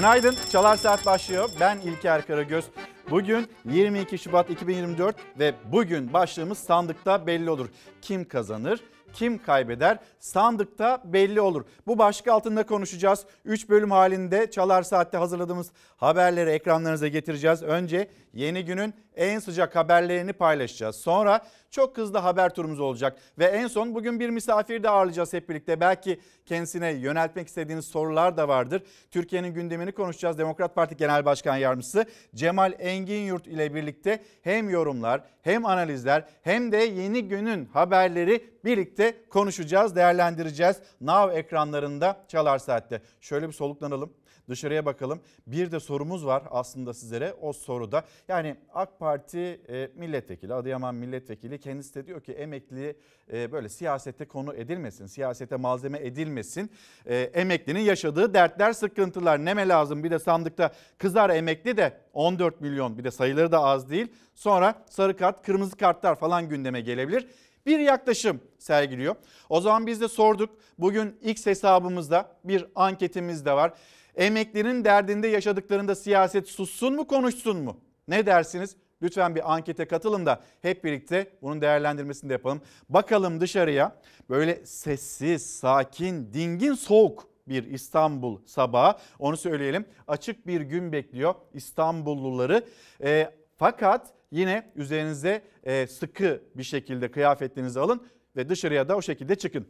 Günaydın. Çalar Saat başlıyor. Ben İlker Karagöz. Bugün 22 Şubat 2024 ve bugün başlığımız sandıkta belli olur. Kim kazanır? kim kaybeder sandıkta belli olur. Bu başlık altında konuşacağız. 3 bölüm halinde Çalar Saat'te hazırladığımız haberleri ekranlarınıza getireceğiz. Önce yeni günün en sıcak haberlerini paylaşacağız. Sonra çok hızlı haber turumuz olacak ve en son bugün bir misafir de ağırlayacağız hep birlikte. Belki kendisine yöneltmek istediğiniz sorular da vardır. Türkiye'nin gündemini konuşacağız. Demokrat Parti Genel Başkan Yardımcısı Cemal Engin Yurt ile birlikte hem yorumlar hem analizler hem de yeni günün haberleri birlikte konuşacağız, değerlendireceğiz. Now ekranlarında Çalar Saat'te. Şöyle bir soluklanalım. Dışarıya bakalım. Bir de sorumuz var aslında sizlere. O soruda yani AK Parti e, milletvekili, Adıyaman milletvekili kendisi de diyor ki emekli e, böyle siyasete konu edilmesin, siyasete malzeme edilmesin. E, emeklinin yaşadığı dertler, sıkıntılar neme lazım? Bir de sandıkta kızar emekli de 14 milyon bir de sayıları da az değil. Sonra sarı kart, kırmızı kartlar falan gündeme gelebilir bir yaklaşım sergiliyor. O zaman biz de sorduk. Bugün X hesabımızda bir anketimiz de var. Emeklinin derdinde yaşadıklarında siyaset sussun mu konuşsun mu? Ne dersiniz? Lütfen bir ankete katılın da hep birlikte bunun değerlendirmesini de yapalım. Bakalım dışarıya böyle sessiz, sakin, dingin, soğuk bir İstanbul sabahı. Onu söyleyelim. Açık bir gün bekliyor İstanbulluları. E, fakat yine üzerinize e, sıkı bir şekilde kıyafetlerinizi alın ve dışarıya da o şekilde çıkın.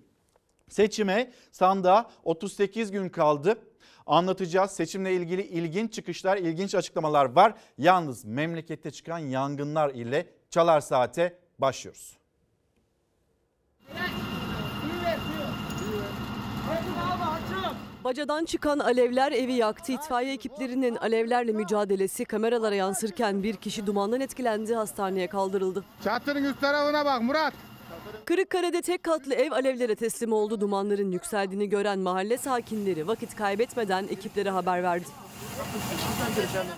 Seçime sandığa 38 gün kaldı anlatacağız. Seçimle ilgili ilginç çıkışlar, ilginç açıklamalar var. Yalnız memlekette çıkan yangınlar ile Çalar Saat'e başlıyoruz. Bacadan çıkan alevler evi yaktı. İtfaiye ekiplerinin alevlerle mücadelesi kameralara yansırken bir kişi dumandan etkilendi hastaneye kaldırıldı. Çatının üst tarafına bak Murat. Kırıkkale'de tek katlı ev alevlere teslim oldu. Dumanların yükseldiğini gören mahalle sakinleri vakit kaybetmeden ekiplere haber verdi.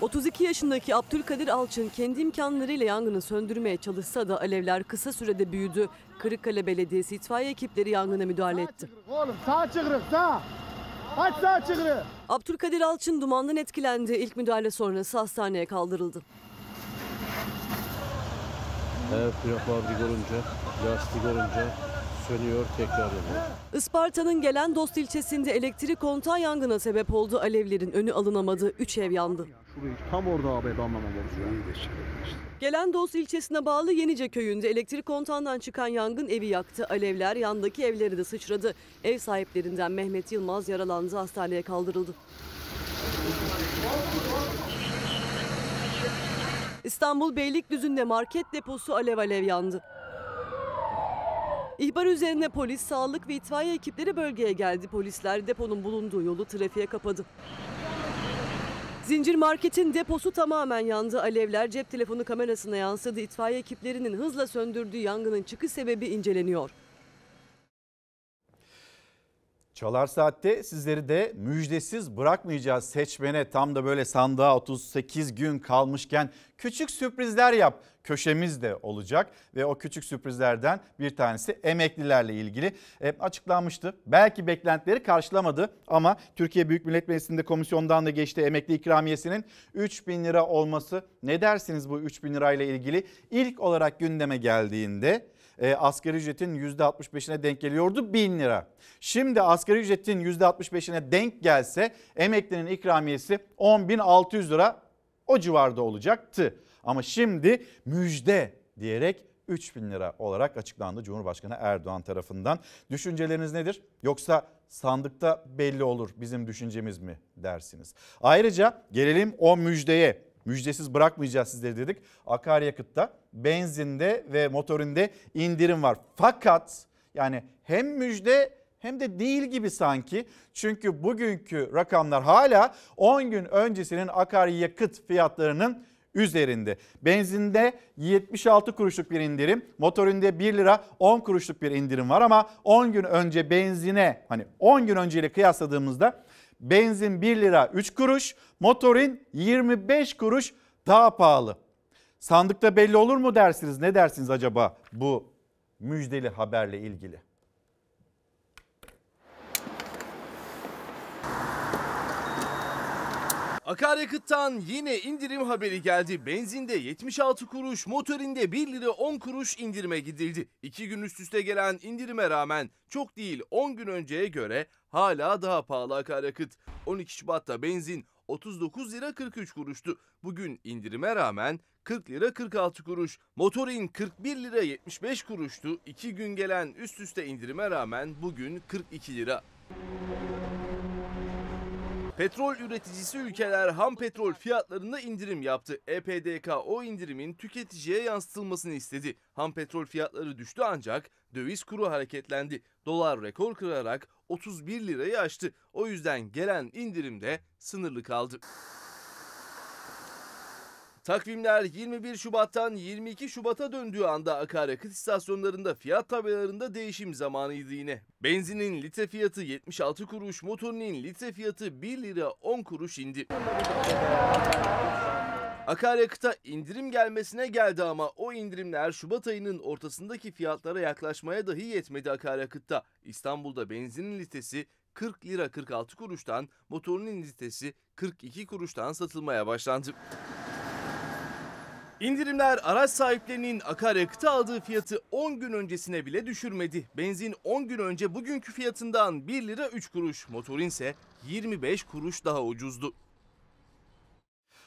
32 yaşındaki Abdülkadir Alçın kendi imkanlarıyla yangını söndürmeye çalışsa da alevler kısa sürede büyüdü. Kırıkkale Belediyesi itfaiye ekipleri yangına müdahale etti. Oğlum sağ çıkırık sağ. Aç sağ çıkırık. Abdülkadir Alçın dumandan etkilendi. İlk müdahale sonrası hastaneye kaldırıldı. Eğer prefabrik olunca, lastik olunca sönüyor tekrar yanıyor. Isparta'nın gelen Dost ilçesinde elektrik kontağı yangına sebep oldu. Alevlerin önü alınamadı. 3 ev yandı. Şurayı tam orada abi anlamamamız Gelen Dost ilçesine bağlı Yenice köyünde elektrik kontağından çıkan yangın evi yaktı. Alevler yandaki evleri de sıçradı. Ev sahiplerinden Mehmet Yılmaz yaralandı hastaneye kaldırıldı. İstanbul Beylikdüzü'nde market deposu alev alev yandı. İhbar üzerine polis, sağlık ve itfaiye ekipleri bölgeye geldi. Polisler deponun bulunduğu yolu trafiğe kapadı. Zincir marketin deposu tamamen yandı. Alevler cep telefonu kamerasına yansıdı. İtfaiye ekiplerinin hızla söndürdüğü yangının çıkış sebebi inceleniyor. Çalar Saat'te sizleri de müjdesiz bırakmayacağız seçmene. Tam da böyle sandığa 38 gün kalmışken küçük sürprizler yap köşemiz de olacak. Ve o küçük sürprizlerden bir tanesi emeklilerle ilgili e, açıklanmıştı. Belki beklentileri karşılamadı ama Türkiye Büyük Millet Meclisi'nde komisyondan da geçti emekli ikramiyesinin 3 bin lira olması. Ne dersiniz bu 3 bin lirayla ilgili? ilk olarak gündeme geldiğinde e, asgari ücretin %65'ine denk geliyordu 1000 lira. Şimdi asgari ücretin %65'ine denk gelse emeklinin ikramiyesi 10.600 lira o civarda olacaktı. Ama şimdi müjde diyerek 3 bin lira olarak açıklandı Cumhurbaşkanı Erdoğan tarafından. Düşünceleriniz nedir? Yoksa sandıkta belli olur bizim düşüncemiz mi dersiniz? Ayrıca gelelim o müjdeye müjdesiz bırakmayacağız sizleri dedik. Akaryakıtta, benzinde ve motorinde indirim var. Fakat yani hem müjde hem de değil gibi sanki. Çünkü bugünkü rakamlar hala 10 gün öncesinin akaryakıt fiyatlarının üzerinde. Benzinde 76 kuruşluk bir indirim, motorinde 1 lira 10 kuruşluk bir indirim var ama 10 gün önce benzine hani 10 gün önceyle kıyasladığımızda benzin 1 lira 3 kuruş, motorin 25 kuruş daha pahalı. Sandıkta belli olur mu dersiniz? Ne dersiniz acaba bu müjdeli haberle ilgili? Akaryakıttan yine indirim haberi geldi. Benzinde 76 kuruş, motorinde 1 lira 10 kuruş indirime gidildi. 2 gün üst üste gelen indirime rağmen çok değil 10 gün önceye göre Hala daha pahalı akaryakıt. 12 Şubat'ta benzin 39 lira 43 kuruştu. Bugün indirime rağmen 40 lira 46 kuruş. Motorin 41 lira 75 kuruştu. 2 gün gelen üst üste indirime rağmen bugün 42 lira. Petrol üreticisi ülkeler ham petrol fiyatlarında indirim yaptı. EPDK o indirimin tüketiciye yansıtılmasını istedi. Ham petrol fiyatları düştü ancak döviz kuru hareketlendi. Dolar rekor kırarak 31 lirayı aştı. O yüzden gelen indirim de sınırlı kaldı. Takvimler 21 Şubat'tan 22 Şubat'a döndüğü anda akaryakıt istasyonlarında fiyat tabelalarında değişim zamanıydı yine. Benzinin litre fiyatı 76 kuruş, motorinin litre fiyatı 1 lira 10 kuruş indi. Akaryakıta indirim gelmesine geldi ama o indirimler Şubat ayının ortasındaki fiyatlara yaklaşmaya dahi yetmedi akaryakıtta. İstanbul'da benzinin litresi 40 lira 46 kuruştan, motorunun litresi 42 kuruştan satılmaya başlandı. İndirimler araç sahiplerinin akaryakıta aldığı fiyatı 10 gün öncesine bile düşürmedi. Benzin 10 gün önce bugünkü fiyatından 1 lira 3 kuruş, motorin ise 25 kuruş daha ucuzdu.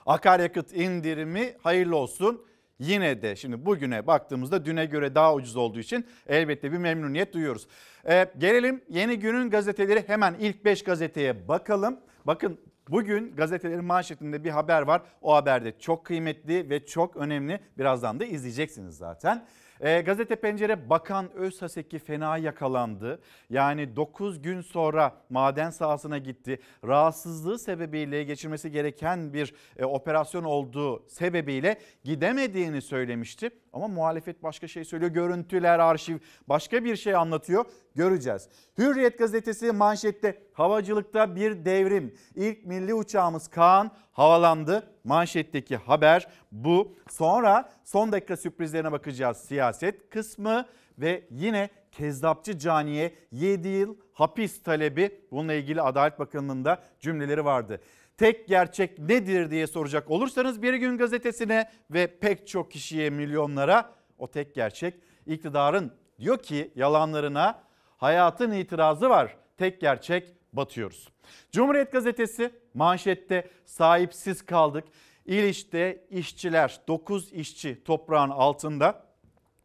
Akaryakıt indirimi hayırlı olsun. Yine de şimdi bugüne baktığımızda düne göre daha ucuz olduğu için elbette bir memnuniyet duyuyoruz. Ee, gelelim yeni günün gazeteleri hemen ilk 5 gazeteye bakalım. Bakın Bugün gazetelerin manşetinde bir haber var. O haber de çok kıymetli ve çok önemli. Birazdan da izleyeceksiniz zaten. E, Gazete Pencere Bakan Özhaseki fena yakalandı. Yani 9 gün sonra maden sahasına gitti. Rahatsızlığı sebebiyle geçirmesi gereken bir e, operasyon olduğu sebebiyle gidemediğini söylemişti. Ama muhalefet başka şey söylüyor. Görüntüler, arşiv başka bir şey anlatıyor göreceğiz. Hürriyet gazetesi manşette havacılıkta bir devrim. İlk milli uçağımız Kaan havalandı. Manşetteki haber bu. Sonra son dakika sürprizlerine bakacağız siyaset kısmı ve yine Kezzapçı Cani'ye 7 yıl hapis talebi bununla ilgili Adalet Bakanlığında cümleleri vardı tek gerçek nedir diye soracak olursanız Bir Gün Gazetesi'ne ve pek çok kişiye milyonlara o tek gerçek iktidarın diyor ki yalanlarına Hayatın itirazı var. Tek gerçek batıyoruz. Cumhuriyet gazetesi manşette sahipsiz kaldık. İlişte işçiler 9 işçi toprağın altında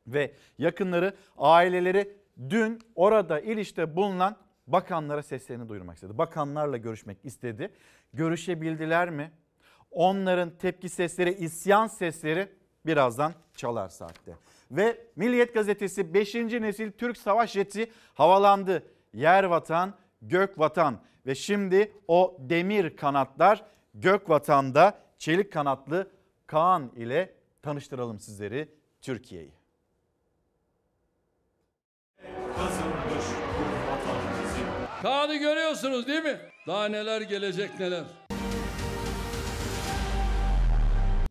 ve yakınları aileleri dün orada İliç'te bulunan bakanlara seslerini duyurmak istedi. Bakanlarla görüşmek istedi. Görüşebildiler mi? Onların tepki sesleri, isyan sesleri birazdan çalar saatte ve Milliyet Gazetesi 5. nesil Türk savaş jeti havalandı. Yer vatan, gök vatan ve şimdi o demir kanatlar gök vatanda çelik kanatlı Kaan ile tanıştıralım sizleri Türkiye'yi. Kaan'ı görüyorsunuz değil mi? Daha neler gelecek neler.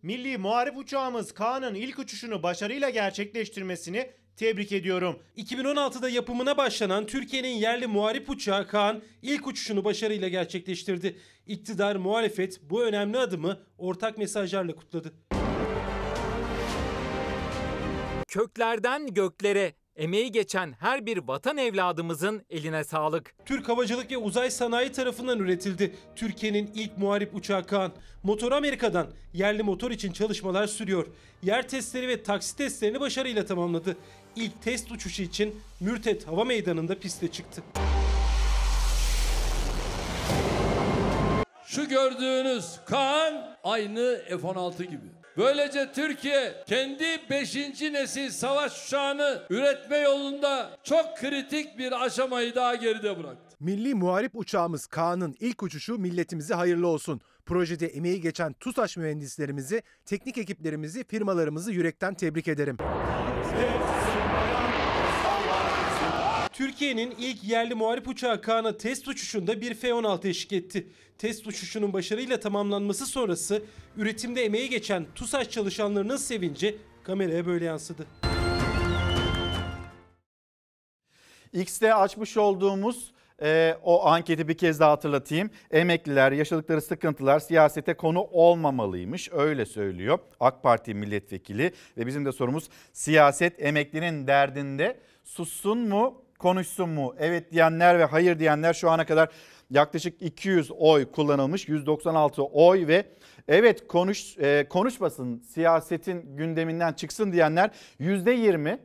Milli Muharip uçağımız Kaan'ın ilk uçuşunu başarıyla gerçekleştirmesini tebrik ediyorum. 2016'da yapımına başlanan Türkiye'nin yerli muharip uçağı Kaan ilk uçuşunu başarıyla gerçekleştirdi. İktidar, muhalefet bu önemli adımı ortak mesajlarla kutladı. Köklerden göklere emeği geçen her bir vatan evladımızın eline sağlık. Türk Havacılık ve Uzay Sanayi tarafından üretildi. Türkiye'nin ilk muharip uçağı Kaan. Motor Amerika'dan yerli motor için çalışmalar sürüyor. Yer testleri ve taksi testlerini başarıyla tamamladı. İlk test uçuşu için Mürtet Hava Meydanı'nda piste çıktı. Şu gördüğünüz Kaan aynı F-16 gibi. Böylece Türkiye kendi 5. nesil savaş uçağını üretme yolunda çok kritik bir aşamayı daha geride bıraktı. Milli muharip uçağımız Kaan'ın ilk uçuşu milletimize hayırlı olsun. Projede emeği geçen TUSAŞ mühendislerimizi, teknik ekiplerimizi, firmalarımızı yürekten tebrik ederim. Türkiye'nin ilk yerli muharip uçağı Kaan'a test uçuşunda bir F-16 eşlik etti. Test uçuşunun başarıyla tamamlanması sonrası üretimde emeği geçen TUSAŞ çalışanlarının sevinci kameraya böyle yansıdı. X'te açmış olduğumuz e, o anketi bir kez daha hatırlatayım. Emekliler yaşadıkları sıkıntılar siyasete konu olmamalıymış öyle söylüyor AK Parti milletvekili ve bizim de sorumuz siyaset emeklinin derdinde sussun mu konuşsun mu? Evet diyenler ve hayır diyenler şu ana kadar yaklaşık 200 oy kullanılmış. 196 oy ve evet konuş e, konuşmasın siyasetin gündeminden çıksın diyenler %20.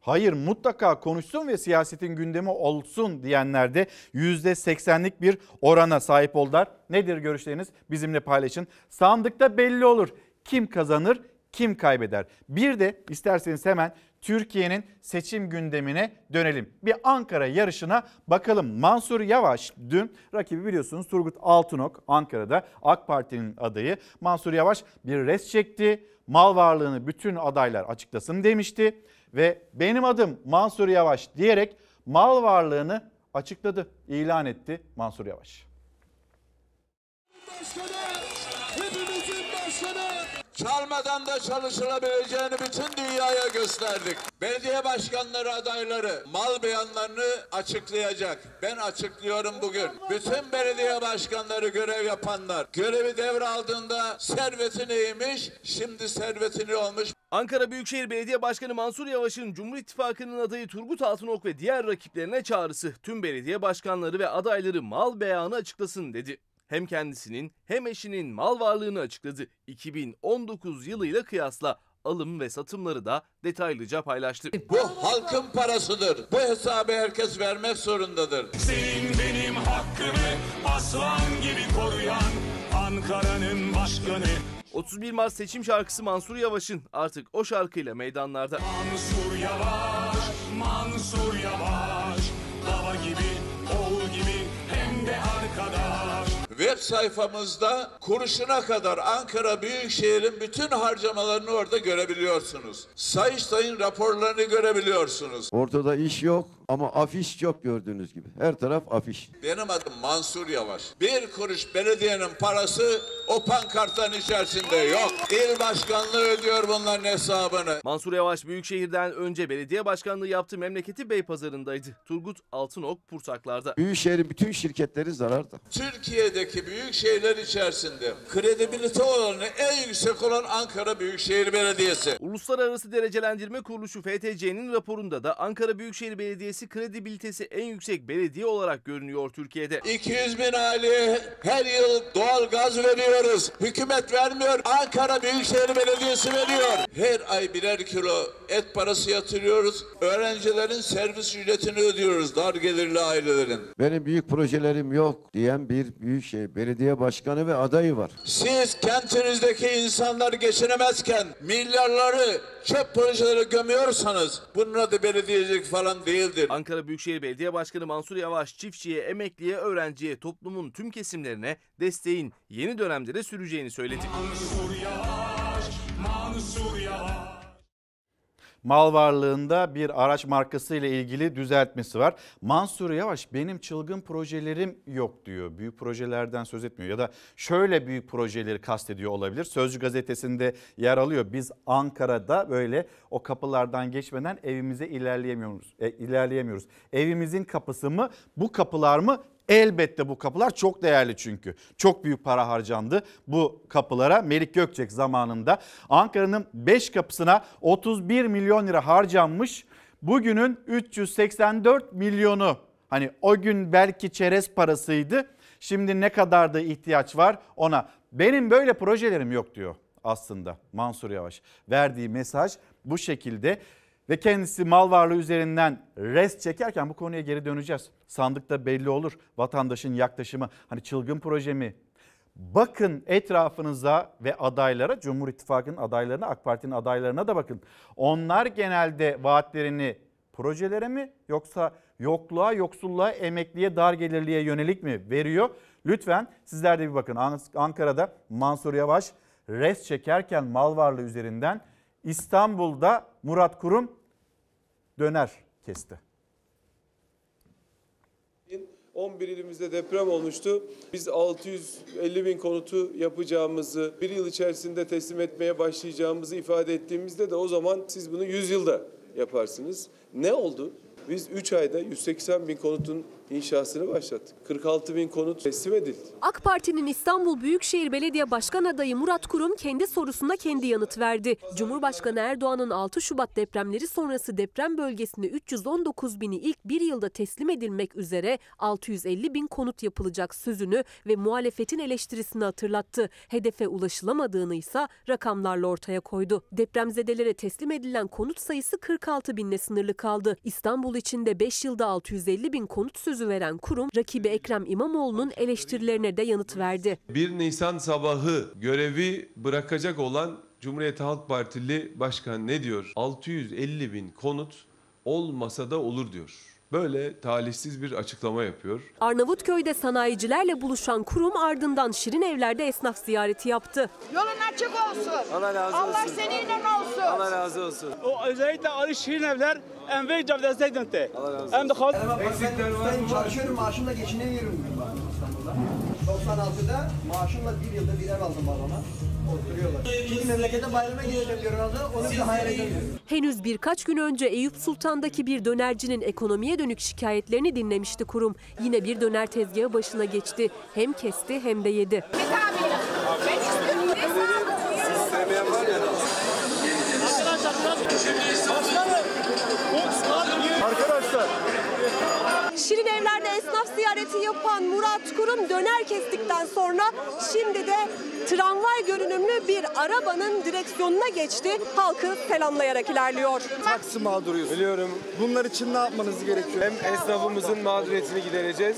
Hayır mutlaka konuşsun ve siyasetin gündemi olsun diyenler de %80'lik bir orana sahip oldular. Nedir görüşleriniz? Bizimle paylaşın. Sandıkta belli olur kim kazanır, kim kaybeder. Bir de isterseniz hemen Türkiye'nin seçim gündemine dönelim. Bir Ankara yarışına bakalım. Mansur Yavaş dün rakibi biliyorsunuz Turgut Altınok Ankara'da AK Parti'nin adayı. Mansur Yavaş bir res çekti. Mal varlığını bütün adaylar açıklasın demişti ve benim adım Mansur Yavaş diyerek mal varlığını açıkladı, ilan etti Mansur Yavaş. Başkanı, hepimizin başkanı çalmadan da çalışılabileceğini bütün dünyaya gösterdik. Belediye başkanları adayları mal beyanlarını açıklayacak. Ben açıklıyorum bugün. Bütün belediye başkanları görev yapanlar görevi devraldığında serveti neymiş, şimdi servetini olmuş. Ankara Büyükşehir Belediye Başkanı Mansur Yavaş'ın Cumhur İttifakı'nın adayı Turgut Altınok ve diğer rakiplerine çağrısı tüm belediye başkanları ve adayları mal beyanı açıklasın dedi hem kendisinin hem eşinin mal varlığını açıkladı. 2019 yılıyla kıyasla alım ve satımları da detaylıca paylaştı. Bu halkın parasıdır. Bu hesabı herkes vermek zorundadır. Senin benim hakkımı aslan gibi koruyan Ankara'nın başkanı. 31 Mart seçim şarkısı Mansur Yavaş'ın artık o şarkıyla meydanlarda. Mansur Yavaş, Mansur Yavaş, Web sayfamızda kuruşuna kadar Ankara Büyükşehir'in bütün harcamalarını orada görebiliyorsunuz. Sayıştay'ın raporlarını görebiliyorsunuz. Ortada iş yok, ama afiş çok gördüğünüz gibi. Her taraf afiş. Benim adım Mansur Yavaş. Bir kuruş belediyenin parası o pankartların içerisinde yok. İl başkanlığı ödüyor bunların hesabını. Mansur Yavaş Büyükşehir'den önce belediye başkanlığı yaptığı memleketi Beypazarı'ndaydı. Turgut Altınok Pursaklar'da. Büyükşehir'in bütün şirketleri zararda. Türkiye'deki büyük şehirler içerisinde kredibilite oranı en yüksek olan Ankara Büyükşehir Belediyesi. Uluslararası Derecelendirme Kuruluşu FTC'nin raporunda da Ankara Büyükşehir Belediyesi belediyesi kredibilitesi en yüksek belediye olarak görünüyor Türkiye'de. 200 bin aile her yıl doğal gaz veriyoruz. Hükümet vermiyor. Ankara Büyükşehir Belediyesi veriyor. Her ay birer kilo et parası yatırıyoruz. Öğrencilerin servis ücretini ödüyoruz dar gelirli ailelerin. Benim büyük projelerim yok diyen bir büyükşehir belediye başkanı ve adayı var. Siz kentinizdeki insanlar geçinemezken milyarları çöp projeleri gömüyorsanız bunun adı belediyecek falan değildir ederim. Ankara Büyükşehir Belediye Başkanı Mansur Yavaş çiftçiye, emekliye, öğrenciye, toplumun tüm kesimlerine desteğin yeni dönemde de süreceğini söyledi. Mansur Yavaş, Mansur Yavaş mal varlığında bir araç markası ile ilgili düzeltmesi var. Mansur Yavaş benim çılgın projelerim yok diyor. Büyük projelerden söz etmiyor ya da şöyle büyük projeleri kastediyor olabilir. Sözcü gazetesinde yer alıyor. Biz Ankara'da böyle o kapılardan geçmeden evimize ilerleyemiyoruz. E, ilerleyemiyoruz. Evimizin kapısı mı bu kapılar mı Elbette bu kapılar çok değerli çünkü. Çok büyük para harcandı bu kapılara. Melik Gökçek zamanında Ankara'nın 5 kapısına 31 milyon lira harcanmış. Bugünün 384 milyonu hani o gün belki çerez parasıydı. Şimdi ne kadar da ihtiyaç var ona. Benim böyle projelerim yok diyor aslında Mansur Yavaş. Verdiği mesaj bu şekilde ve kendisi mal varlığı üzerinden rest çekerken bu konuya geri döneceğiz. Sandıkta belli olur vatandaşın yaklaşımı hani çılgın proje mi? Bakın etrafınıza ve adaylara Cumhur İttifakı'nın adaylarına AK Parti'nin adaylarına da bakın. Onlar genelde vaatlerini projelere mi yoksa yokluğa, yoksulluğa, emekliye, dar gelirliye yönelik mi veriyor? Lütfen sizler de bir bakın. Ankara'da Mansur Yavaş rest çekerken mal varlığı üzerinden İstanbul'da Murat Kurum döner kesti. 11 ilimizde deprem olmuştu. Biz 650 bin konutu yapacağımızı, bir yıl içerisinde teslim etmeye başlayacağımızı ifade ettiğimizde de o zaman siz bunu 100 yılda yaparsınız. Ne oldu? Biz 3 ayda 180 bin konutun inşasını başlattık. 46 bin konut teslim edildi. AK Parti'nin İstanbul Büyükşehir Belediye Başkan adayı Murat Kurum kendi sorusuna kendi yanıt verdi. Cumhurbaşkanı Erdoğan'ın 6 Şubat depremleri sonrası deprem bölgesinde 319 bini ilk bir yılda teslim edilmek üzere 650 bin konut yapılacak sözünü ve muhalefetin eleştirisini hatırlattı. Hedefe ulaşılamadığını ise rakamlarla ortaya koydu. Depremzedelere teslim edilen konut sayısı 46 binle sınırlı kaldı. İstanbul içinde 5 yılda 650 bin konut sözü sözü veren kurum rakibi Ekrem İmamoğlu'nun eleştirilerine de yanıt verdi. 1 Nisan sabahı görevi bırakacak olan Cumhuriyet Halk Partili Başkan ne diyor? 650 bin konut olmasa da olur diyor. Böyle talihsiz bir açıklama yapıyor. Arnavutköy'de sanayicilerle buluşan kurum ardından Şirin Evler'de esnaf ziyareti yaptı. Yolun açık olsun. Allah razı olsun. Allah seninle olsun. Allah razı olsun. O özellikle Ali Şirin Evler en büyük devletsektendi. Allah razı olsun. Hem de Eksikler var Çalışıyorum maaşımla geçinemiyorum ben 96'da maaşımla bir yılda bir ev aldım babama. Henüz birkaç gün önce Eyüp Sultan'daki bir dönercinin ekonomiye dönük şikayetlerini dinlemişti kurum. Yine bir döner tezgahı başına geçti. Hem kesti hem de yedi. Misafirim. Ben esnaf ziyareti yapan Murat Kurum döner kestikten sonra şimdi de tramvay görünümlü bir arabanın direksiyonuna geçti. Halkı selamlayarak ilerliyor. Taksi mağduruyuz. Biliyorum. Bunlar için ne yapmanız gerekiyor? Hem esnafımızın mağduriyetini gidereceğiz.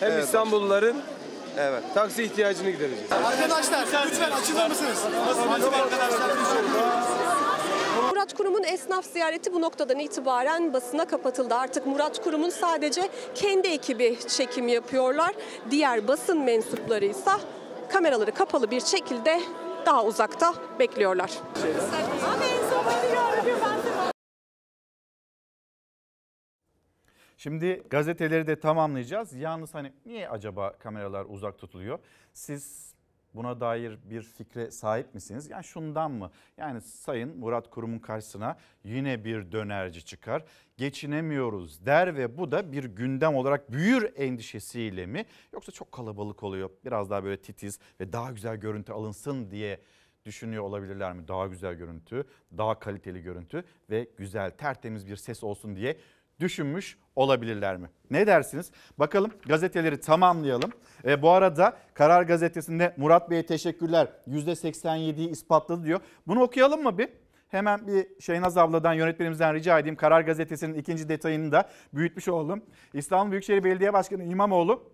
Hem evet. İstanbulluların Evet. Taksi ihtiyacını gidereceğiz. Arkadaşlar lütfen açılır mısınız? Nasıl arkadaşlar? Murat Kurum'un esnaf ziyareti bu noktadan itibaren basına kapatıldı. Artık Murat Kurum'un sadece kendi ekibi çekim yapıyorlar. Diğer basın mensupları ise kameraları kapalı bir şekilde daha uzakta bekliyorlar. Şimdi gazeteleri de tamamlayacağız. Yalnız hani niye acaba kameralar uzak tutuluyor? Siz buna dair bir fikre sahip misiniz? Yani şundan mı? Yani Sayın Murat Kurum'un karşısına yine bir dönerci çıkar. Geçinemiyoruz der ve bu da bir gündem olarak büyür endişesiyle mi? Yoksa çok kalabalık oluyor. Biraz daha böyle titiz ve daha güzel görüntü alınsın diye düşünüyor olabilirler mi? Daha güzel görüntü, daha kaliteli görüntü ve güzel tertemiz bir ses olsun diye düşünmüş olabilirler mi? Ne dersiniz? Bakalım gazeteleri tamamlayalım. E, bu arada Karar Gazetesi'nde Murat Bey'e teşekkürler. %87'yi ispatladı diyor. Bunu okuyalım mı bir? Hemen bir Şeynaz abladan yönetmenimizden rica edeyim. Karar Gazetesi'nin ikinci detayını da büyütmüş oldum. İstanbul Büyükşehir Belediye Başkanı İmamoğlu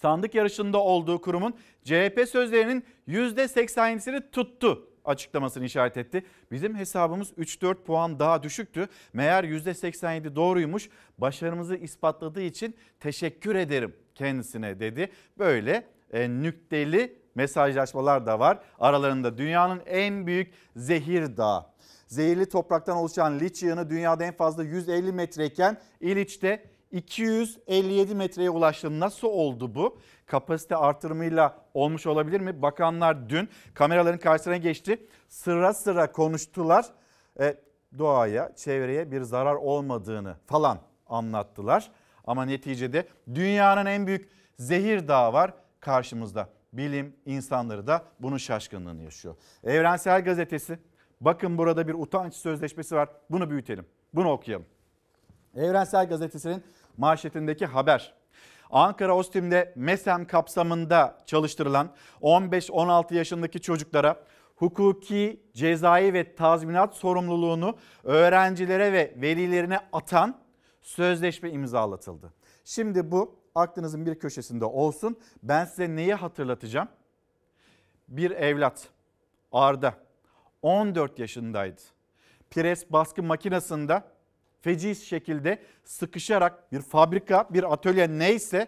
sandık yarışında olduğu kurumun CHP sözlerinin %87'sini tuttu açıklamasını işaret etti. Bizim hesabımız 3-4 puan daha düşüktü. Meğer %87 doğruymuş. Başarımızı ispatladığı için teşekkür ederim kendisine dedi. Böyle e, nükteli mesajlaşmalar da var. Aralarında dünyanın en büyük zehir dağı. Zehirli topraktan oluşan liç yığını dünyada en fazla 150 metreyken İliç'te 257 metreye ulaştı. Nasıl oldu bu? Kapasite artırımıyla olmuş olabilir mi? Bakanlar dün kameraların karşısına geçti. Sıra sıra konuştular. E, doğaya, çevreye bir zarar olmadığını falan anlattılar. Ama neticede dünyanın en büyük zehir dağı var karşımızda. Bilim insanları da bunun şaşkınlığını yaşıyor. Evrensel Gazetesi bakın burada bir utanç sözleşmesi var. Bunu büyütelim. Bunu okuyalım. Evrensel Gazetesi'nin manşetindeki haber. Ankara Ostim'de MESEM kapsamında çalıştırılan 15-16 yaşındaki çocuklara hukuki, cezai ve tazminat sorumluluğunu öğrencilere ve velilerine atan sözleşme imzalatıldı. Şimdi bu aklınızın bir köşesinde olsun. Ben size neyi hatırlatacağım? Bir evlat Arda 14 yaşındaydı. Pres baskı makinesinde feci şekilde sıkışarak bir fabrika, bir atölye neyse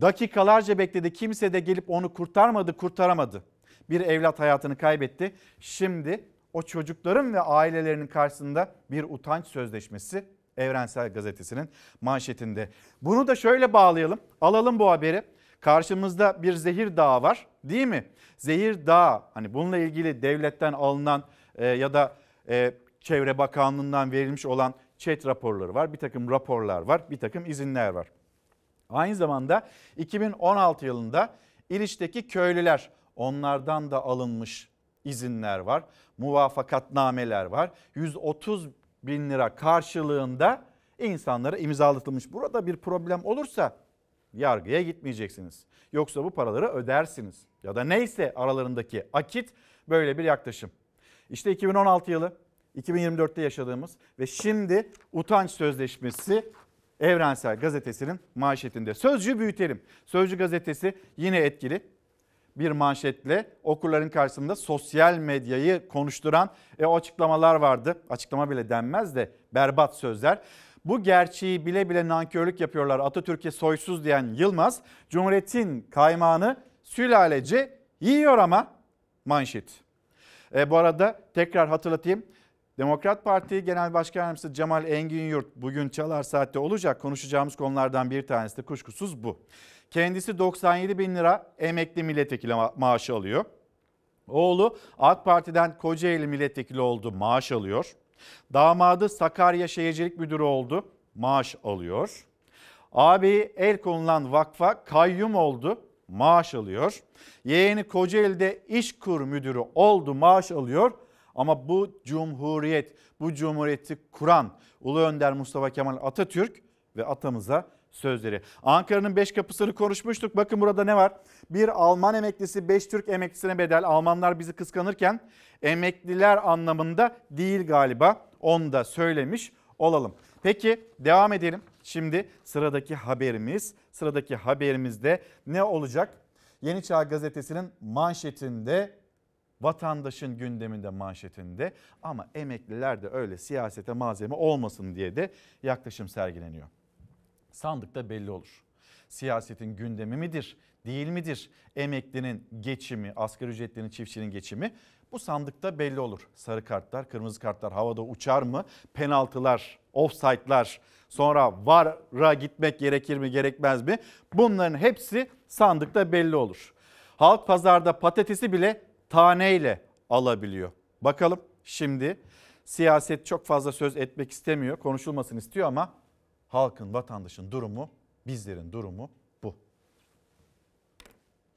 dakikalarca bekledi. Kimse de gelip onu kurtarmadı, kurtaramadı. Bir evlat hayatını kaybetti. Şimdi o çocukların ve ailelerinin karşısında bir utanç sözleşmesi Evrensel Gazetesi'nin manşetinde. Bunu da şöyle bağlayalım. Alalım bu haberi. Karşımızda bir zehir dağı var değil mi? Zehir dağı hani bununla ilgili devletten alınan e, ya da e, Çevre Bakanlığı'ndan verilmiş olan çet raporları var, bir takım raporlar var, bir takım izinler var. Aynı zamanda 2016 yılında İliç'teki köylüler onlardan da alınmış izinler var, muvafakatnameler var. 130 bin lira karşılığında insanlara imzalatılmış. Burada bir problem olursa yargıya gitmeyeceksiniz. Yoksa bu paraları ödersiniz. Ya da neyse aralarındaki akit böyle bir yaklaşım. İşte 2016 yılı 2024'te yaşadığımız ve şimdi utanç sözleşmesi Evrensel Gazetesi'nin manşetinde. Sözcü büyütelim. Sözcü Gazetesi yine etkili bir manşetle okurların karşısında sosyal medyayı konuşturan e, o açıklamalar vardı. Açıklama bile denmez de berbat sözler. Bu gerçeği bile bile nankörlük yapıyorlar Atatürk'e soysuz diyen Yılmaz, Cumhuriyet'in kaymağını sülalece yiyor ama manşet. E, bu arada tekrar hatırlatayım Demokrat Parti Genel Başkan Yardımcısı Cemal Yurt bugün Çalar Saat'te olacak. Konuşacağımız konulardan bir tanesi de kuşkusuz bu. Kendisi 97 bin lira emekli milletvekili ma- maaşı alıyor. Oğlu AK Parti'den Kocaeli milletvekili oldu maaş alıyor. Damadı Sakarya Şehircilik Müdürü oldu maaş alıyor. Abi el konulan vakfa kayyum oldu maaş alıyor. Yeğeni Kocaeli'de İşkur Müdürü oldu maaş alıyor ama bu cumhuriyet, bu cumhuriyeti kuran Ulu Önder Mustafa Kemal Atatürk ve atamıza sözleri. Ankara'nın beş kapısını konuşmuştuk. Bakın burada ne var? Bir Alman emeklisi beş Türk emeklisine bedel. Almanlar bizi kıskanırken emekliler anlamında değil galiba. Onu da söylemiş olalım. Peki devam edelim. Şimdi sıradaki haberimiz, sıradaki haberimizde ne olacak? Yeni Çağ Gazetesi'nin manşetinde vatandaşın gündeminde manşetinde ama emekliler de öyle siyasete malzeme olmasın diye de yaklaşım sergileniyor. Sandıkta belli olur. Siyasetin gündemi midir, değil midir? Emeklinin geçimi, asgari ücretlinin çiftçinin geçimi bu sandıkta belli olur. Sarı kartlar, kırmızı kartlar havada uçar mı? Penaltılar, offside'lar, sonra VAR'a gitmek gerekir mi, gerekmez mi? Bunların hepsi sandıkta belli olur. Halk pazarda patatesi bile taneyle alabiliyor. Bakalım şimdi siyaset çok fazla söz etmek istemiyor, konuşulmasını istiyor ama halkın, vatandaşın durumu, bizlerin durumu bu.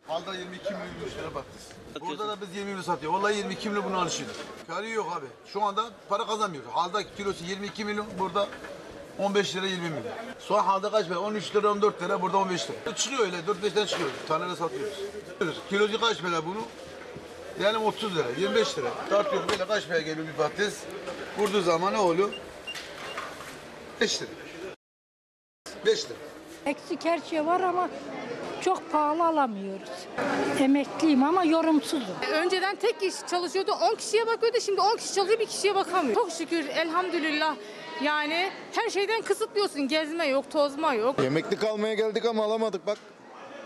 Halda 22 milyon lira baktız. Burada da biz 20 milyon satıyor. Vallahi 22 milyon bunu alışıyor. Karı yok abi. Şu anda para kazanmıyoruz. Halda kilosu 22 milyon, burada 15 lira 20 milyon. Soğan halde kaç be? 13 lira 14 lira burada 15 lira. Çıkıyor öyle 4-5'ten çıkıyor. Tanere satıyoruz. Kilocu kaç para bunu? Yani 30 lira, 25 lira. Tartıyorum böyle kaç liraya geliyor bir patates. Vurduğu zaman ne oluyor? 5 lira. 5 lira. Eksik her şey var ama çok pahalı alamıyoruz. Emekliyim ama yorumsuzum. Önceden tek iş çalışıyordu, 10 kişiye bakıyordu. Şimdi 10 kişi çalışıyor, bir kişiye bakamıyor. Çok şükür elhamdülillah yani her şeyden kısıtlıyorsun. Gezme yok, tozma yok. Yemekli kalmaya geldik ama alamadık bak.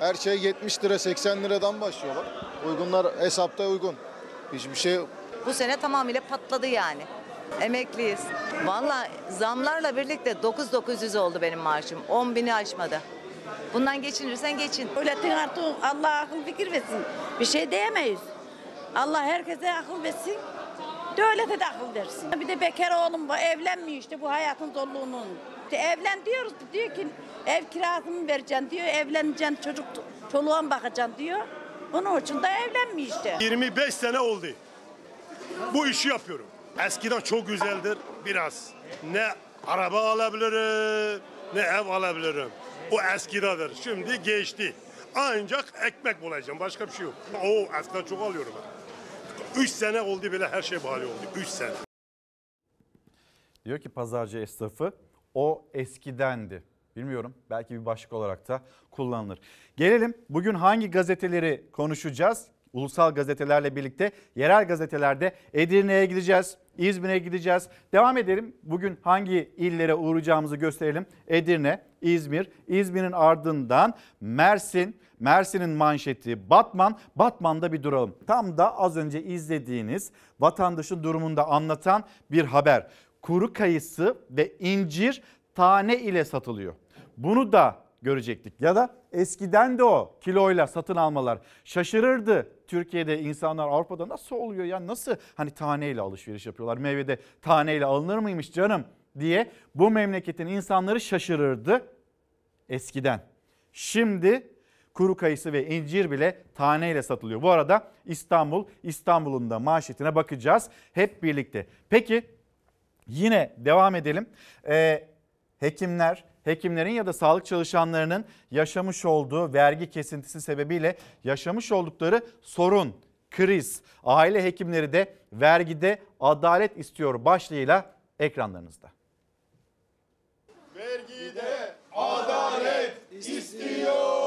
Her şey 70 lira 80 liradan başlıyorlar. Uygunlar hesapta uygun. Hiçbir şey Bu sene tamamıyla patladı yani. Emekliyiz. Valla zamlarla birlikte 9900 oldu benim maaşım. 10 bini aşmadı. Bundan geçinirsen geçin. Öyle artık Allah akıl fikir versin. Bir şey diyemeyiz. Allah herkese akıl versin. Devlete de akıl versin. Bir de bekar oğlum bu evlenmiyor işte bu hayatın zorluğunun. İşte evlen diyoruz diyor ki ev kirasını vereceğim diyor evleneceğim çocuk çoluğun bakacağım diyor. Onun için de evlenmiyor işte. 25 sene oldu. Bu işi yapıyorum. Eskiden çok güzeldir biraz. Ne araba alabilirim ne ev alabilirim. O eskidadır. Şimdi geçti. Ancak ekmek bulacağım. Başka bir şey yok. O eskiden çok alıyorum ben. 3 sene oldu bile her şey bahane oldu. 3 sene. Diyor ki pazarcı esnafı o eskidendi. Bilmiyorum belki bir başlık olarak da kullanılır. Gelelim bugün hangi gazeteleri konuşacağız? Ulusal gazetelerle birlikte yerel gazetelerde Edirne'ye gideceğiz, İzmir'e gideceğiz. Devam edelim. Bugün hangi illere uğrayacağımızı gösterelim. Edirne, İzmir, İzmir'in ardından Mersin, Mersin'in manşeti Batman, Batman'da bir duralım. Tam da az önce izlediğiniz vatandaşın durumunda anlatan bir haber kuru kayısı ve incir tane ile satılıyor. Bunu da görecektik. Ya da eskiden de o kiloyla satın almalar şaşırırdı. Türkiye'de insanlar Avrupa'da nasıl oluyor ya nasıl hani taneyle alışveriş yapıyorlar meyvede taneyle alınır mıymış canım diye bu memleketin insanları şaşırırdı eskiden. Şimdi kuru kayısı ve incir bile taneyle satılıyor. Bu arada İstanbul, İstanbul'un da manşetine bakacağız hep birlikte. Peki Yine devam edelim. Ee, hekimler, hekimlerin ya da sağlık çalışanlarının yaşamış olduğu vergi kesintisi sebebiyle yaşamış oldukları sorun, kriz. Aile hekimleri de vergide adalet istiyor başlığıyla ekranlarınızda. Vergide adalet istiyor.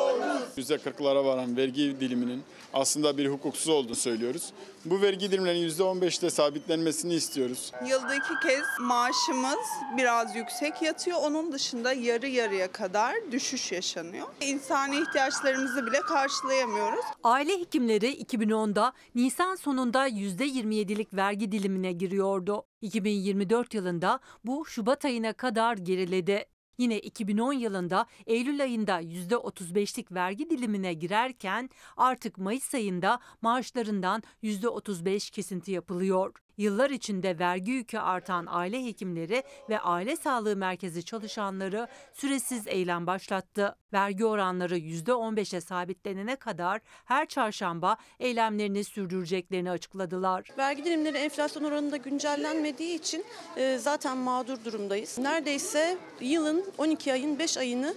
%40'lara varan vergi diliminin aslında bir hukuksuz olduğunu söylüyoruz. Bu vergi dilimlerinin %15'te sabitlenmesini istiyoruz. Yılda iki kez maaşımız biraz yüksek yatıyor. Onun dışında yarı yarıya kadar düşüş yaşanıyor. İnsani ihtiyaçlarımızı bile karşılayamıyoruz. Aile hekimleri 2010'da Nisan sonunda %27'lik vergi dilimine giriyordu. 2024 yılında bu Şubat ayına kadar geriledi. Yine 2010 yılında Eylül ayında %35'lik vergi dilimine girerken artık Mayıs ayında maaşlarından %35 kesinti yapılıyor. Yıllar içinde vergi yükü artan aile hekimleri ve aile sağlığı merkezi çalışanları süresiz eylem başlattı. Vergi oranları %15'e sabitlenene kadar her çarşamba eylemlerini sürdüreceklerini açıkladılar. Vergi dilimleri enflasyon oranında güncellenmediği için e, zaten mağdur durumdayız. Neredeyse yılın 12 ayın 5 ayını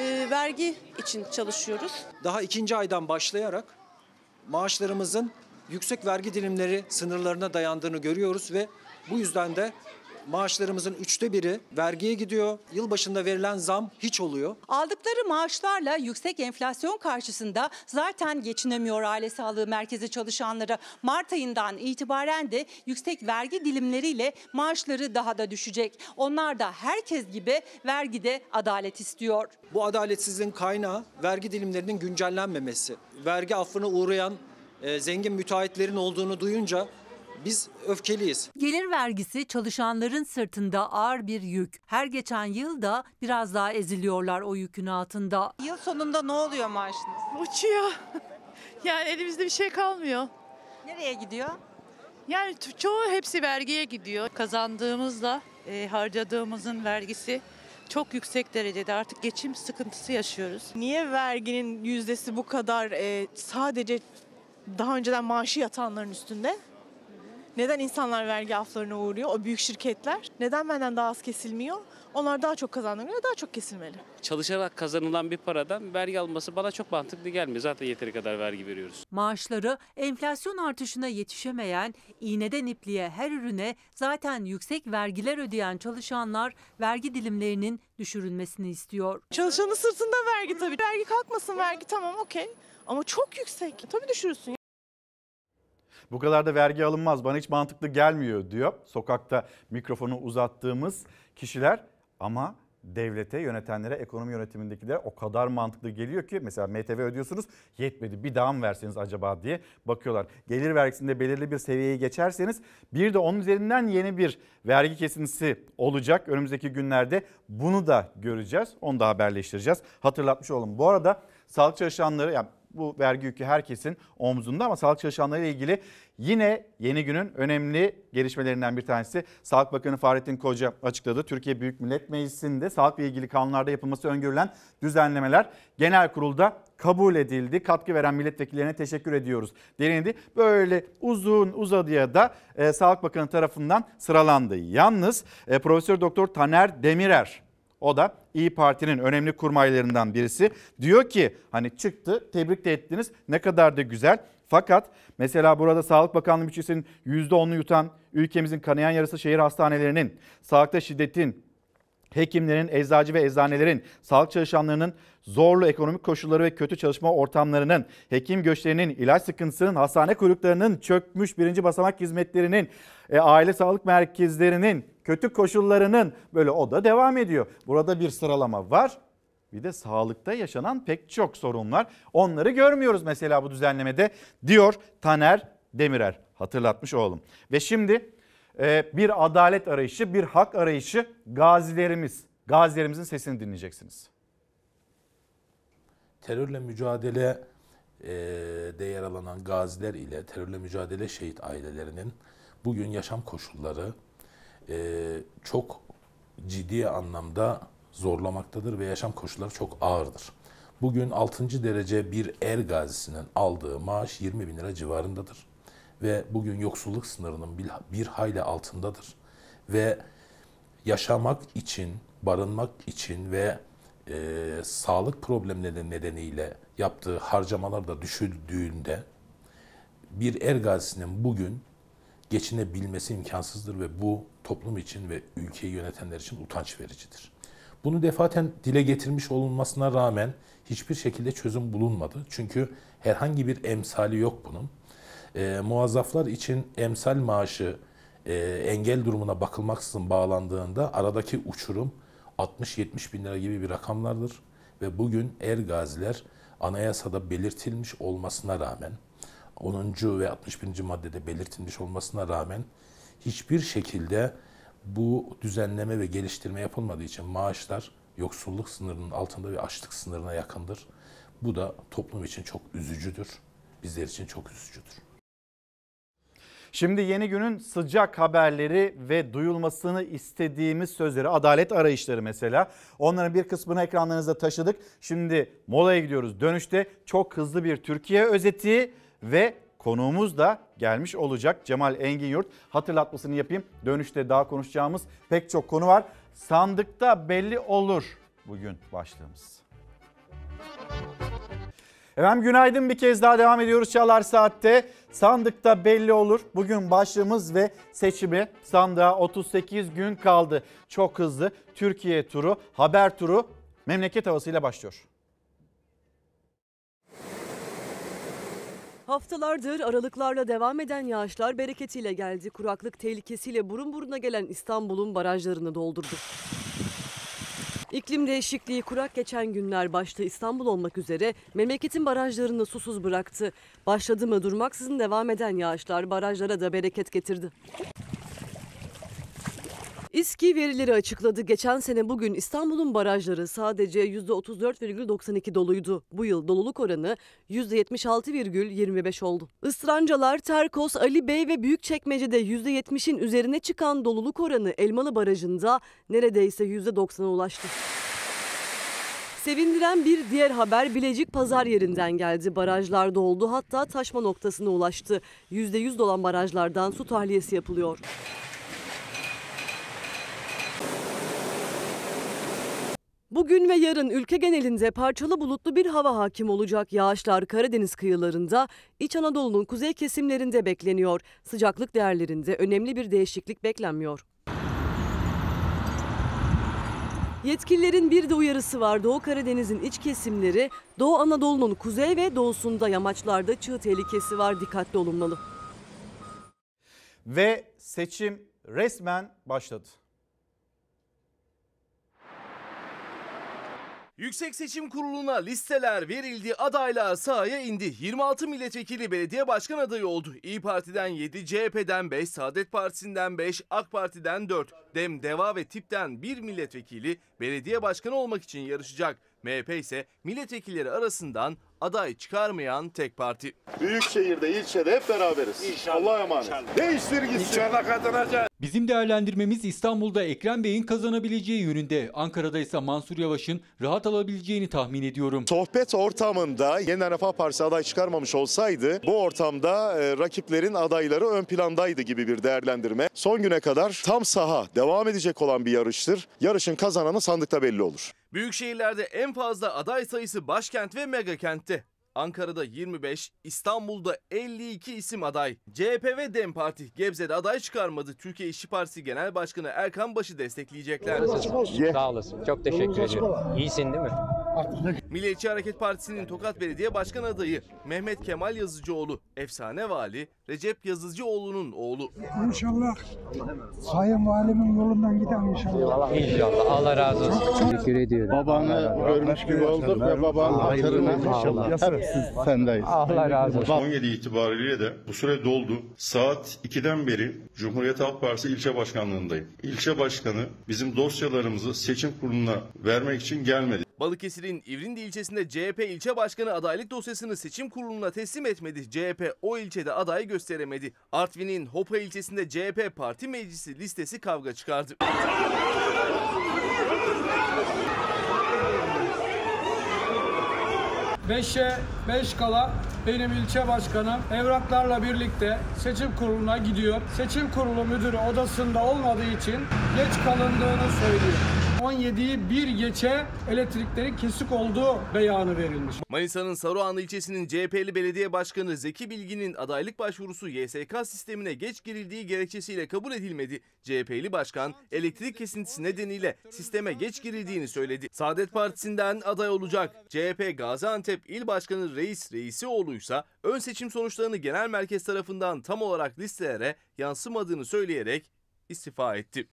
e, vergi için çalışıyoruz. Daha ikinci aydan başlayarak maaşlarımızın yüksek vergi dilimleri sınırlarına dayandığını görüyoruz ve bu yüzden de maaşlarımızın üçte biri vergiye gidiyor. Yılbaşında verilen zam hiç oluyor. Aldıkları maaşlarla yüksek enflasyon karşısında zaten geçinemiyor aile sağlığı merkezi çalışanları. Mart ayından itibaren de yüksek vergi dilimleriyle maaşları daha da düşecek. Onlar da herkes gibi vergide adalet istiyor. Bu adaletsizliğin kaynağı vergi dilimlerinin güncellenmemesi. Vergi affına uğrayan e, zengin müteahhitlerin olduğunu duyunca biz öfkeliyiz. Gelir vergisi çalışanların sırtında ağır bir yük. Her geçen yıl da biraz daha eziliyorlar o yükün altında. Yıl sonunda ne oluyor maaşınız? Uçuyor. Yani elimizde bir şey kalmıyor. Nereye gidiyor? Yani çoğu hepsi vergiye gidiyor. Kazandığımızla e, harcadığımızın vergisi çok yüksek derecede artık geçim sıkıntısı yaşıyoruz. Niye verginin yüzdesi bu kadar e, sadece daha önceden maaşı yatanların üstünde. Neden insanlar vergi aflarına uğruyor? O büyük şirketler. Neden benden daha az kesilmiyor? Onlar daha çok kazandığına daha çok kesilmeli. Çalışarak kazanılan bir paradan vergi alması bana çok mantıklı gelmiyor. Zaten yeteri kadar vergi veriyoruz. Maaşları enflasyon artışına yetişemeyen, iğneden ipliğe her ürüne zaten yüksek vergiler ödeyen çalışanlar vergi dilimlerinin düşürülmesini istiyor. Çalışanın sırtında vergi tabii. Vergi kalkmasın, vergi tamam okey. Ama çok yüksek. Tabii düşürülsün. Bu kadar da vergi alınmaz bana hiç mantıklı gelmiyor diyor. Sokakta mikrofonu uzattığımız kişiler ama devlete, yönetenlere, ekonomi yönetimindekilere o kadar mantıklı geliyor ki mesela MTV ödüyorsunuz yetmedi bir daha mı verseniz acaba diye bakıyorlar. Gelir vergisinde belirli bir seviyeyi geçerseniz bir de onun üzerinden yeni bir vergi kesintisi olacak. Önümüzdeki günlerde bunu da göreceğiz. Onu da haberleştireceğiz. Hatırlatmış olalım. Bu arada sağlık çalışanları yani bu vergi yükü herkesin omzunda ama sağlık çalışanları ile ilgili yine yeni günün önemli gelişmelerinden bir tanesi. Sağlık Bakanı Fahrettin Koca açıkladı. Türkiye Büyük Millet Meclisi'nde sağlıkla ilgili kanunlarda yapılması öngörülen düzenlemeler genel kurulda kabul edildi. Katkı veren milletvekillerine teşekkür ediyoruz denildi. Böyle uzun uzadıya da e, Sağlık Bakanı tarafından sıralandı. Yalnız e, Profesör Doktor Taner Demirer o da İyi Parti'nin önemli kurmaylarından birisi. Diyor ki hani çıktı tebrik de ettiniz ne kadar da güzel. Fakat mesela burada Sağlık Bakanlığı bütçesinin %10'unu yutan ülkemizin kanayan yarısı şehir hastanelerinin sağlıkta şiddetin hekimlerin, eczacı ve eczanelerin, sağlık çalışanlarının zorlu ekonomik koşulları ve kötü çalışma ortamlarının, hekim göçlerinin, ilaç sıkıntısının, hastane kuyruklarının, çökmüş birinci basamak hizmetlerinin, e, aile sağlık merkezlerinin, kötü koşullarının böyle o da devam ediyor. Burada bir sıralama var. Bir de sağlıkta yaşanan pek çok sorunlar. Onları görmüyoruz mesela bu düzenlemede diyor Taner Demirer. Hatırlatmış oğlum. Ve şimdi ee, bir adalet arayışı, bir hak arayışı gazilerimiz, gazilerimizin sesini dinleyeceksiniz. Terörle mücadele e, de yer alanan gaziler ile terörle mücadele şehit ailelerinin bugün yaşam koşulları e, çok ciddi anlamda zorlamaktadır ve yaşam koşulları çok ağırdır. Bugün 6. derece bir er gazisinin aldığı maaş 20 bin lira civarındadır ve bugün yoksulluk sınırının bir, hayli altındadır. Ve yaşamak için, barınmak için ve e, sağlık problemleri nedeniyle yaptığı harcamalar da düşüldüğünde bir ergazisinin bugün geçinebilmesi imkansızdır ve bu toplum için ve ülkeyi yönetenler için utanç vericidir. Bunu defaten dile getirmiş olunmasına rağmen hiçbir şekilde çözüm bulunmadı. Çünkü herhangi bir emsali yok bunun e, muazzaflar için emsal maaşı e, engel durumuna bakılmaksızın bağlandığında aradaki uçurum 60-70 bin lira gibi bir rakamlardır. Ve bugün er gaziler anayasada belirtilmiş olmasına rağmen 10. ve 61. maddede belirtilmiş olmasına rağmen hiçbir şekilde bu düzenleme ve geliştirme yapılmadığı için maaşlar yoksulluk sınırının altında ve açlık sınırına yakındır. Bu da toplum için çok üzücüdür. Bizler için çok üzücüdür. Şimdi yeni günün sıcak haberleri ve duyulmasını istediğimiz sözleri, adalet arayışları mesela. Onların bir kısmını ekranlarınıza taşıdık. Şimdi molaya gidiyoruz. Dönüşte çok hızlı bir Türkiye özeti ve konuğumuz da gelmiş olacak Cemal Engin Yurt. Hatırlatmasını yapayım. Dönüşte daha konuşacağımız pek çok konu var. Sandıkta belli olur bugün başlığımız. Efendim günaydın bir kez daha devam ediyoruz Çalar Saat'te. Sandıkta belli olur. Bugün başlığımız ve seçimi sandığa 38 gün kaldı. Çok hızlı Türkiye turu, haber turu memleket havasıyla başlıyor. Haftalardır aralıklarla devam eden yağışlar bereketiyle geldi. Kuraklık tehlikesiyle burun buruna gelen İstanbul'un barajlarını doldurdu. İklim değişikliği kurak geçen günler başta İstanbul olmak üzere memleketin barajlarını susuz bıraktı. Başladı mı durmaksızın devam eden yağışlar barajlara da bereket getirdi. İSKİ verileri açıkladı. Geçen sene bugün İstanbul'un barajları sadece %34,92 doluydu. Bu yıl doluluk oranı %76,25 oldu. Israncalar, Terkos, Ali Bey ve Büyükçekmece'de %70'in üzerine çıkan doluluk oranı Elmalı Barajı'nda neredeyse %90'a ulaştı. Sevindiren bir diğer haber Bilecik pazar yerinden geldi. Barajlar doldu hatta taşma noktasına ulaştı. %100 dolan barajlardan su tahliyesi yapılıyor. Bugün ve yarın ülke genelinde parçalı bulutlu bir hava hakim olacak. Yağışlar Karadeniz kıyılarında, İç Anadolu'nun kuzey kesimlerinde bekleniyor. Sıcaklık değerlerinde önemli bir değişiklik beklenmiyor. Yetkililerin bir de uyarısı var. Doğu Karadeniz'in iç kesimleri, Doğu Anadolu'nun kuzey ve doğusunda yamaçlarda çığ tehlikesi var. Dikkatli olunmalı. Ve seçim resmen başladı. Yüksek Seçim Kurulu'na listeler verildi, adaylar sahaya indi. 26 milletvekili belediye başkan adayı oldu. İyi Parti'den 7, CHP'den 5, Saadet Partisi'nden 5, AK Parti'den 4, Dem, Deva ve Tip'ten 1 milletvekili belediye başkanı olmak için yarışacak. MHP ise milletvekilleri arasından aday çıkarmayan tek parti. Büyük şehirde, ilçede hep beraberiz. İnşallah. Allah'a emanet. İnşallah. Değiştir gitsin. İnşallah kazanacağız. Bizim değerlendirmemiz İstanbul'da Ekrem Bey'in kazanabileceği yönünde. Ankara'da ise Mansur Yavaş'ın rahat alabileceğini tahmin ediyorum. Sohbet ortamında Yeniden Refah Partisi aday çıkarmamış olsaydı bu ortamda e, rakiplerin adayları ön plandaydı gibi bir değerlendirme. Son güne kadar tam saha devam edecek olan bir yarıştır. Yarışın kazananı sandıkta belli olur. Büyük şehirlerde en fazla aday sayısı başkent ve mega kent Ankara'da 25, İstanbul'da 52 isim aday. CHP ve DEM Parti Gebze'de aday çıkarmadı. Türkiye İşçi Partisi Genel Başkanı Erkan Baş'ı destekleyecekler. Sağ olasın. Çok teşekkür ederim. İyisin değil mi? artık ne... Milliyetçi Hareket Partisi'nin Tokat Belediye Başkan adayı Mehmet Kemal Yazıcıoğlu, efsane vali Recep Yazıcıoğlu'nun oğlu. İnşallah Sayın Valimin yolundan giden inşallah. İnşallah. Allah razı olsun. teşekkür ediyorum. Babanı görmüş gibi olduk ve babanın hatırına inşallah. Hep sendeyiz. Allah razı olsun. 17 itibariyle de bu süre doldu. Saat 2'den beri Cumhuriyet Halk Partisi ilçe başkanlığındayım. İlçe başkanı bizim dosyalarımızı seçim kuruluna vermek için gelmedi. Balıkesir'in İvrindi ilçesinde CHP ilçe başkanı adaylık dosyasını seçim kuruluna teslim etmedi. CHP o ilçede adayı gösteremedi. Artvin'in Hopa ilçesinde CHP parti meclisi listesi kavga çıkardı. Beşe, beş kala benim ilçe başkanım evraklarla birlikte seçim kuruluna gidiyor. Seçim kurulu müdürü odasında olmadığı için geç kalındığını söylüyor. 17'yi bir geçe elektrikleri kesik olduğu beyanı verilmiş. Manisa'nın Saruhanlı ilçesinin CHP'li belediye başkanı Zeki Bilgin'in adaylık başvurusu YSK sistemine geç girildiği gerekçesiyle kabul edilmedi. CHP'li başkan elektrik kesintisi nedeniyle sisteme geç girildiğini söyledi. Saadet Partisi'nden aday olacak CHP Gaziantep İl Başkanı Reis Reisi oğluysa ön seçim sonuçlarını genel merkez tarafından tam olarak listelere yansımadığını söyleyerek istifa etti.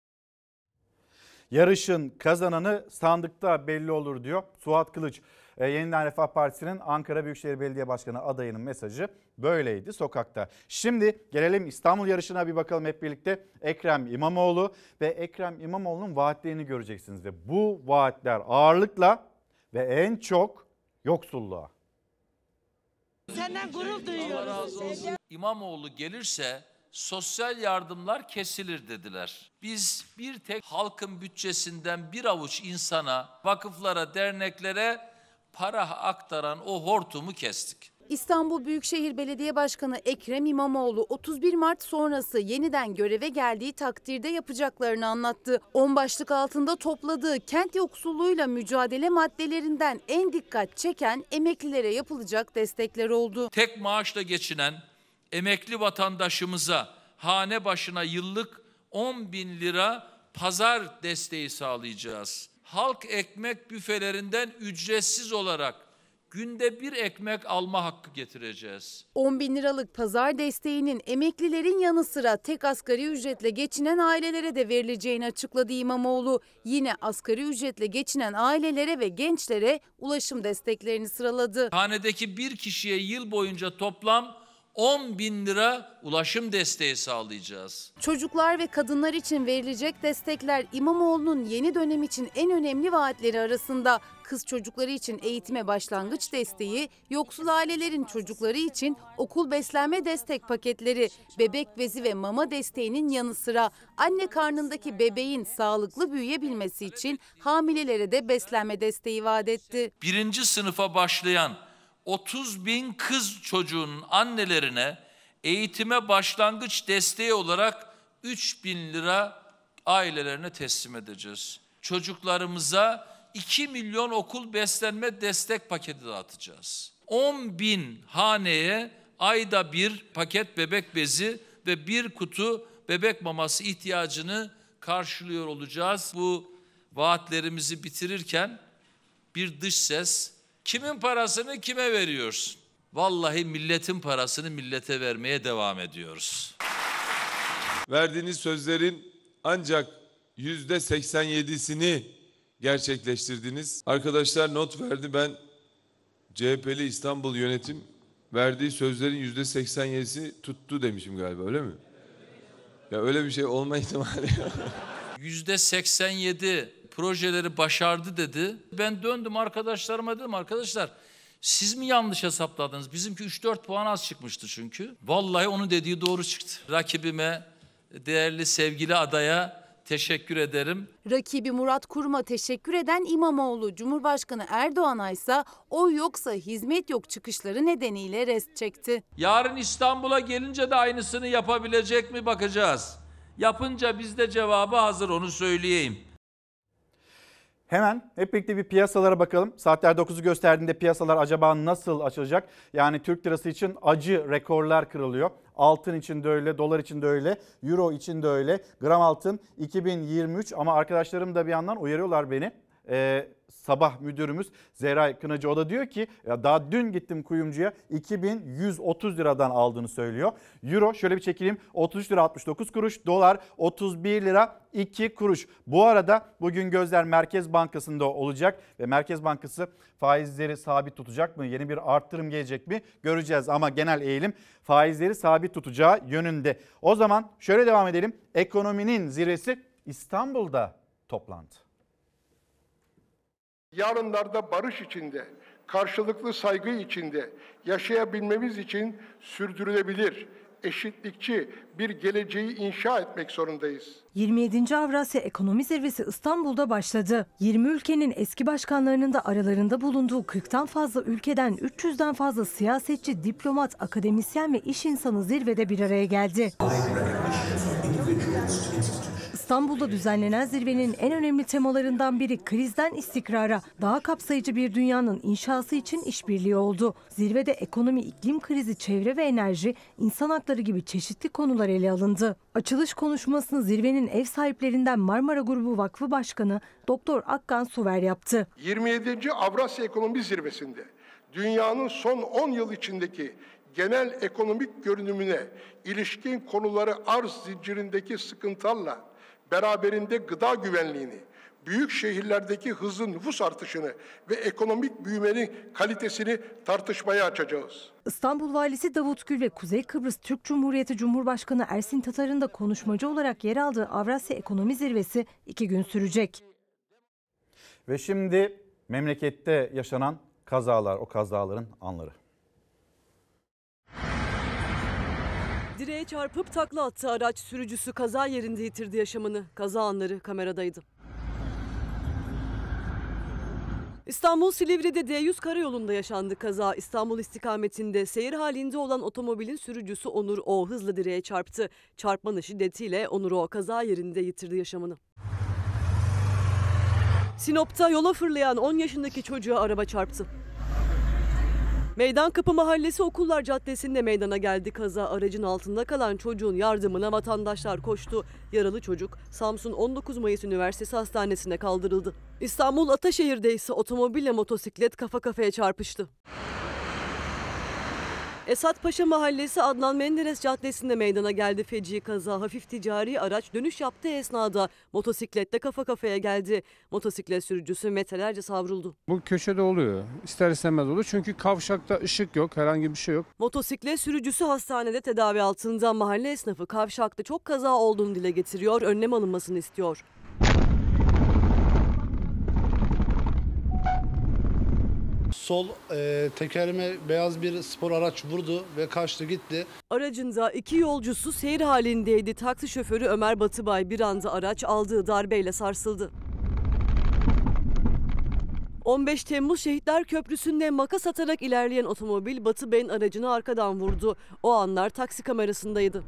Yarışın kazananı sandıkta belli olur diyor Suat Kılıç. E, Yeniden Refah Partisi'nin Ankara Büyükşehir Belediye Başkanı adayının mesajı böyleydi sokakta. Şimdi gelelim İstanbul yarışına bir bakalım hep birlikte. Ekrem İmamoğlu ve Ekrem İmamoğlu'nun vaatlerini göreceksiniz ve bu vaatler ağırlıkla ve en çok yoksulluğa. Senden gurur duyuyoruz. İmamoğlu gelirse sosyal yardımlar kesilir dediler. Biz bir tek halkın bütçesinden bir avuç insana, vakıflara, derneklere para aktaran o hortumu kestik. İstanbul Büyükşehir Belediye Başkanı Ekrem İmamoğlu 31 Mart sonrası yeniden göreve geldiği takdirde yapacaklarını anlattı. 10 başlık altında topladığı kent yoksulluğuyla mücadele maddelerinden en dikkat çeken emeklilere yapılacak destekler oldu. Tek maaşla geçinen emekli vatandaşımıza hane başına yıllık 10 bin lira pazar desteği sağlayacağız. Halk ekmek büfelerinden ücretsiz olarak günde bir ekmek alma hakkı getireceğiz. 10 bin liralık pazar desteğinin emeklilerin yanı sıra tek asgari ücretle geçinen ailelere de verileceğini açıkladı İmamoğlu. Yine asgari ücretle geçinen ailelere ve gençlere ulaşım desteklerini sıraladı. Hanedeki bir kişiye yıl boyunca toplam 10 bin lira ulaşım desteği sağlayacağız. Çocuklar ve kadınlar için verilecek destekler İmamoğlu'nun yeni dönem için en önemli vaatleri arasında kız çocukları için eğitime başlangıç desteği, yoksul ailelerin çocukları için okul beslenme destek paketleri, bebek bezi ve mama desteğinin yanı sıra anne karnındaki bebeğin sağlıklı büyüyebilmesi için hamilelere de beslenme desteği vaat etti. Birinci sınıfa başlayan 30 bin kız çocuğun annelerine eğitime başlangıç desteği olarak 3 bin lira ailelerine teslim edeceğiz. Çocuklarımıza 2 milyon okul beslenme destek paketi dağıtacağız. 10 bin haneye ayda bir paket bebek bezi ve bir kutu bebek maması ihtiyacını karşılıyor olacağız. Bu vaatlerimizi bitirirken bir dış ses Kimin parasını kime veriyorsun? Vallahi milletin parasını millete vermeye devam ediyoruz. Verdiğiniz sözlerin ancak yüzde 87'sini gerçekleştirdiniz. Arkadaşlar not verdi ben CHP'li İstanbul yönetim verdiği sözlerin yüzde 87'si tuttu demişim galiba öyle mi? Ya öyle bir şey olma ihtimali yok. Yüzde 87 projeleri başardı dedi. Ben döndüm arkadaşlarıma dedim arkadaşlar siz mi yanlış hesapladınız? Bizimki 3-4 puan az çıkmıştı çünkü. Vallahi onun dediği doğru çıktı. Rakibime, değerli sevgili adaya teşekkür ederim. Rakibi Murat Kurum'a teşekkür eden İmamoğlu, Cumhurbaşkanı Erdoğan'a ise o yoksa hizmet yok çıkışları nedeniyle rest çekti. Yarın İstanbul'a gelince de aynısını yapabilecek mi bakacağız. Yapınca biz de cevabı hazır onu söyleyeyim. Hemen hep birlikte bir piyasalara bakalım. Saatler 9'u gösterdiğinde piyasalar acaba nasıl açılacak? Yani Türk lirası için acı rekorlar kırılıyor. Altın için de öyle, dolar için de öyle, euro için de öyle. Gram altın 2023 ama arkadaşlarım da bir yandan uyarıyorlar beni e, sabah müdürümüz Zeray Kınacı o da diyor ki ya daha dün gittim kuyumcuya 2130 liradan aldığını söylüyor. Euro şöyle bir çekileyim 33 lira 69 kuruş dolar 31 lira 2 kuruş. Bu arada bugün gözler Merkez Bankası'nda olacak ve Merkez Bankası faizleri sabit tutacak mı? Yeni bir arttırım gelecek mi? Göreceğiz ama genel eğilim faizleri sabit tutacağı yönünde. O zaman şöyle devam edelim. Ekonominin zirvesi İstanbul'da toplantı yarınlarda barış içinde, karşılıklı saygı içinde yaşayabilmemiz için sürdürülebilir, eşitlikçi bir geleceği inşa etmek zorundayız. 27. Avrasya Ekonomi Zirvesi İstanbul'da başladı. 20 ülkenin eski başkanlarının da aralarında bulunduğu 40'tan fazla ülkeden 300'den fazla siyasetçi, diplomat, akademisyen ve iş insanı zirvede bir araya geldi. İstanbul'da düzenlenen zirvenin en önemli temalarından biri krizden istikrara, daha kapsayıcı bir dünyanın inşası için işbirliği oldu. Zirvede ekonomi, iklim krizi, çevre ve enerji, insan hakları gibi çeşitli konular ele alındı. Açılış konuşmasını zirvenin ev sahiplerinden Marmara Grubu Vakfı Başkanı Doktor Akkan Suver yaptı. 27. Avrasya Ekonomi Zirvesi'nde dünyanın son 10 yıl içindeki genel ekonomik görünümüne ilişkin konuları arz zincirindeki sıkıntılarla beraberinde gıda güvenliğini, büyük şehirlerdeki hızlı nüfus artışını ve ekonomik büyümenin kalitesini tartışmaya açacağız. İstanbul Valisi Davut Gül ve Kuzey Kıbrıs Türk Cumhuriyeti Cumhurbaşkanı Ersin Tatar'ın da konuşmacı olarak yer aldığı Avrasya Ekonomi Zirvesi iki gün sürecek. Ve şimdi memlekette yaşanan kazalar, o kazaların anları. Direğe çarpıp takla attı araç sürücüsü kaza yerinde yitirdi yaşamını. Kaza anları kameradaydı. İstanbul Silivri'de D100 karayolunda yaşandı kaza. İstanbul istikametinde seyir halinde olan otomobilin sürücüsü Onur O hızlı direğe çarptı. Çarpmanın şiddetiyle Onur O kaza yerinde yitirdi yaşamını. Sinop'ta yola fırlayan 10 yaşındaki çocuğa araba çarptı. Meydan Kapı Mahallesi Okullar Caddesi'nde meydana geldi kaza. Aracın altında kalan çocuğun yardımına vatandaşlar koştu. Yaralı çocuk Samsun 19 Mayıs Üniversitesi Hastanesi'ne kaldırıldı. İstanbul Ataşehir'de ise otomobille motosiklet kafa kafaya çarpıştı. Esat Paşa Mahallesi Adnan Menderes Caddesi'nde meydana geldi feci kaza. Hafif ticari araç dönüş yaptığı esnada motosiklette kafa kafaya geldi. Motosiklet sürücüsü metrelerce savruldu. Bu köşede oluyor. İster istemez olur. Çünkü kavşakta ışık yok, herhangi bir şey yok. Motosiklet sürücüsü hastanede tedavi altında. Mahalle esnafı kavşakta çok kaza olduğunu dile getiriyor, önlem alınmasını istiyor. Sol e, tekerime beyaz bir spor araç vurdu ve kaçtı gitti. Aracında iki yolcusu seyir halindeydi. Taksi şoförü Ömer Batıbay bir anda araç aldığı darbeyle sarsıldı. 15 Temmuz Şehitler Köprüsü'nde makas atarak ilerleyen otomobil Batı Bey'in aracını arkadan vurdu. O anlar taksi kamerasındaydı.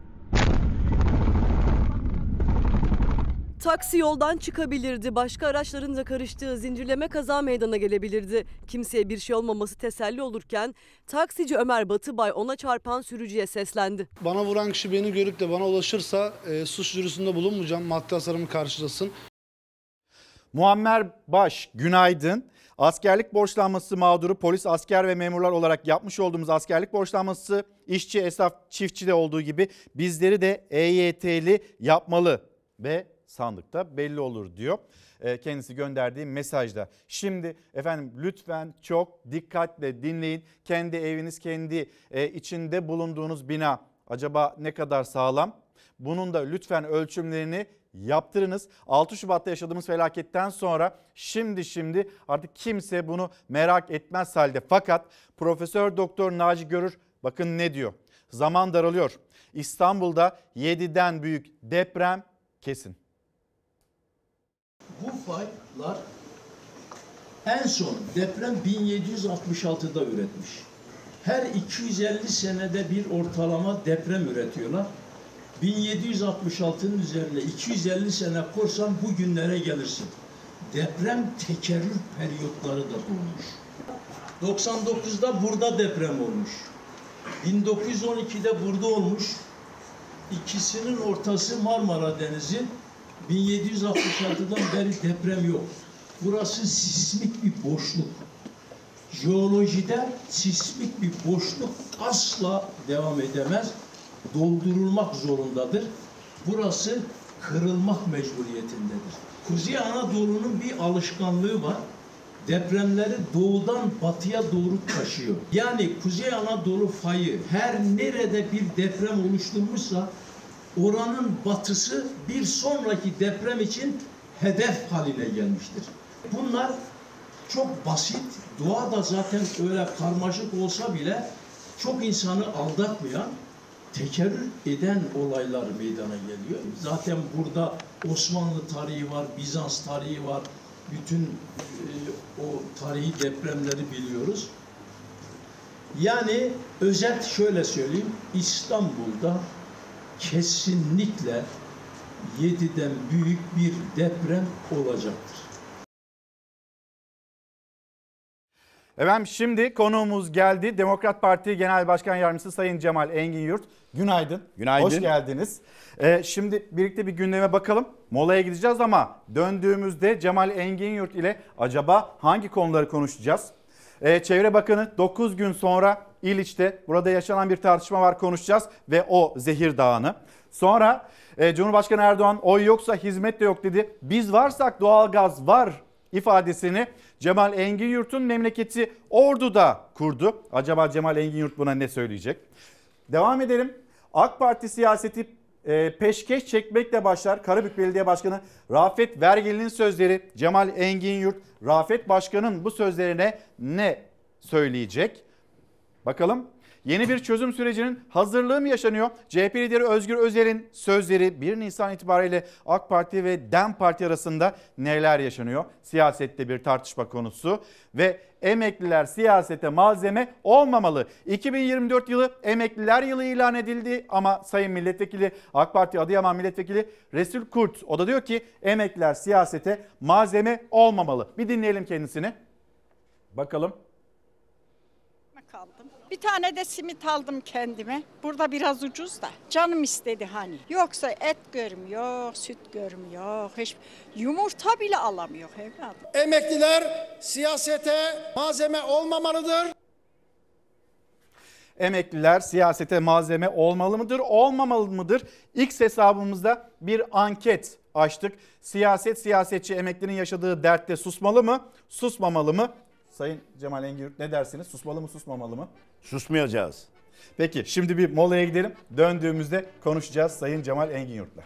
Taksi yoldan çıkabilirdi. Başka araçların da karıştığı zincirleme kaza meydana gelebilirdi. Kimseye bir şey olmaması teselli olurken taksici Ömer Batıbay ona çarpan sürücüye seslendi. Bana vuran kişi beni görüp de bana ulaşırsa e, suç duyurusunda bulunmayacağım. Maddi hasarımı karşılasın. Muammer Baş günaydın. Askerlik borçlanması mağduru polis, asker ve memurlar olarak yapmış olduğumuz askerlik borçlanması işçi, esnaf, çiftçi de olduğu gibi bizleri de EYT'li yapmalı ve sandıkta belli olur diyor. E, kendisi gönderdiği mesajda. Şimdi efendim lütfen çok dikkatle dinleyin. Kendi eviniz, kendi e, içinde bulunduğunuz bina acaba ne kadar sağlam? Bunun da lütfen ölçümlerini yaptırınız. 6 Şubat'ta yaşadığımız felaketten sonra şimdi şimdi artık kimse bunu merak etmez halde. Fakat Profesör Doktor Naci Görür bakın ne diyor. Zaman daralıyor. İstanbul'da 7'den büyük deprem kesin faylar en son deprem 1766'da üretmiş. Her 250 senede bir ortalama deprem üretiyorlar. 1766'nın üzerine 250 sene korsan bu günlere gelirsin. Deprem tekerrür periyotları da bulmuş. 99'da burada deprem olmuş. 1912'de burada olmuş. İkisinin ortası Marmara Denizi. 1766'dan beri deprem yok. Burası sismik bir boşluk. Jeolojide sismik bir boşluk asla devam edemez. Doldurulmak zorundadır. Burası kırılmak mecburiyetindedir. Kuzey Anadolu'nun bir alışkanlığı var. Depremleri doğudan batıya doğru taşıyor. Yani Kuzey Anadolu fayı her nerede bir deprem oluşturmuşsa oranın batısı bir sonraki deprem için hedef haline gelmiştir. Bunlar çok basit, doğa da zaten öyle karmaşık olsa bile çok insanı aldatmayan, tekerrür eden olaylar meydana geliyor. Zaten burada Osmanlı tarihi var, Bizans tarihi var. Bütün e, o tarihi depremleri biliyoruz. Yani özet şöyle söyleyeyim. İstanbul'da kesinlikle 7'den büyük bir deprem olacaktır. Efendim şimdi konuğumuz geldi. Demokrat Parti Genel Başkan Yardımcısı Sayın Cemal Engin Yurt. Günaydın. Günaydın. Hoş geldiniz. Ee, şimdi birlikte bir gündeme bakalım. Molaya gideceğiz ama döndüğümüzde Cemal Engin Yurt ile acaba hangi konuları konuşacağız? Ee, Çevre Bakanı 9 gün sonra İliç'te burada yaşanan bir tartışma var konuşacağız ve o zehir dağını. Sonra e, Cumhurbaşkanı Erdoğan oy yoksa hizmet de yok dedi. Biz varsak doğalgaz var ifadesini Cemal Enginyurt'un memleketi Ordu'da kurdu. Acaba Cemal Enginyurt buna ne söyleyecek? Devam edelim. AK Parti siyaseti e, peşkeş çekmekle başlar. Karabük Belediye Başkanı Rafet Vergil'in sözleri Cemal Enginyurt, Rafet Başkan'ın bu sözlerine ne söyleyecek? Bakalım yeni bir çözüm sürecinin hazırlığı mı yaşanıyor? CHP lideri Özgür Özel'in sözleri 1 Nisan itibariyle AK Parti ve DEM Parti arasında neler yaşanıyor? Siyasette bir tartışma konusu ve emekliler siyasete malzeme olmamalı. 2024 yılı emekliler yılı ilan edildi ama Sayın Milletvekili AK Parti Adıyaman Milletvekili Resul Kurt o da diyor ki emekliler siyasete malzeme olmamalı. Bir dinleyelim kendisini. Bakalım bir tane de simit aldım kendime. Burada biraz ucuz da. Canım istedi hani. Yoksa et görmüyor, süt görmüyor. Hiç yumurta bile alamıyor evladım. Emekliler siyasete malzeme olmamalıdır. Emekliler siyasete malzeme olmalı mıdır, olmamalı mıdır? X hesabımızda bir anket açtık. Siyaset siyasetçi emeklinin yaşadığı dertte susmalı mı, susmamalı mı? Sayın Cemal Engin ne dersiniz? Susmalı mı, susmamalı mı? Susmayacağız. Peki şimdi bir molaya gidelim. Döndüğümüzde konuşacağız Sayın Cemal Engin Yurt'la.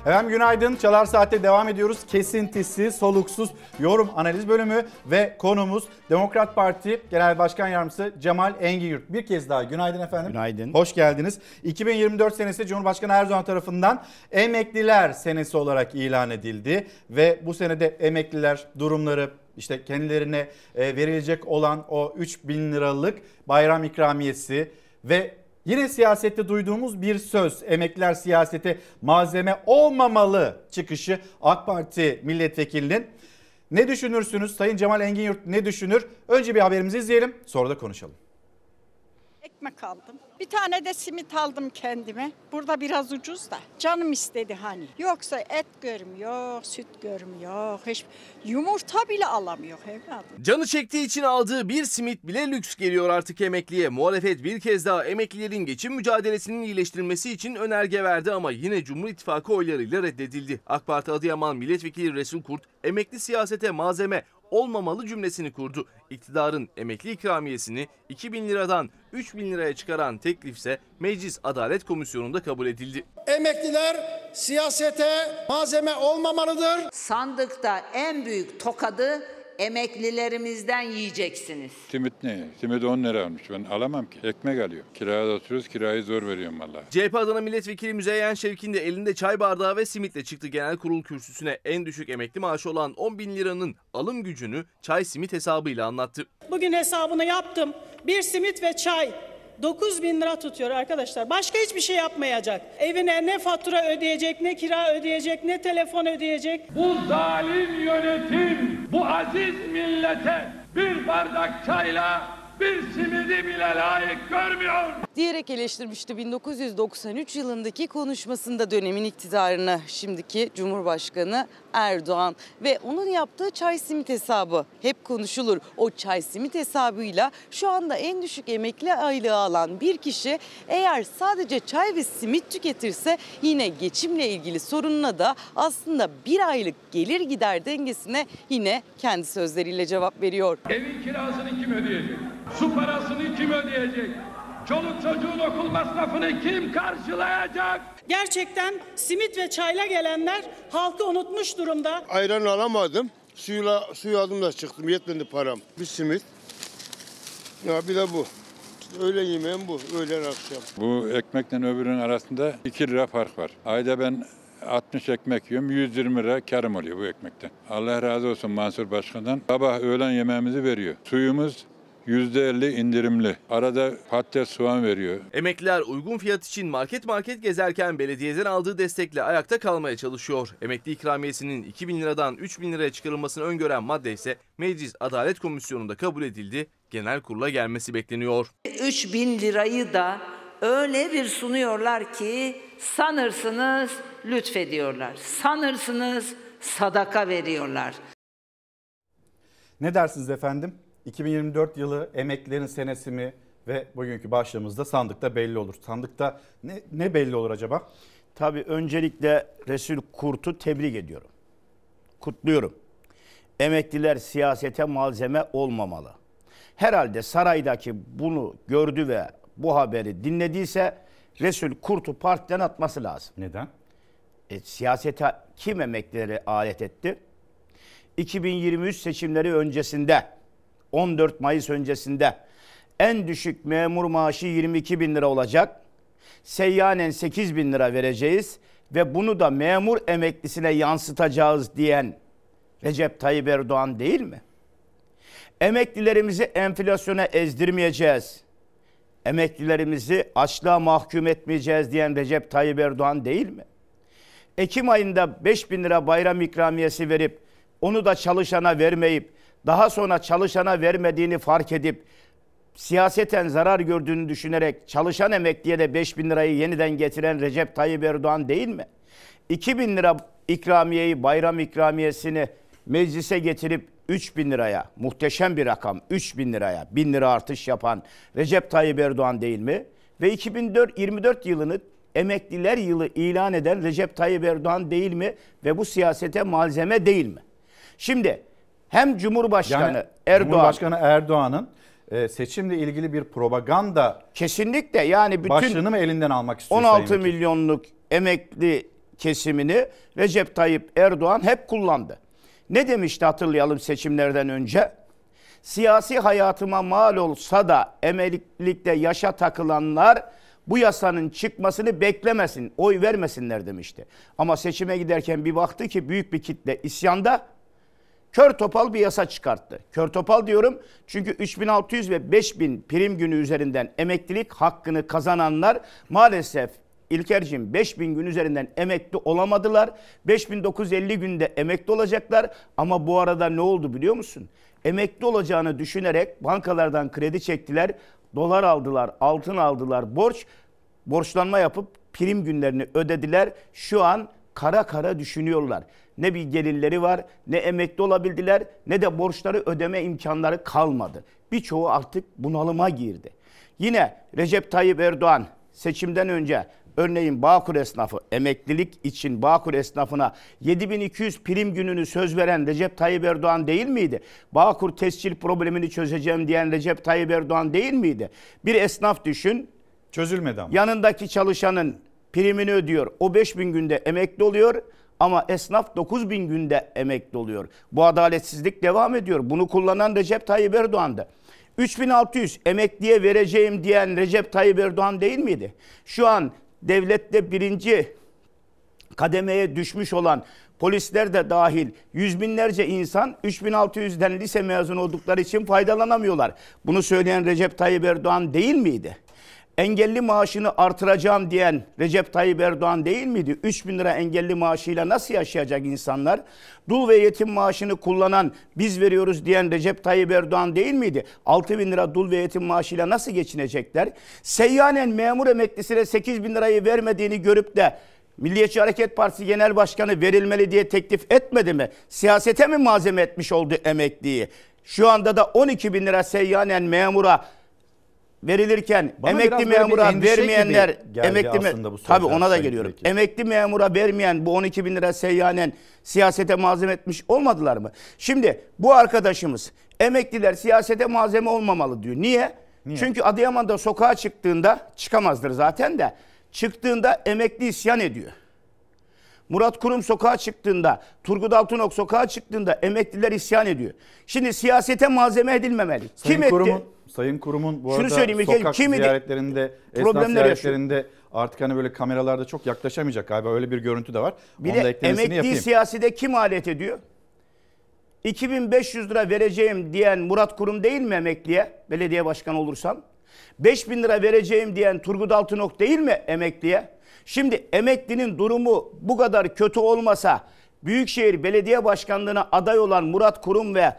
Efendim günaydın. Çalar Saat'te devam ediyoruz. Kesintisiz, soluksuz yorum analiz bölümü ve konumuz Demokrat Parti Genel Başkan Yardımcısı Cemal Engiyurt. Bir kez daha günaydın efendim. Günaydın. Hoş geldiniz. 2024 senesi Cumhurbaşkanı Erdoğan tarafından emekliler senesi olarak ilan edildi ve bu senede emekliler durumları işte kendilerine e, verilecek olan o 3 bin liralık bayram ikramiyesi ve yine siyasette duyduğumuz bir söz emekler siyasete malzeme olmamalı çıkışı AK Parti milletvekilinin. Ne düşünürsünüz? Sayın Cemal Enginyurt ne düşünür? Önce bir haberimizi izleyelim sonra da konuşalım ekmek aldım. Bir tane de simit aldım kendime. Burada biraz ucuz da. Canım istedi hani. Yoksa et görmüyor, süt görmüyor. Hiç yumurta bile alamıyor evladım. Canı çektiği için aldığı bir simit bile lüks geliyor artık emekliye. Muhalefet bir kez daha emeklilerin geçim mücadelesinin iyileştirilmesi için önerge verdi ama yine Cumhur İttifakı oylarıyla reddedildi. AK Parti Adıyaman Milletvekili Resul Kurt emekli siyasete malzeme olmamalı cümlesini kurdu. İktidarın emekli ikramiyesini 2 bin liradan 3 bin liraya çıkaran teklifse Meclis Adalet Komisyonu'nda kabul edildi. Emekliler siyasete malzeme olmamalıdır. Sandıkta en büyük tokadı emeklilerimizden yiyeceksiniz. Simit ne? Simit 10 lira almış. Ben alamam ki. Ekmek alıyor. Kiraya da oturuyoruz. Kirayı zor veriyorum valla. CHP adına Milletvekili Müzeyyen Şevkin de elinde çay bardağı ve simitle çıktı genel kurul kürsüsüne. En düşük emekli maaşı olan 10 bin liranın alım gücünü çay simit hesabıyla anlattı. Bugün hesabını yaptım. Bir simit ve çay 9 bin lira tutuyor arkadaşlar. Başka hiçbir şey yapmayacak. Evine ne fatura ödeyecek, ne kira ödeyecek, ne telefon ödeyecek. Bu zalim yönetim, bu aziz millete bir bardak çayla bir simidi bile layık görmüyor diyerek eleştirmişti 1993 yılındaki konuşmasında dönemin iktidarını şimdiki Cumhurbaşkanı Erdoğan ve onun yaptığı çay simit hesabı hep konuşulur. O çay simit hesabıyla şu anda en düşük emekli aylığı alan bir kişi eğer sadece çay ve simit tüketirse yine geçimle ilgili sorununa da aslında bir aylık gelir gider dengesine yine kendi sözleriyle cevap veriyor. Evin kirasını kim ödeyecek? Su parasını kim ödeyecek? Çoluk çocuğun okul masrafını kim karşılayacak? Gerçekten simit ve çayla gelenler halkı unutmuş durumda. Ayran alamadım. Suyla, suyu aldım da çıktım. Yetmedi param. Bir simit. Ya bir de bu. Öğlen yemeğim bu. Öğlen akşam. Bu ekmekten öbürünün arasında 2 lira fark var. Ayda ben 60 ekmek yiyorum. 120 lira karım oluyor bu ekmekten. Allah razı olsun Mansur Başkan'dan. Sabah öğlen yemeğimizi veriyor. Suyumuz %50 indirimli. Arada patates soğan veriyor. Emekliler uygun fiyat için market market gezerken belediyeden aldığı destekle ayakta kalmaya çalışıyor. Emekli ikramiyesinin 2 bin liradan 3 bin liraya çıkarılmasını öngören madde ise Meclis Adalet Komisyonu'nda kabul edildi. Genel kurula gelmesi bekleniyor. 3 bin lirayı da öyle bir sunuyorlar ki sanırsınız lütfediyorlar. Sanırsınız sadaka veriyorlar. Ne dersiniz efendim? 2024 yılı emeklilerin senesi mi ve bugünkü başlığımızda sandıkta belli olur. Sandıkta ne, ne belli olur acaba? Tabii öncelikle Resul Kurt'u tebrik ediyorum. Kutluyorum. Emekliler siyasete malzeme olmamalı. Herhalde saraydaki bunu gördü ve bu haberi dinlediyse Resul Kurt'u partiden atması lazım. Neden? E, siyasete kim emeklileri alet etti? 2023 seçimleri öncesinde 14 Mayıs öncesinde en düşük memur maaşı 22 bin lira olacak. Seyyanen 8 bin lira vereceğiz ve bunu da memur emeklisine yansıtacağız diyen Recep Tayyip Erdoğan değil mi? Emeklilerimizi enflasyona ezdirmeyeceğiz. Emeklilerimizi açlığa mahkum etmeyeceğiz diyen Recep Tayyip Erdoğan değil mi? Ekim ayında 5 bin lira bayram ikramiyesi verip onu da çalışana vermeyip daha sonra çalışana vermediğini fark edip siyaseten zarar gördüğünü düşünerek çalışan emekliye de 5 bin lirayı yeniden getiren Recep Tayyip Erdoğan değil mi? 2 bin lira ikramiyeyi, bayram ikramiyesini meclise getirip 3 bin liraya, muhteşem bir rakam 3 bin liraya, bin lira artış yapan Recep Tayyip Erdoğan değil mi? Ve 2024 yılını emekliler yılı ilan eden Recep Tayyip Erdoğan değil mi? Ve bu siyasete malzeme değil mi? Şimdi hem Cumhurbaşkanı yani, Erdoğan Cumhurbaşkanı Erdoğan'ın e, seçimle ilgili bir propaganda kesinlikle yani bütün başlığını mı elinden almak istiyor 16 milyonluk emekli kesimini Recep Tayyip Erdoğan hep kullandı. Ne demişti hatırlayalım seçimlerden önce? Siyasi hayatıma mal olsa da emeklilikte yaşa takılanlar bu yasanın çıkmasını beklemesin, oy vermesinler demişti. Ama seçime giderken bir baktı ki büyük bir kitle isyanda kör topal bir yasa çıkarttı. Kör topal diyorum çünkü 3600 ve 5000 prim günü üzerinden emeklilik hakkını kazananlar maalesef İlker'cim 5000 gün üzerinden emekli olamadılar. 5950 günde emekli olacaklar ama bu arada ne oldu biliyor musun? Emekli olacağını düşünerek bankalardan kredi çektiler, dolar aldılar, altın aldılar, borç borçlanma yapıp prim günlerini ödediler. Şu an kara kara düşünüyorlar ne bir gelirleri var, ne emekli olabildiler, ne de borçları ödeme imkanları kalmadı. Birçoğu artık bunalıma girdi. Yine Recep Tayyip Erdoğan seçimden önce örneğin Bağkur esnafı emeklilik için Bağkur esnafına 7200 prim gününü söz veren Recep Tayyip Erdoğan değil miydi? Bağkur tescil problemini çözeceğim diyen Recep Tayyip Erdoğan değil miydi? Bir esnaf düşün. Çözülmedi ama. Yanındaki çalışanın primini ödüyor. O 5000 günde emekli oluyor. Ama esnaf 9 bin günde emekli oluyor. Bu adaletsizlik devam ediyor. Bunu kullanan Recep Tayyip Erdoğan'dı. 3600 emekliye vereceğim diyen Recep Tayyip Erdoğan değil miydi? Şu an devlette birinci kademeye düşmüş olan polisler de dahil yüz binlerce insan 3600'den lise mezunu oldukları için faydalanamıyorlar. Bunu söyleyen Recep Tayyip Erdoğan değil miydi? engelli maaşını artıracağım diyen Recep Tayyip Erdoğan değil miydi? 3 bin lira engelli maaşıyla nasıl yaşayacak insanlar? Dul ve yetim maaşını kullanan biz veriyoruz diyen Recep Tayyip Erdoğan değil miydi? 6 bin lira dul ve yetim maaşıyla nasıl geçinecekler? Seyyanen memur emeklisine 8 bin lirayı vermediğini görüp de Milliyetçi Hareket Partisi Genel Başkanı verilmeli diye teklif etmedi mi? Siyasete mi malzeme etmiş oldu emekliyi? Şu anda da 12 bin lira seyyanen memura verilirken Bana emekli memura vermeyenler emekli me tabii ona da geliyorum. Peki. Emekli memura vermeyen bu 12 bin lira seyyanen siyasete malzeme etmiş olmadılar mı? Şimdi bu arkadaşımız emekliler siyasete malzeme olmamalı diyor. Niye? Niye? Çünkü Adıyaman'da sokağa çıktığında çıkamazdır zaten de çıktığında emekli isyan ediyor. Murat Kurum sokağa çıktığında, Turgut Altınok sokağa çıktığında emekliler isyan ediyor. Şimdi siyasete malzeme edilmemeli. Sayın Kim etti? Kurumun Sayın Kurum'un bu Şunu arada söyleyeyim, sokak kimi ziyaretlerinde, esnaf ziyaretlerinde yaşıyor. artık hani böyle kameralarda çok yaklaşamayacak galiba öyle bir görüntü de var. Bir Onu de emekli yapayım. siyaside kim alet ediyor? 2500 lira vereceğim diyen Murat Kurum değil mi emekliye? Belediye başkanı olursam. 5000 lira vereceğim diyen Turgut Altınok değil mi emekliye? Şimdi emeklinin durumu bu kadar kötü olmasa Büyükşehir Belediye Başkanlığı'na aday olan Murat Kurum ve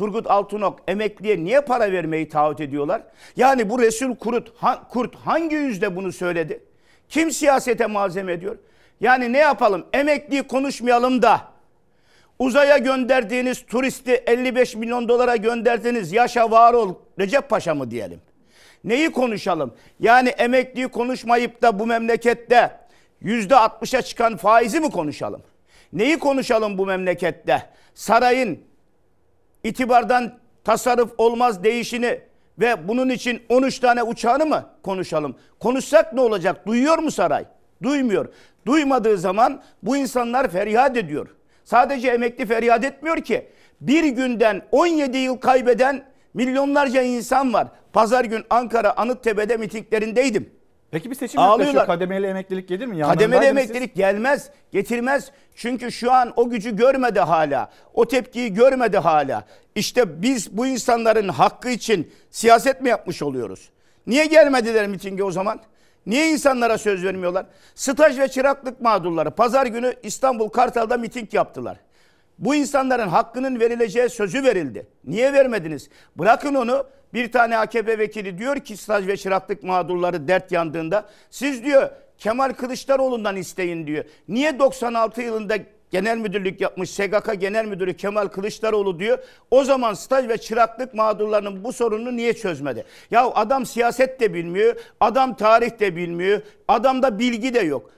Turgut Altunok emekliye niye para vermeyi taahhüt ediyorlar? Yani bu Resul Kurut, ha, Kurt hangi yüzde bunu söyledi? Kim siyasete malzeme ediyor? Yani ne yapalım? Emekliyi konuşmayalım da uzaya gönderdiğiniz turisti 55 milyon dolara gönderdiğiniz yaşa var ol Recep Paşa mı diyelim? Neyi konuşalım? Yani emekliyi konuşmayıp da bu memlekette yüzde %60'a çıkan faizi mi konuşalım? Neyi konuşalım bu memlekette? Sarayın itibardan tasarruf olmaz değişini ve bunun için 13 tane uçağını mı konuşalım? Konuşsak ne olacak? Duyuyor mu saray? Duymuyor. Duymadığı zaman bu insanlar feryat ediyor. Sadece emekli feryat etmiyor ki. Bir günden 17 yıl kaybeden milyonlarca insan var. Pazar gün Ankara Anıttepe'de mitinglerindeydim. Peki bir seçim Ağlıyorlar. yaklaşıyor. Kademeli emeklilik gelir mi? Kademeli emeklilik siz? gelmez, getirmez. Çünkü şu an o gücü görmedi hala. O tepkiyi görmedi hala. İşte biz bu insanların hakkı için siyaset mi yapmış oluyoruz? Niye gelmediler mitinge o zaman? Niye insanlara söz vermiyorlar? Staj ve çıraklık mağdurları pazar günü İstanbul Kartal'da miting yaptılar. Bu insanların hakkının verileceği sözü verildi. Niye vermediniz? Bırakın onu bir tane AKP vekili diyor ki staj ve çıraklık mağdurları dert yandığında siz diyor Kemal Kılıçdaroğlu'ndan isteyin diyor. Niye 96 yılında genel müdürlük yapmış SGK Genel Müdürü Kemal Kılıçdaroğlu diyor. O zaman staj ve çıraklık mağdurlarının bu sorununu niye çözmedi? Ya adam siyaset de bilmiyor, adam tarih de bilmiyor, adamda bilgi de yok.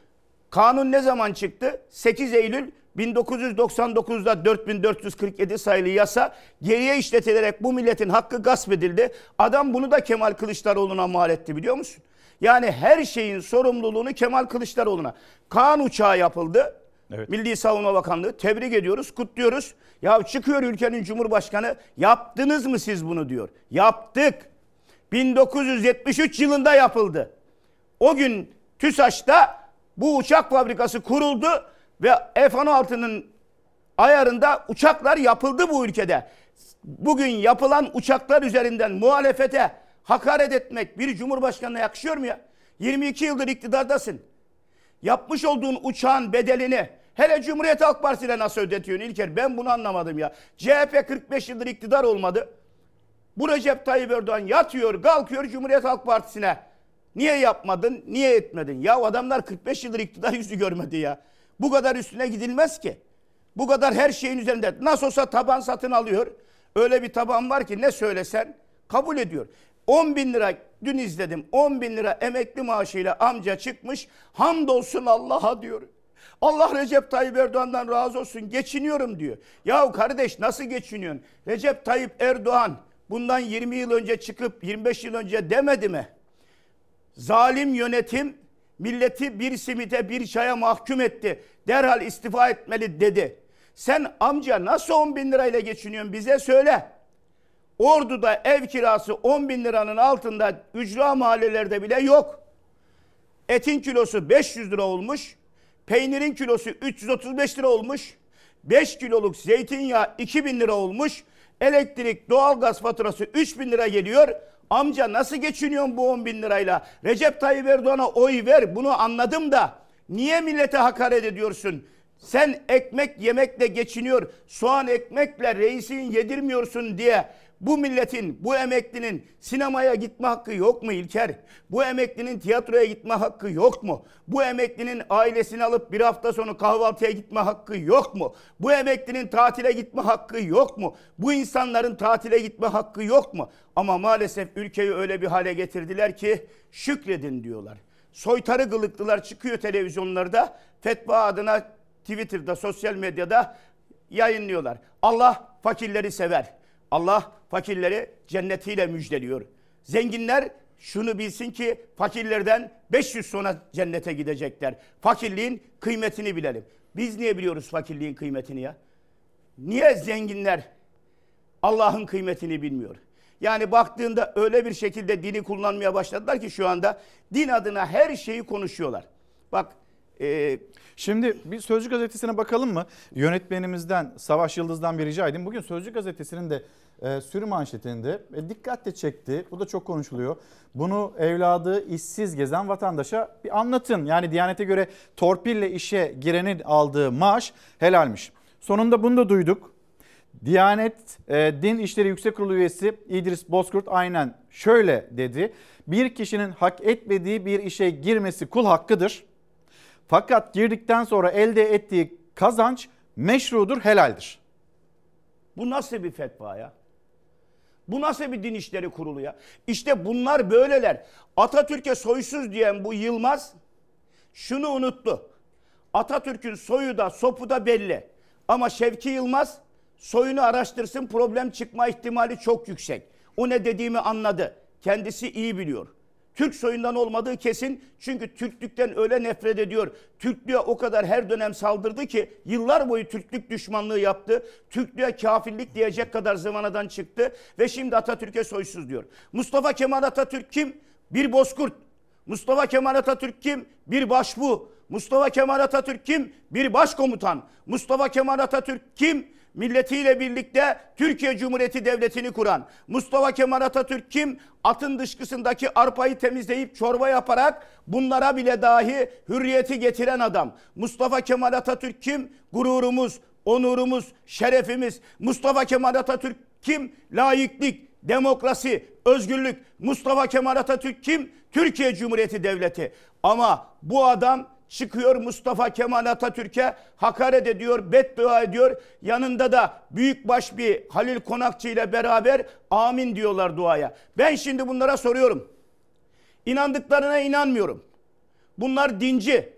Kanun ne zaman çıktı? 8 Eylül 1999'da 4447 sayılı yasa geriye işletilerek bu milletin hakkı gasp edildi. Adam bunu da Kemal Kılıçdaroğlu'na mal etti biliyor musun? Yani her şeyin sorumluluğunu Kemal Kılıçdaroğlu'na. Kaan uçağı yapıldı. Evet. Milli Savunma Bakanlığı tebrik ediyoruz, kutluyoruz. Ya çıkıyor ülkenin Cumhurbaşkanı yaptınız mı siz bunu diyor. Yaptık. 1973 yılında yapıldı. O gün TÜSAŞ'ta bu uçak fabrikası kuruldu ve F-16'nın ayarında uçaklar yapıldı bu ülkede. Bugün yapılan uçaklar üzerinden muhalefete hakaret etmek bir cumhurbaşkanına yakışıyor mu ya? 22 yıldır iktidardasın. Yapmış olduğun uçağın bedelini hele Cumhuriyet Halk Partisi'yle nasıl ödetiyorsun İlker? Ben bunu anlamadım ya. CHP 45 yıldır iktidar olmadı. Bu Recep Tayyip Erdoğan yatıyor, kalkıyor Cumhuriyet Halk Partisi'ne. Niye yapmadın? Niye etmedin? Ya adamlar 45 yıldır iktidar yüzü görmedi ya. Bu kadar üstüne gidilmez ki. Bu kadar her şeyin üzerinde. Nasıl olsa taban satın alıyor. Öyle bir taban var ki ne söylesen kabul ediyor. 10 bin lira dün izledim. 10 bin lira emekli maaşıyla amca çıkmış. Hamdolsun Allah'a diyor. Allah Recep Tayyip Erdoğan'dan razı olsun geçiniyorum diyor. Yahu kardeş nasıl geçiniyorsun? Recep Tayyip Erdoğan bundan 20 yıl önce çıkıp 25 yıl önce demedi mi? Zalim yönetim Milleti bir simite bir çaya mahkum etti. Derhal istifa etmeli dedi. Sen amca nasıl 10 bin lirayla geçiniyorsun bize söyle. Ordu'da ev kirası 10 bin liranın altında ücra mahallelerde bile yok. Etin kilosu 500 lira olmuş. Peynirin kilosu 335 lira olmuş. 5 kiloluk zeytinyağı 2000 lira olmuş. Elektrik, doğalgaz faturası 3000 lira geliyor. Amca nasıl geçiniyorsun bu 10 bin lirayla? Recep Tayyip Erdoğan'a oy ver bunu anladım da. Niye millete hakaret ediyorsun? Sen ekmek yemekle geçiniyor, soğan ekmekle reisin yedirmiyorsun diye bu milletin, bu emeklinin sinemaya gitme hakkı yok mu İlker? Bu emeklinin tiyatroya gitme hakkı yok mu? Bu emeklinin ailesini alıp bir hafta sonu kahvaltıya gitme hakkı yok mu? Bu emeklinin tatile gitme hakkı yok mu? Bu insanların tatile gitme hakkı yok mu? Ama maalesef ülkeyi öyle bir hale getirdiler ki şükredin diyorlar. Soytarı gılıklılar çıkıyor televizyonlarda fetva adına Twitter'da, sosyal medyada yayınlıyorlar. Allah fakirleri sever. Allah fakirleri cennetiyle müjdeliyor. Zenginler şunu bilsin ki fakirlerden 500 sonra cennete gidecekler. Fakirliğin kıymetini bilelim. Biz niye biliyoruz fakirliğin kıymetini ya? Niye zenginler Allah'ın kıymetini bilmiyor? Yani baktığında öyle bir şekilde dini kullanmaya başladılar ki şu anda din adına her şeyi konuşuyorlar. Bak ee, Şimdi bir Sözcü Gazetesi'ne bakalım mı? Yönetmenimizden Savaş Yıldız'dan bir rica edeyim. Bugün Sözcü Gazetesi'nin de e, sürü manşetinde e, dikkatle çekti. Bu da çok konuşuluyor. Bunu evladı işsiz gezen vatandaşa bir anlatın. Yani Diyanet'e göre torpille işe girenin aldığı maaş helalmiş. Sonunda bunu da duyduk. Diyanet e, Din İşleri Yüksek Kurulu üyesi İdris Bozkurt aynen şöyle dedi. Bir kişinin hak etmediği bir işe girmesi kul hakkıdır. Fakat girdikten sonra elde ettiği kazanç meşrudur, helaldir. Bu nasıl bir fetva ya? Bu nasıl bir din işleri kurulu ya? İşte bunlar böyleler. Atatürk'e soysuz diyen bu Yılmaz şunu unuttu. Atatürk'ün soyu da sopu da belli. Ama Şevki Yılmaz soyunu araştırsın problem çıkma ihtimali çok yüksek. O ne dediğimi anladı. Kendisi iyi biliyor. Türk soyundan olmadığı kesin. Çünkü Türklükten öyle nefret ediyor. Türklüğe o kadar her dönem saldırdı ki yıllar boyu Türklük düşmanlığı yaptı. Türklüğe kafirlik diyecek kadar zamanadan çıktı ve şimdi Atatürk'e soysuz diyor. Mustafa Kemal Atatürk kim? Bir bozkurt. Mustafa Kemal Atatürk kim? Bir başbu. Mustafa Kemal Atatürk kim? Bir başkomutan. Mustafa Kemal Atatürk kim? milletiyle birlikte Türkiye Cumhuriyeti Devleti'ni kuran Mustafa Kemal Atatürk kim? Atın dışkısındaki arpayı temizleyip çorba yaparak bunlara bile dahi hürriyeti getiren adam. Mustafa Kemal Atatürk kim? Gururumuz, onurumuz, şerefimiz. Mustafa Kemal Atatürk kim? Layıklık, demokrasi, özgürlük. Mustafa Kemal Atatürk kim? Türkiye Cumhuriyeti Devleti. Ama bu adam çıkıyor Mustafa Kemal Atatürk'e hakaret ediyor, beddua ediyor. Yanında da büyükbaş bir Halil Konakçı ile beraber amin diyorlar duaya. Ben şimdi bunlara soruyorum. İnandıklarına inanmıyorum. Bunlar dinci.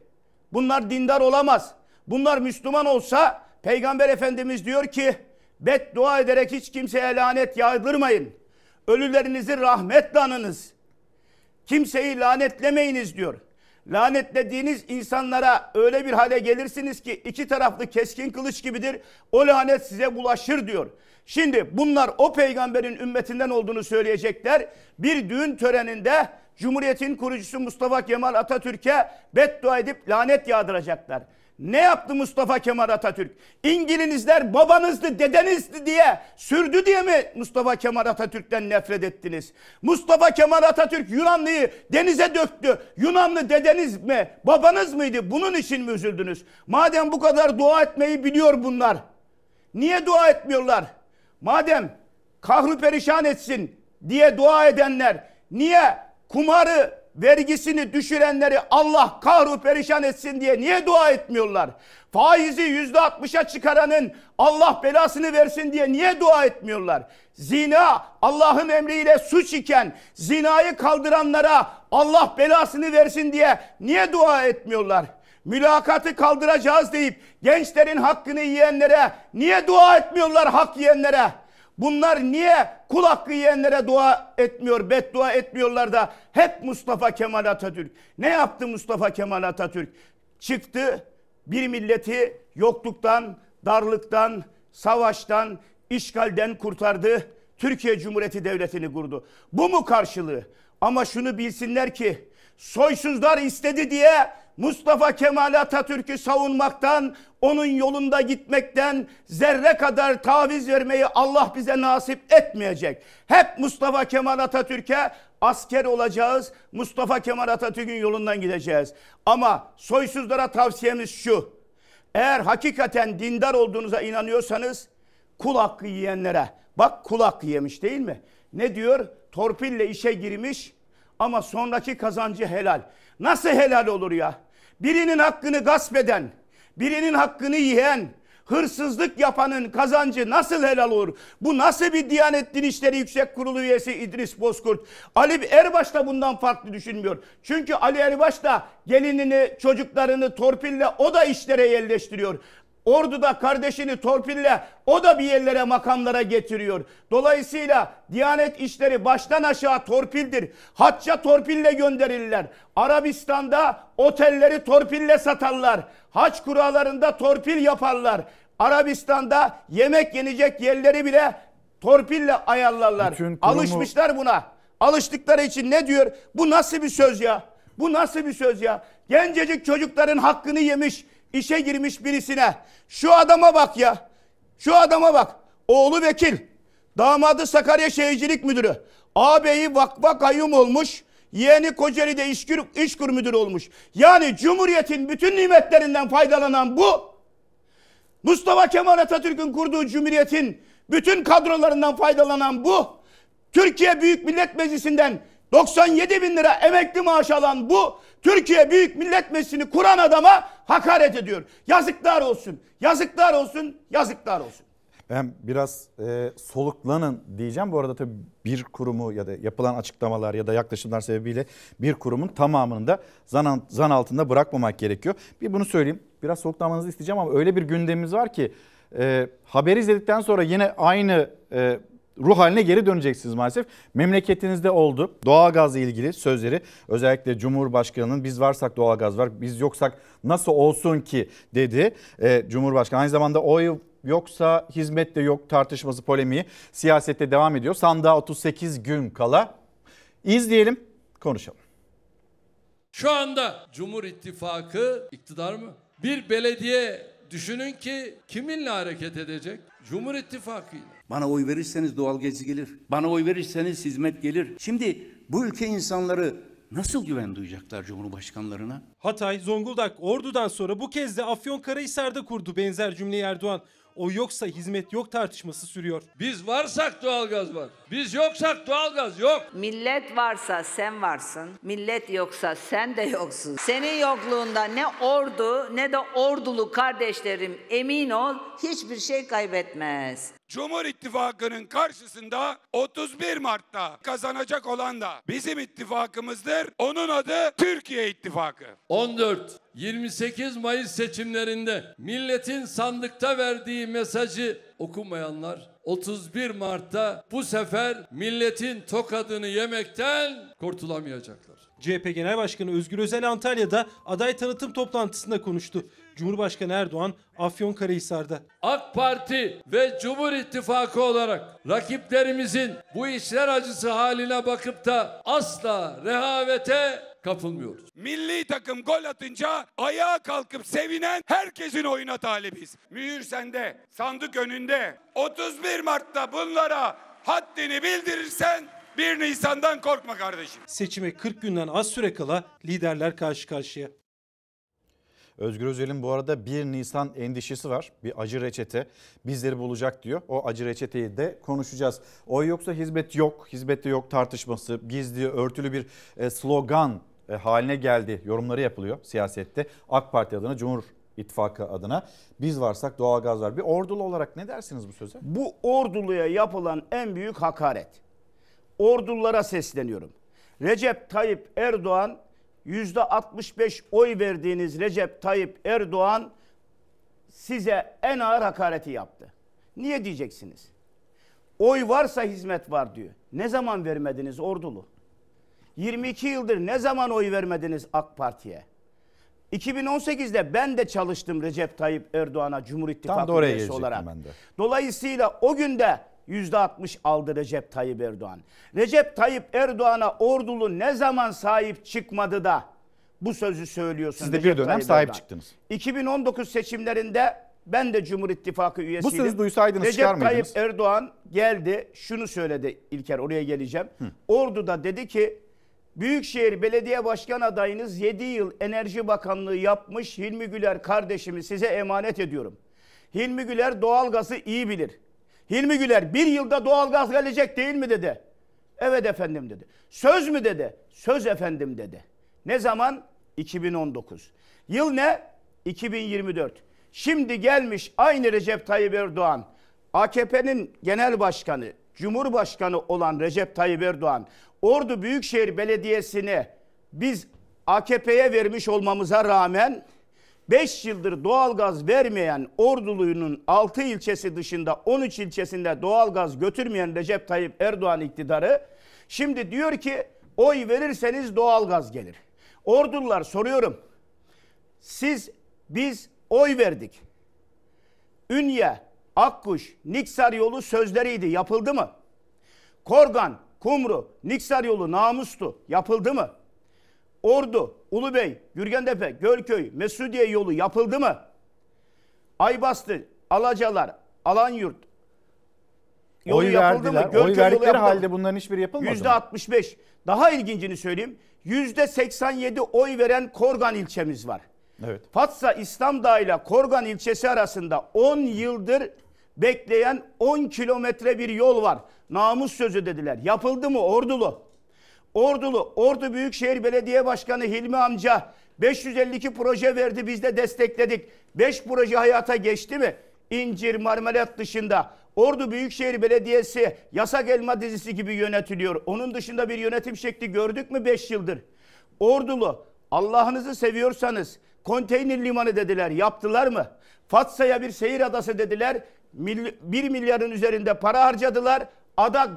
Bunlar dindar olamaz. Bunlar Müslüman olsa Peygamber Efendimiz diyor ki beddua ederek hiç kimseye lanet yağdırmayın. Ölülerinizi rahmetle anınız. Kimseyi lanetlemeyiniz diyor. Lanetlediğiniz insanlara öyle bir hale gelirsiniz ki iki taraflı keskin kılıç gibidir. O lanet size bulaşır diyor. Şimdi bunlar o peygamberin ümmetinden olduğunu söyleyecekler. Bir düğün töreninde Cumhuriyet'in kurucusu Mustafa Kemal Atatürk'e beddua edip lanet yağdıracaklar. Ne yaptı Mustafa Kemal Atatürk? İngilizler babanızdı, dedenizdi diye sürdü diye mi Mustafa Kemal Atatürk'ten nefret ettiniz? Mustafa Kemal Atatürk Yunanlıyı denize döktü. Yunanlı dedeniz mi, babanız mıydı? Bunun için mi üzüldünüz? Madem bu kadar dua etmeyi biliyor bunlar. Niye dua etmiyorlar? Madem kahru perişan etsin diye dua edenler niye kumarı vergisini düşürenleri Allah kahru perişan etsin diye niye dua etmiyorlar? Faizi yüzde altmışa çıkaranın Allah belasını versin diye niye dua etmiyorlar? Zina Allah'ın emriyle suç iken zinayı kaldıranlara Allah belasını versin diye niye dua etmiyorlar? Mülakatı kaldıracağız deyip gençlerin hakkını yiyenlere niye dua etmiyorlar hak yiyenlere? Bunlar niye kul hakkı yiyenlere dua etmiyor, beddua etmiyorlar da hep Mustafa Kemal Atatürk. Ne yaptı Mustafa Kemal Atatürk? Çıktı bir milleti yokluktan, darlıktan, savaştan, işgalden kurtardı. Türkiye Cumhuriyeti Devleti'ni kurdu. Bu mu karşılığı? Ama şunu bilsinler ki soysuzlar istedi diye Mustafa Kemal Atatürk'ü savunmaktan, onun yolunda gitmekten zerre kadar taviz vermeyi Allah bize nasip etmeyecek. Hep Mustafa Kemal Atatürk'e asker olacağız. Mustafa Kemal Atatürk'ün yolundan gideceğiz. Ama soysuzlara tavsiyemiz şu. Eğer hakikaten dindar olduğunuza inanıyorsanız kul hakkı yiyenlere. Bak kul hakkı yemiş değil mi? Ne diyor? Torpille işe girmiş ama sonraki kazancı helal nasıl helal olur ya? Birinin hakkını gasp eden, birinin hakkını yiyen, hırsızlık yapanın kazancı nasıl helal olur? Bu nasıl bir Diyanet Din İşleri Yüksek Kurulu üyesi İdris Bozkurt? Ali Erbaş da bundan farklı düşünmüyor. Çünkü Ali Erbaş da gelinini, çocuklarını torpille o da işlere yerleştiriyor. Ordu'da kardeşini torpille o da bir yerlere makamlara getiriyor. Dolayısıyla Diyanet işleri baştan aşağı torpildir. Hacca torpille gönderirler. Arabistan'da otelleri torpille satarlar. Haç kuralarında torpil yaparlar. Arabistan'da yemek yenecek yerleri bile torpille ayarlarlar. Kurumu... Alışmışlar buna. Alıştıkları için ne diyor? Bu nasıl bir söz ya? Bu nasıl bir söz ya? Gencecik çocukların hakkını yemiş işe girmiş birisine şu adama bak ya. Şu adama bak. Oğlu vekil. Damadı Sakarya Şehircilik Müdürü. Ağabeyi vakfa kayyum olmuş. Yeğeni Kocaeli'de işkur, işkur müdürü olmuş. Yani Cumhuriyet'in bütün nimetlerinden faydalanan bu. Mustafa Kemal Atatürk'ün kurduğu Cumhuriyet'in bütün kadrolarından faydalanan bu. Türkiye Büyük Millet Meclisi'nden 97 bin lira emekli maaş alan bu Türkiye Büyük Millet Meclisi'ni kuran adama hakaret ediyor. Yazıklar olsun, yazıklar olsun, yazıklar olsun. Ben biraz e, soluklanın diyeceğim. Bu arada tabii bir kurumu ya da yapılan açıklamalar ya da yaklaşımlar sebebiyle bir kurumun tamamını da zan, zan altında bırakmamak gerekiyor. Bir bunu söyleyeyim. Biraz soluklanmanızı isteyeceğim ama öyle bir gündemimiz var ki e, haberi izledikten sonra yine aynı e, ruh haline geri döneceksiniz maalesef. Memleketinizde oldu. Doğalgazla ilgili sözleri özellikle Cumhurbaşkanı'nın biz varsak doğalgaz var, biz yoksak nasıl olsun ki dedi e, Cumhurbaşkanı. Aynı zamanda oy yoksa hizmet de yok tartışması polemiği siyasette devam ediyor. Sandığa 38 gün kala izleyelim, konuşalım. Şu anda Cumhur İttifakı iktidar mı? Bir belediye düşünün ki kiminle hareket edecek? Cumhur İttifakı'yla. Bana oy verirseniz doğal gaz gelir. Bana oy verirseniz hizmet gelir. Şimdi bu ülke insanları nasıl güven duyacaklar Cumhurbaşkanlarına? Hatay, Zonguldak, Ordu'dan sonra bu kez de Afyonkarahisar'da kurdu benzer cümleyi Erdoğan. O yoksa hizmet yok tartışması sürüyor. Biz varsak doğalgaz var. Biz yoksak doğalgaz yok. Millet varsa sen varsın. Millet yoksa sen de yoksun. Senin yokluğunda ne ordu ne de ordulu kardeşlerim emin ol hiçbir şey kaybetmez. Cumhur İttifakı'nın karşısında 31 Mart'ta kazanacak olan da bizim ittifakımızdır. Onun adı Türkiye İttifakı. 14 28 Mayıs seçimlerinde milletin sandıkta verdiği mesajı okumayanlar 31 Mart'ta bu sefer milletin tokadını yemekten kurtulamayacaklar. CHP Genel Başkanı Özgür Özel Antalya'da aday tanıtım toplantısında konuştu. Cumhurbaşkanı Erdoğan Afyonkarahisar'da. AK Parti ve Cumhur İttifakı olarak rakiplerimizin bu işler acısı haline bakıp da asla rehavete kapılmıyoruz. Milli takım gol atınca ayağa kalkıp sevinen herkesin oyuna talibiz. Mühür sende, sandık önünde. 31 Mart'ta bunlara haddini bildirirsen 1 Nisan'dan korkma kardeşim. Seçime 40 günden az süre kala liderler karşı karşıya. Özgür Özel'in bu arada 1 Nisan endişesi var. Bir acı reçete bizleri bulacak diyor. O acı reçeteyi de konuşacağız. Oy yoksa hizmet yok, hizmette yok tartışması, gizli, örtülü bir e, slogan e, haline geldi yorumları yapılıyor siyasette. AK Parti adına Cumhur İttifakı adına. Biz varsak doğalgaz var. Bir ordulu olarak ne dersiniz bu söze? Bu orduluya yapılan en büyük hakaret. Ordulara sesleniyorum. Recep Tayyip Erdoğan %65 oy verdiğiniz Recep Tayyip Erdoğan size en ağır hakareti yaptı. Niye diyeceksiniz? Oy varsa hizmet var diyor. Ne zaman vermediniz ordulu? 22 yıldır ne zaman oy vermediniz AK Parti'ye? 2018'de ben de çalıştım Recep Tayyip Erdoğan'a Cumhur İttifakı üyesi olarak. Ben de. Dolayısıyla o günde %60 aldı Recep Tayyip Erdoğan. Recep Tayyip Erdoğan'a ordulu ne zaman sahip çıkmadı da bu sözü söylüyorsun. Siz de Recep bir dönem Tayyip sahip Erdoğan. çıktınız. 2019 seçimlerinde ben de Cumhur İttifakı üyesiydim. Bu sözü duysaydınız Recep çıkar mıydınız? Erdoğan geldi şunu söyledi İlker oraya geleceğim. Hı. Ordu'da dedi ki Büyükşehir Belediye Başkan adayınız 7 yıl Enerji Bakanlığı yapmış Hilmi Güler kardeşimi size emanet ediyorum. Hilmi Güler doğalgazı iyi bilir. Hilmi Güler bir yılda doğalgaz gelecek değil mi dedi. Evet efendim dedi. Söz mü dedi? Söz efendim dedi. Ne zaman? 2019. Yıl ne? 2024. Şimdi gelmiş aynı Recep Tayyip Erdoğan. AKP'nin genel başkanı, cumhurbaşkanı olan Recep Tayyip Erdoğan. Ordu Büyükşehir Belediyesi'ni biz AKP'ye vermiş olmamıza rağmen 5 yıldır doğalgaz vermeyen Ordulu'nun 6 ilçesi dışında 13 ilçesinde doğalgaz götürmeyen Recep Tayyip Erdoğan iktidarı şimdi diyor ki oy verirseniz doğalgaz gelir. Ordulular soruyorum. Siz biz oy verdik. Ünye, Akkuş, Niksar yolu sözleriydi. Yapıldı mı? Korgan, Kumru, Niksar yolu namustu. Yapıldı mı? Ordu, Ulubey, Gürgentepe, Gölköy, Mesudiye yolu yapıldı mı? Aybastı, Alacalar, Alanyurt yolu oy yapıldı mı? Gölköy oy verdikleri yolu halde bunların hiçbiri yapılmadı %65. Daha ilgincini söyleyeyim. %87 oy veren Korgan ilçemiz var. Evet. Fatsa İslamdağ ile Korgan ilçesi arasında 10 yıldır bekleyen 10 kilometre bir yol var. Namus sözü dediler. Yapıldı mı Ordulu? Ordulu, Ordu Büyükşehir Belediye Başkanı Hilmi amca 552 proje verdi biz de destekledik. 5 proje hayata geçti mi? İncir, Marmelat dışında Ordu Büyükşehir Belediyesi yasak elma dizisi gibi yönetiliyor. Onun dışında bir yönetim şekli gördük mü 5 yıldır? Ordulu Allah'ınızı seviyorsanız konteyner limanı dediler yaptılar mı? Fatsa'ya bir seyir adası dediler. 1 milyarın üzerinde para harcadılar. Ada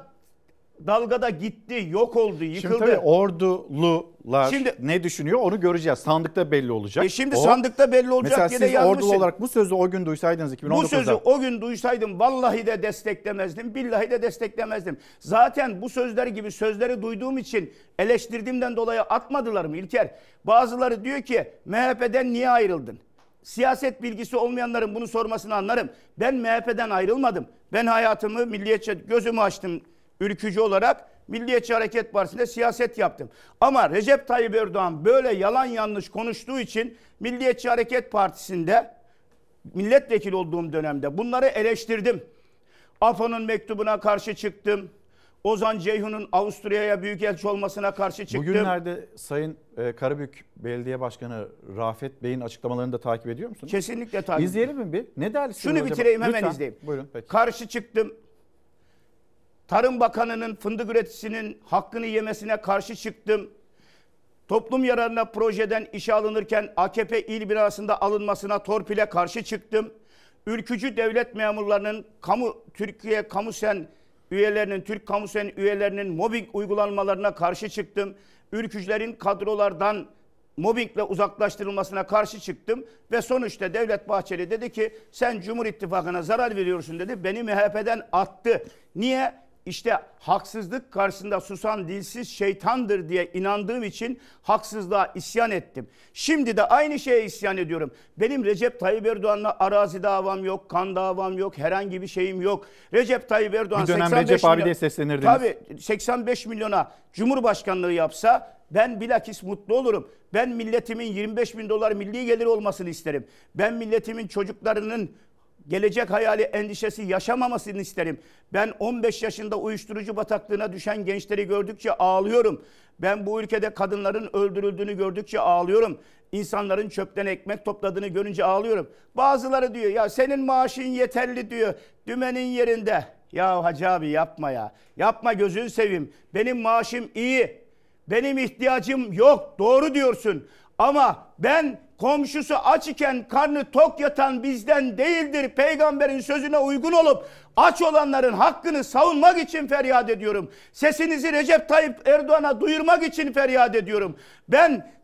dalgada gitti, yok oldu, yıkıldı. Şimdi tabii ordulular şimdi, ne düşünüyor onu göreceğiz. Sandıkta belli olacak. E şimdi o, sandıkta belli olacak mesela diye siz ordulu olarak bu sözü o gün duysaydınız 2019'da. Bu sözü o gün duysaydım vallahi de desteklemezdim, billahi de desteklemezdim. Zaten bu sözler gibi sözleri duyduğum için eleştirdiğimden dolayı atmadılar mı İlker? Bazıları diyor ki MHP'den niye ayrıldın? siyaset bilgisi olmayanların bunu sormasını anlarım. Ben MHP'den ayrılmadım. Ben hayatımı milliyetçe gözümü açtım ülkücü olarak Milliyetçi Hareket Partisi'nde siyaset yaptım. Ama Recep Tayyip Erdoğan böyle yalan yanlış konuştuğu için Milliyetçi Hareket Partisi'nde milletvekili olduğum dönemde bunları eleştirdim. AFO'nun mektubuna karşı çıktım. Ozan Ceyhun'un Avusturya'ya büyükelçi olmasına karşı çıktım. Bugünlerde Sayın e, Karabük Belediye Başkanı Rafet Bey'in açıklamalarını da takip ediyor musunuz? Kesinlikle takip ediyorum. İzleyelim mi bir? Ne dersiniz Şunu hocam? bitireyim hemen Lütfen. izleyeyim. Buyurun. Peki. Karşı çıktım. Tarım Bakanı'nın fındık üreticisinin hakkını yemesine karşı çıktım. Toplum yararına projeden işe alınırken AKP il binasında alınmasına torpile karşı çıktım. Ülkücü devlet memurlarının kamu Türkiye Kamusen üyelerinin Türk Kamusen üyelerinin mobbing uygulanmalarına karşı çıktım. Ülkücülerin kadrolardan mobbingle uzaklaştırılmasına karşı çıktım ve sonuçta Devlet Bahçeli dedi ki sen Cumhur İttifakı'na zarar veriyorsun dedi. Beni MHP'den attı. Niye? işte haksızlık karşısında susan dilsiz şeytandır diye inandığım için haksızlığa isyan ettim. Şimdi de aynı şeye isyan ediyorum. Benim Recep Tayyip Erdoğan'la arazi davam yok, kan davam yok, herhangi bir şeyim yok. Recep Tayyip Erdoğan bir dönem 85 Recep abi diye seslenirdiniz. Tabii 85 milyona Cumhurbaşkanlığı yapsa ben bilakis mutlu olurum. Ben milletimin 25 bin dolar milli geliri olmasını isterim. Ben milletimin çocuklarının gelecek hayali endişesi yaşamamasını isterim. Ben 15 yaşında uyuşturucu bataklığına düşen gençleri gördükçe ağlıyorum. Ben bu ülkede kadınların öldürüldüğünü gördükçe ağlıyorum. İnsanların çöpten ekmek topladığını görünce ağlıyorum. Bazıları diyor ya senin maaşın yeterli diyor. Dümenin yerinde. Ya hacı abi yapma ya. Yapma gözün sevim. Benim maaşım iyi. Benim ihtiyacım yok. Doğru diyorsun. Ama ben komşusu aç iken karnı tok yatan bizden değildir. Peygamberin sözüne uygun olup aç olanların hakkını savunmak için feryat ediyorum. Sesinizi Recep Tayyip Erdoğan'a duyurmak için feryat ediyorum. Ben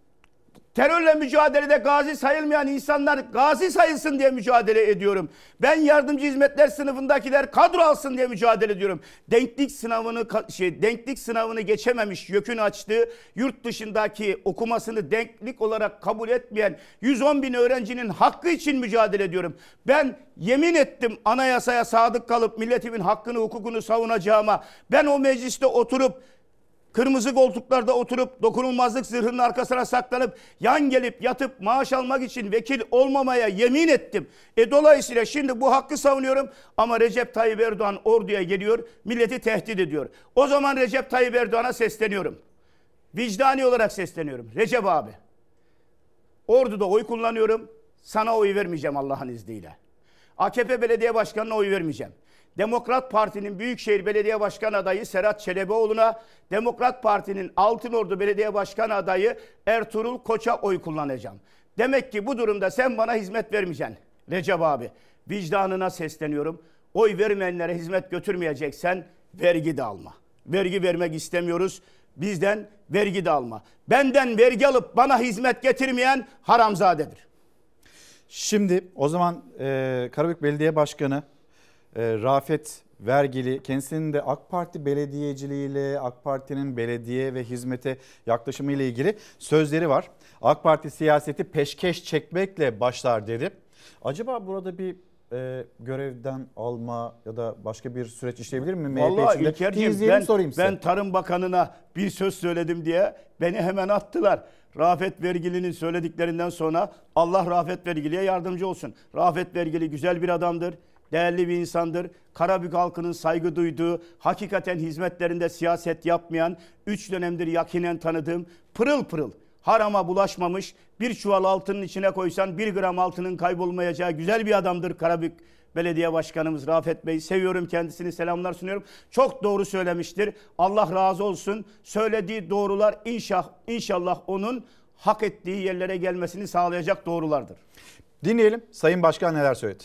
Terörle mücadelede gazi sayılmayan insanlar gazi sayılsın diye mücadele ediyorum. Ben yardımcı hizmetler sınıfındakiler kadro alsın diye mücadele ediyorum. Denklik sınavını şey denklik sınavını geçememiş, yökün açtı. Yurt dışındaki okumasını denklik olarak kabul etmeyen 110 bin öğrencinin hakkı için mücadele ediyorum. Ben yemin ettim anayasaya sadık kalıp milletimin hakkını hukukunu savunacağıma. Ben o mecliste oturup kırmızı koltuklarda oturup dokunulmazlık zırhının arkasına saklanıp yan gelip yatıp maaş almak için vekil olmamaya yemin ettim. E dolayısıyla şimdi bu hakkı savunuyorum ama Recep Tayyip Erdoğan orduya geliyor, milleti tehdit ediyor. O zaman Recep Tayyip Erdoğan'a sesleniyorum. Vicdani olarak sesleniyorum. Recep abi. Ordu'da oy kullanıyorum. Sana oy vermeyeceğim Allah'ın izniyle. AKP belediye başkanına oy vermeyeceğim. Demokrat Parti'nin Büyükşehir Belediye Başkan adayı Serhat Çelebioğlu'na, Demokrat Parti'nin Altınordu Belediye Başkan adayı Ertuğrul Koç'a oy kullanacağım. Demek ki bu durumda sen bana hizmet vermeyeceksin Recep abi. Vicdanına sesleniyorum. Oy vermeyenlere hizmet götürmeyeceksen vergi de alma. Vergi vermek istemiyoruz. Bizden vergi de alma. Benden vergi alıp bana hizmet getirmeyen haramzadedir. Şimdi o zaman e, Karabük Belediye Başkanı ee, Rafet Vergili kendisinin de AK Parti belediyeciliğiyle AK Parti'nin belediye ve hizmete yaklaşımıyla ilgili sözleri var. AK Parti siyaseti peşkeş çekmekle başlar dedi. Acaba burada bir e, görevden alma ya da başka bir süreç işleyebilir mi? Valla İlker'ciğim ben, sorayım size. ben Tarım Bakanı'na bir söz söyledim diye beni hemen attılar. Rafet Vergili'nin söylediklerinden sonra Allah Rafet Vergili'ye yardımcı olsun. Rafet Vergili güzel bir adamdır değerli bir insandır. Karabük halkının saygı duyduğu, hakikaten hizmetlerinde siyaset yapmayan, üç dönemdir yakinen tanıdığım, pırıl pırıl, harama bulaşmamış, bir çuval altının içine koysan bir gram altının kaybolmayacağı güzel bir adamdır Karabük Belediye Başkanımız Rafet Bey. Seviyorum kendisini selamlar sunuyorum. Çok doğru söylemiştir. Allah razı olsun. Söylediği doğrular inşallah, inşallah onun hak ettiği yerlere gelmesini sağlayacak doğrulardır. Dinleyelim Sayın Başkan neler söyledi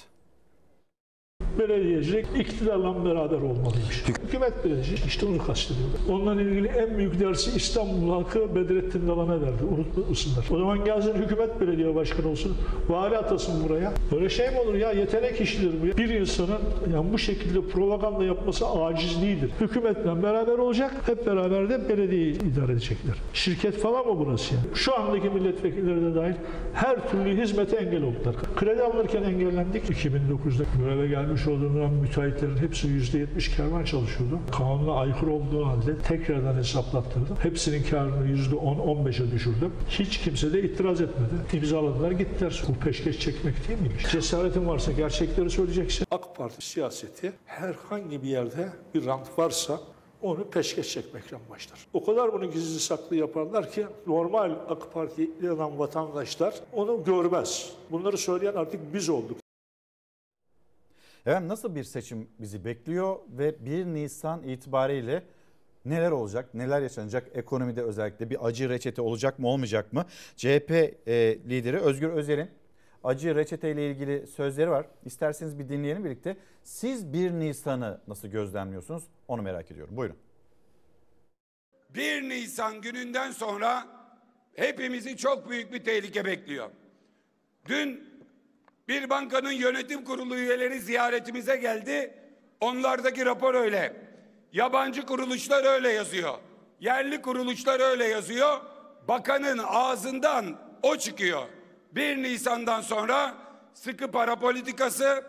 belediyecilik iktidarla beraber olmalıymış. Hükümet belediyecilik işte onu kastediyor. Onunla ilgili en büyük dersi İstanbul halkı Bedrettin Dalan'a verdi. Unutmasınlar. O zaman gelsin hükümet belediye başkanı olsun. Vali atasın buraya. Böyle şey mi olur ya yetenek işidir bu. Bir insanın yani bu şekilde propaganda yapması acizliğidir. Hükümetle beraber olacak. Hep beraber de belediyeyi idare edecekler. Şirket falan mı burası yani? Şu andaki milletvekilleri de dahil her türlü hizmete engel oldular. Kredi alırken engellendik. 2009'da göreve gelmiş görmüş olduğum müteahhitlerin hepsi %70 kervan çalışıyordu. Kanuna aykırı olduğu halde tekrardan hesaplattırdım. Hepsinin karını %10-15'e düşürdüm. Hiç kimse de itiraz etmedi. İmzaladılar gittiler. Bu peşkeş çekmek değil miymiş? Cesaretin varsa gerçekleri söyleyeceksin. AK Parti siyaseti herhangi bir yerde bir rant varsa onu peşkeş çekmekle başlar. O kadar bunu gizli saklı yaparlar ki normal AK Parti'ye inanan vatandaşlar onu görmez. Bunları söyleyen artık biz olduk. Efendim nasıl bir seçim bizi bekliyor ve 1 Nisan itibariyle neler olacak, neler yaşanacak ekonomide özellikle bir acı reçete olacak mı olmayacak mı? CHP e, lideri Özgür Özel'in acı reçete ile ilgili sözleri var. İsterseniz bir dinleyelim birlikte. Siz 1 Nisan'ı nasıl gözlemliyorsunuz onu merak ediyorum. Buyurun. 1 Nisan gününden sonra hepimizi çok büyük bir tehlike bekliyor. Dün bir bankanın yönetim kurulu üyeleri ziyaretimize geldi. Onlardaki rapor öyle. Yabancı kuruluşlar öyle yazıyor. Yerli kuruluşlar öyle yazıyor. Bakanın ağzından o çıkıyor. 1 Nisan'dan sonra sıkı para politikası,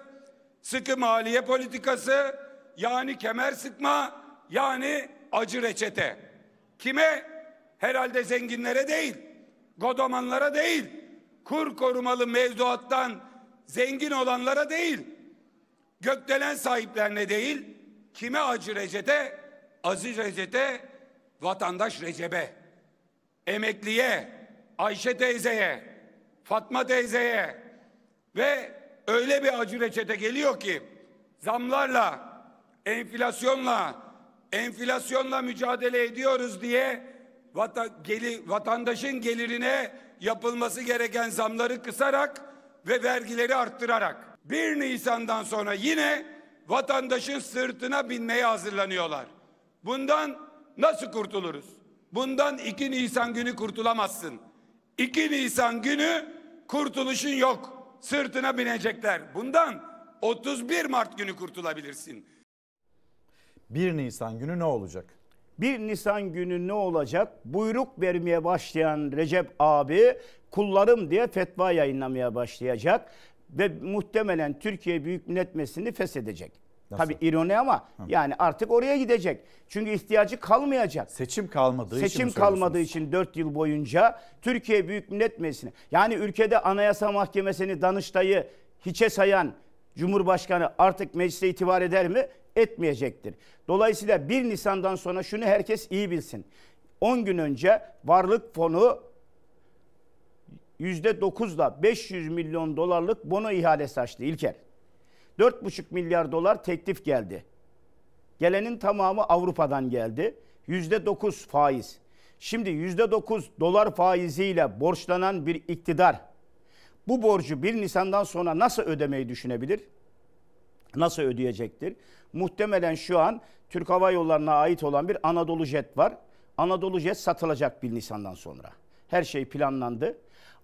sıkı maliye politikası, yani kemer sıkma, yani acı reçete. Kime? Herhalde zenginlere değil, godomanlara değil, kur korumalı mevduattan zengin olanlara değil, gökdelen sahiplerine değil, kime acı Recep'e, aziz Recep'e, vatandaş Recep'e, emekliye, Ayşe teyzeye, Fatma teyzeye ve öyle bir acı reçete geliyor ki zamlarla, enflasyonla, enflasyonla mücadele ediyoruz diye vatandaşın gelirine yapılması gereken zamları kısarak ve vergileri arttırarak 1 Nisan'dan sonra yine vatandaşın sırtına binmeye hazırlanıyorlar. Bundan nasıl kurtuluruz? Bundan 2 Nisan günü kurtulamazsın. 2 Nisan günü kurtuluşun yok. Sırtına binecekler. Bundan 31 Mart günü kurtulabilirsin. 1 Nisan günü ne olacak? 1 Nisan günü ne olacak? Buyruk vermeye başlayan Recep abi kullarım diye fetva yayınlamaya başlayacak ve muhtemelen Türkiye Büyük Millet Meclisi'ni feshedecek. Tabi ironi ama Hı. yani artık oraya gidecek. Çünkü ihtiyacı kalmayacak. Seçim kalmadığı Seçim için Seçim kalmadığı için 4 yıl boyunca Türkiye Büyük Millet Meclisi'ni yani ülkede Anayasa Mahkemesi'ni Danıştay'ı hiçe sayan Cumhurbaşkanı artık meclise itibar eder mi? etmeyecektir. Dolayısıyla 1 Nisan'dan sonra şunu herkes iyi bilsin. 10 gün önce varlık fonu %9'la 500 milyon dolarlık bono ihalesi açtı İlker. 4,5 milyar dolar teklif geldi. Gelenin tamamı Avrupa'dan geldi. %9 faiz. Şimdi %9 dolar faiziyle borçlanan bir iktidar bu borcu 1 Nisan'dan sonra nasıl ödemeyi düşünebilir? Nasıl ödeyecektir? Muhtemelen şu an Türk Hava Yolları'na ait olan bir Anadolu Jet var. Anadolu Jet satılacak 1 Nisan'dan sonra. Her şey planlandı.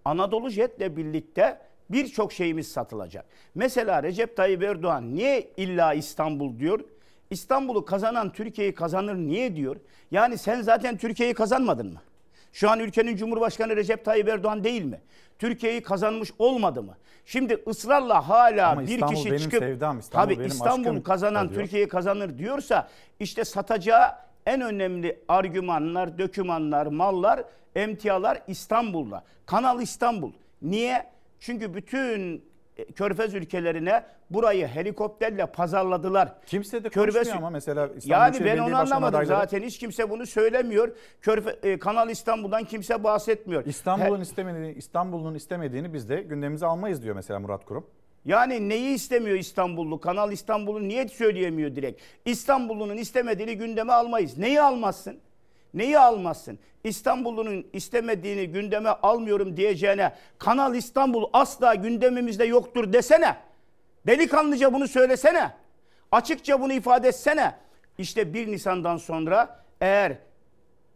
Anadolu Jet'le birlikte birçok şeyimiz satılacak. Mesela Recep Tayyip Erdoğan niye illa İstanbul diyor? İstanbul'u kazanan Türkiye'yi kazanır niye diyor? Yani sen zaten Türkiye'yi kazanmadın mı? Şu an ülkenin Cumhurbaşkanı Recep Tayyip Erdoğan değil mi? Türkiye'yi kazanmış olmadı mı? Şimdi ısrarla hala Ama bir İstanbul kişi benim çıkıp sevdam, İstanbul tabii benim İstanbul kazanan Türkiye'yi kazanır diyorsa işte satacağı en önemli argümanlar, dökümanlar, mallar, emtialar İstanbul'da. Kanal İstanbul. Niye? Çünkü bütün e, Körfez ülkelerine burayı helikopterle pazarladılar. Kimse de Körfez konuşmuyor ama mesela İstanbul Yani ben onu anlamadım zaten. Hiç kimse bunu söylemiyor. Körfe, e, Kanal İstanbul'dan kimse bahsetmiyor. İstanbul'un istemediğini İstanbul'un istemediğini biz de gündemimize almayız diyor mesela Murat Kurum. Yani neyi istemiyor İstanbullu? Kanal İstanbul'un niye söyleyemiyor direkt? İstanbul'un istemediğini gündeme almayız. Neyi almazsın? Neyi almazsın? İstanbul'un istemediğini gündeme almıyorum diyeceğine Kanal İstanbul asla gündemimizde yoktur desene. Delikanlıca bunu söylesene. Açıkça bunu ifade etsene. İşte 1 Nisan'dan sonra eğer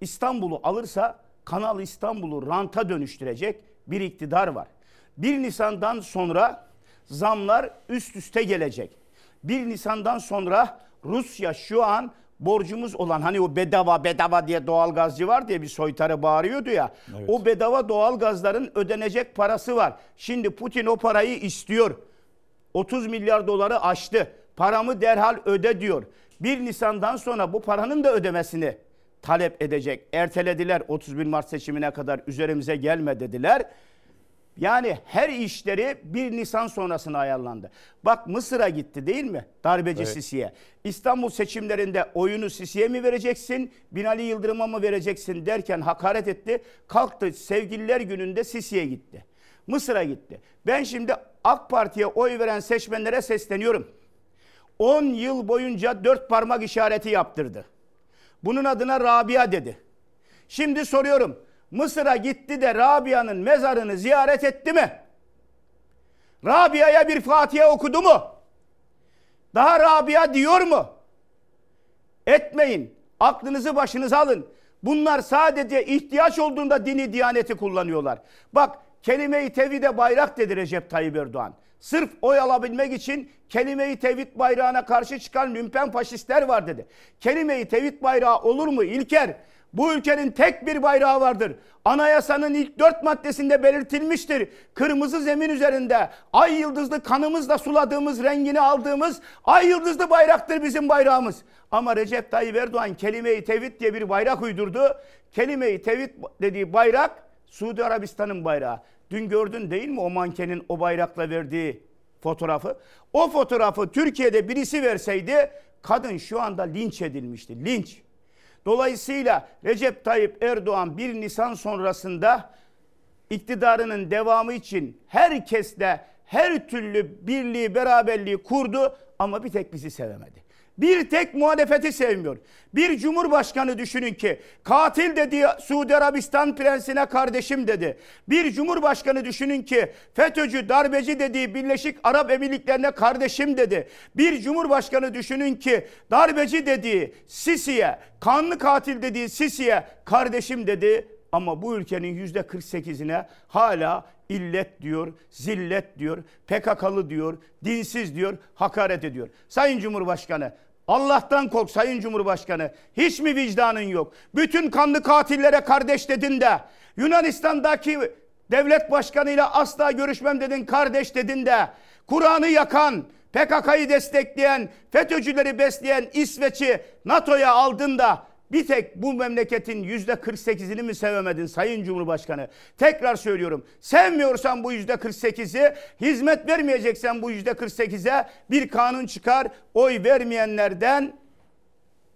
İstanbul'u alırsa Kanal İstanbul'u ranta dönüştürecek bir iktidar var. 1 Nisan'dan sonra zamlar üst üste gelecek. 1 Nisan'dan sonra Rusya şu an borcumuz olan hani o bedava bedava diye doğalgazcı var diye bir soytarı bağırıyordu ya. Evet. O bedava doğalgazların ödenecek parası var. Şimdi Putin o parayı istiyor. 30 milyar doları aştı. Paramı derhal öde diyor. 1 Nisan'dan sonra bu paranın da ödemesini talep edecek. Ertelediler 31 Mart seçimine kadar üzerimize gelme dediler. Yani her işleri 1 Nisan sonrasına ayarlandı. Bak Mısır'a gitti değil mi? Darbeci evet. Sisi'ye. İstanbul seçimlerinde oyunu Sisi'ye mi vereceksin, Binali Yıldırım'a mı vereceksin derken hakaret etti. Kalktı sevgililer gününde Sisi'ye gitti. Mısır'a gitti. Ben şimdi AK Parti'ye oy veren seçmenlere sesleniyorum. 10 yıl boyunca dört parmak işareti yaptırdı. Bunun adına Rabia dedi. Şimdi soruyorum. Mısır'a gitti de Rabia'nın mezarını ziyaret etti mi? Rabia'ya bir Fatiha okudu mu? Daha Rabia diyor mu? Etmeyin. Aklınızı başınıza alın. Bunlar sadece ihtiyaç olduğunda dini diyaneti kullanıyorlar. Bak kelime-i tevhide bayrak dedi Recep Tayyip Erdoğan. Sırf oy alabilmek için kelime-i tevhid bayrağına karşı çıkan lümpen faşistler var dedi. Kelime-i tevhid bayrağı olur mu İlker? Bu ülkenin tek bir bayrağı vardır. Anayasanın ilk dört maddesinde belirtilmiştir. Kırmızı zemin üzerinde ay yıldızlı kanımızla suladığımız, rengini aldığımız ay yıldızlı bayraktır bizim bayrağımız. Ama Recep Tayyip Erdoğan kelimeyi i tevhid diye bir bayrak uydurdu. Kelimeyi i tevhid dediği bayrak Suudi Arabistan'ın bayrağı. Dün gördün değil mi o mankenin o bayrakla verdiği fotoğrafı? O fotoğrafı Türkiye'de birisi verseydi kadın şu anda linç edilmişti. Linç. Dolayısıyla Recep Tayyip Erdoğan 1 Nisan sonrasında iktidarının devamı için herkesle her türlü birliği beraberliği kurdu ama bir tek bizi sevemedi. Bir tek muhalefeti sevmiyor. Bir cumhurbaşkanı düşünün ki katil dedi Suudi Arabistan prensine kardeşim dedi. Bir cumhurbaşkanı düşünün ki FETÖ'cü darbeci dediği Birleşik Arap Emirlikleri'ne kardeşim dedi. Bir cumhurbaşkanı düşünün ki darbeci dediği Sisi'ye kanlı katil dediği Sisi'ye kardeşim dedi. Ama bu ülkenin yüzde 48'ine hala illet diyor, zillet diyor, PKK'lı diyor, dinsiz diyor, hakaret ediyor. Sayın Cumhurbaşkanı Allah'tan kork Sayın Cumhurbaşkanı. Hiç mi vicdanın yok? Bütün kanlı katillere kardeş dedin de Yunanistan'daki devlet başkanıyla asla görüşmem dedin kardeş dedin de Kur'an'ı yakan, PKK'yı destekleyen, FETÖ'cüleri besleyen İsveç'i NATO'ya aldın da bir tek bu memleketin yüzde 48'ini mi sevemedin Sayın Cumhurbaşkanı? Tekrar söylüyorum. Sevmiyorsan bu yüzde 48'i, hizmet vermeyeceksen bu yüzde 48'e bir kanun çıkar. Oy vermeyenlerden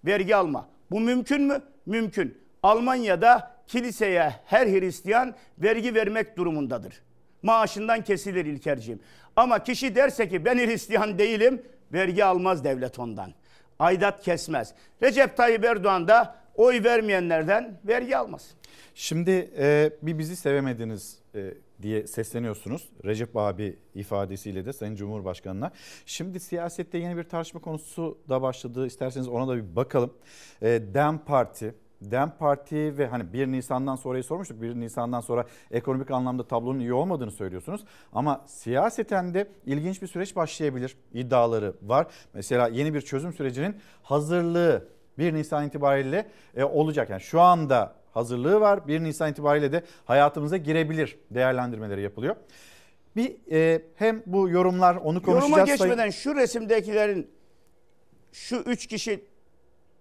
vergi alma. Bu mümkün mü? Mümkün. Almanya'da kiliseye her Hristiyan vergi vermek durumundadır. Maaşından kesilir İlkerciğim. Ama kişi derse ki ben Hristiyan değilim, vergi almaz devlet ondan aidat kesmez. Recep Tayyip Erdoğan da oy vermeyenlerden vergi almasın. Şimdi e, bir bizi sevemediniz e, diye sesleniyorsunuz. Recep abi ifadesiyle de Sayın Cumhurbaşkanı'na. Şimdi siyasette yeni bir tartışma konusu da başladı. İsterseniz ona da bir bakalım. E, Dem Parti DEM Parti ve hani 1 Nisan'dan sonrayı sormuştuk. 1 Nisan'dan sonra ekonomik anlamda tablonun iyi olmadığını söylüyorsunuz. Ama siyaseten de ilginç bir süreç başlayabilir iddiaları var. Mesela yeni bir çözüm sürecinin hazırlığı 1 Nisan itibariyle e, olacak. Yani şu anda hazırlığı var. 1 Nisan itibariyle de hayatımıza girebilir değerlendirmeleri yapılıyor. Bir e, hem bu yorumlar onu konuşacağız. Yoruma geçmeden şu resimdekilerin şu üç kişi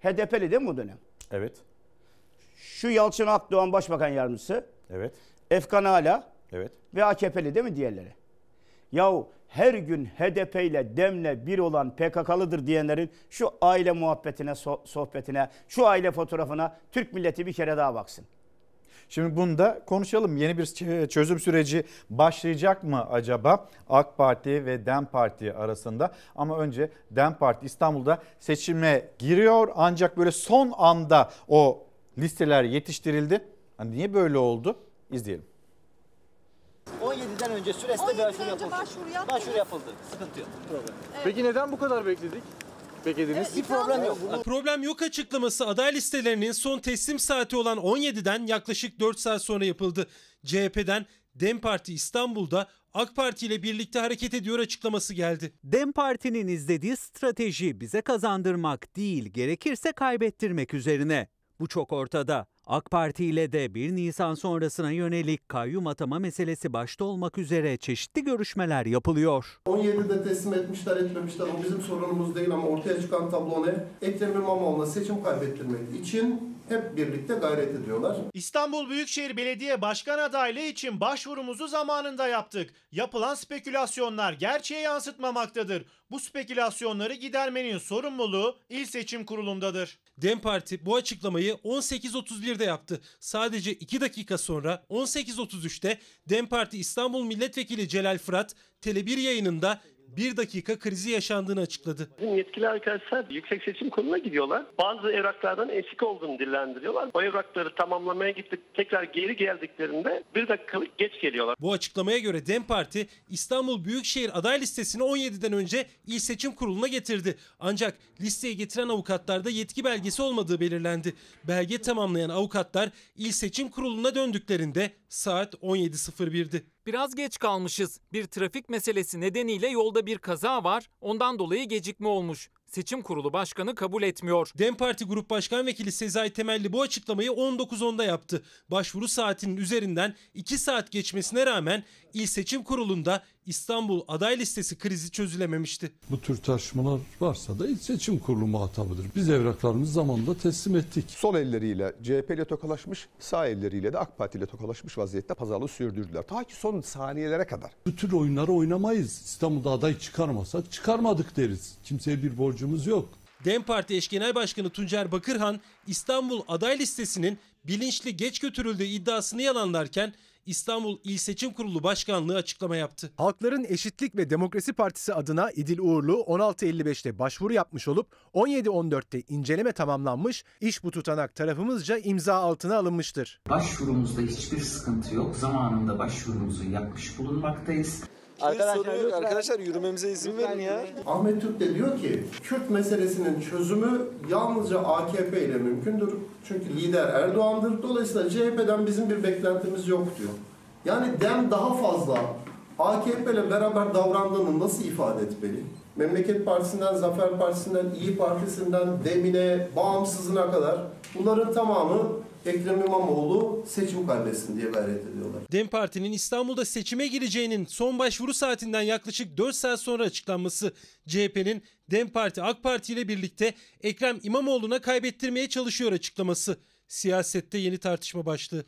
HDP'li değil mi bu dönem? Evet. Şu Yalçın Akdoğan Başbakan Yardımcısı. Evet. Efkan Ala. Evet. Ve AKP'li değil mi diğerleri? Yahu her gün HDP ile demle bir olan PKK'lıdır diyenlerin şu aile muhabbetine, sohbetine, şu aile fotoğrafına Türk milleti bir kere daha baksın. Şimdi bunu da konuşalım. Yeni bir çözüm süreci başlayacak mı acaba AK Parti ve DEM Parti arasında? Ama önce DEM Parti İstanbul'da seçime giriyor ancak böyle son anda o listeler yetiştirildi. Hani niye böyle oldu? İzleyelim. 17'den önce süresinde başvuru yapıldı. Başvuru, yaptınız. başvuru yapıldı. Sıkıntı yok. Problem. Peki neden bu kadar bekledik? beklediniz. Evet, bir problem yok. Problem yok açıklaması aday listelerinin son teslim saati olan 17'den yaklaşık 4 saat sonra yapıldı. CHP'den DEM Parti İstanbul'da AK Parti ile birlikte hareket ediyor açıklaması geldi. DEM Parti'nin izlediği strateji bize kazandırmak değil, gerekirse kaybettirmek üzerine. Bu çok ortada. AK Parti ile de 1 Nisan sonrasına yönelik kayyum atama meselesi başta olmak üzere çeşitli görüşmeler yapılıyor. 17'de teslim etmişler etmemişler o bizim sorunumuz değil ama ortaya çıkan tablo ne? Ekrem İmamoğlu'na seçim kaybettirmek için hep birlikte gayret ediyorlar. İstanbul Büyükşehir Belediye Başkan adaylığı için başvurumuzu zamanında yaptık. Yapılan spekülasyonlar gerçeğe yansıtmamaktadır. Bu spekülasyonları gidermenin sorumluluğu il Seçim Kurulu'ndadır. Dem Parti bu açıklamayı 18.31'de yaptı. Sadece 2 dakika sonra 18.33'te Dem Parti İstanbul Milletvekili Celal Fırat Tele1 yayınında bir dakika krizi yaşandığını açıkladı. yetkili arkadaşlar yüksek seçim kuruluna gidiyorlar. Bazı evraklardan eksik olduğunu dillendiriyorlar. O evrakları tamamlamaya gittik tekrar geri geldiklerinde bir dakikalık geç geliyorlar. Bu açıklamaya göre DEM Parti İstanbul Büyükşehir aday listesini 17'den önce İl Seçim Kurulu'na getirdi. Ancak listeye getiren avukatlarda yetki belgesi olmadığı belirlendi. Belge tamamlayan avukatlar İl Seçim Kurulu'na döndüklerinde saat 17.01'di. Biraz geç kalmışız. Bir trafik meselesi nedeniyle yolda bir kaza var. Ondan dolayı gecikme olmuş. Seçim Kurulu Başkanı kabul etmiyor. Dem Parti Grup Başkan Vekili Sezai Temelli bu açıklamayı 19.10'da yaptı. Başvuru saatinin üzerinden 2 saat geçmesine rağmen İl Seçim Kurulu'nda İstanbul aday listesi krizi çözülememişti. Bu tür tartışmalar varsa da İl Seçim Kurulu muhatabıdır. Biz evraklarımızı zamanında teslim ettik. Sol elleriyle CHP ile tokalaşmış, sağ elleriyle de AK Parti ile tokalaşmış vaziyette pazarlığı sürdürdüler. Ta ki son saniyelere kadar. Bu tür oyunları oynamayız. İstanbul'da aday çıkarmasak çıkarmadık deriz. Kimseye bir borcumuz yok. DEM Parti Eş Genel Başkanı Tuncer Bakırhan İstanbul aday listesinin bilinçli geç götürüldüğü iddiasını yalanlarken İstanbul İl Seçim Kurulu Başkanlığı açıklama yaptı. Halkların Eşitlik ve Demokrasi Partisi adına İdil Uğurlu 16.55'te başvuru yapmış olup 17.14'te inceleme tamamlanmış, iş bu tutanak tarafımızca imza altına alınmıştır. Başvurumuzda hiçbir sıkıntı yok. Zamanında başvurumuzu yapmış bulunmaktayız. Arkadaşlar, sorun yok. Arkadaşlar yürümemize izin verin ya. Ahmet Türk de diyor ki Kürt meselesinin çözümü yalnızca AKP ile mümkündür. Çünkü lider Erdoğan'dır. Dolayısıyla CHP'den bizim bir beklentimiz yok diyor. Yani DEM daha fazla AKP ile beraber davrandığını nasıl ifade etmeli? Memleket Partisi'nden, Zafer Partisi'nden, İyi Partisi'nden, DEM'ine, bağımsızına kadar bunların tamamı Ekrem İmamoğlu seçim kallesin diye gayret ediyorlar. DEM Parti'nin İstanbul'da seçime gireceğinin son başvuru saatinden yaklaşık 4 saat sonra açıklanması CHP'nin DEM Parti AK Parti ile birlikte Ekrem İmamoğlu'na kaybettirmeye çalışıyor açıklaması. Siyasette yeni tartışma başlığı.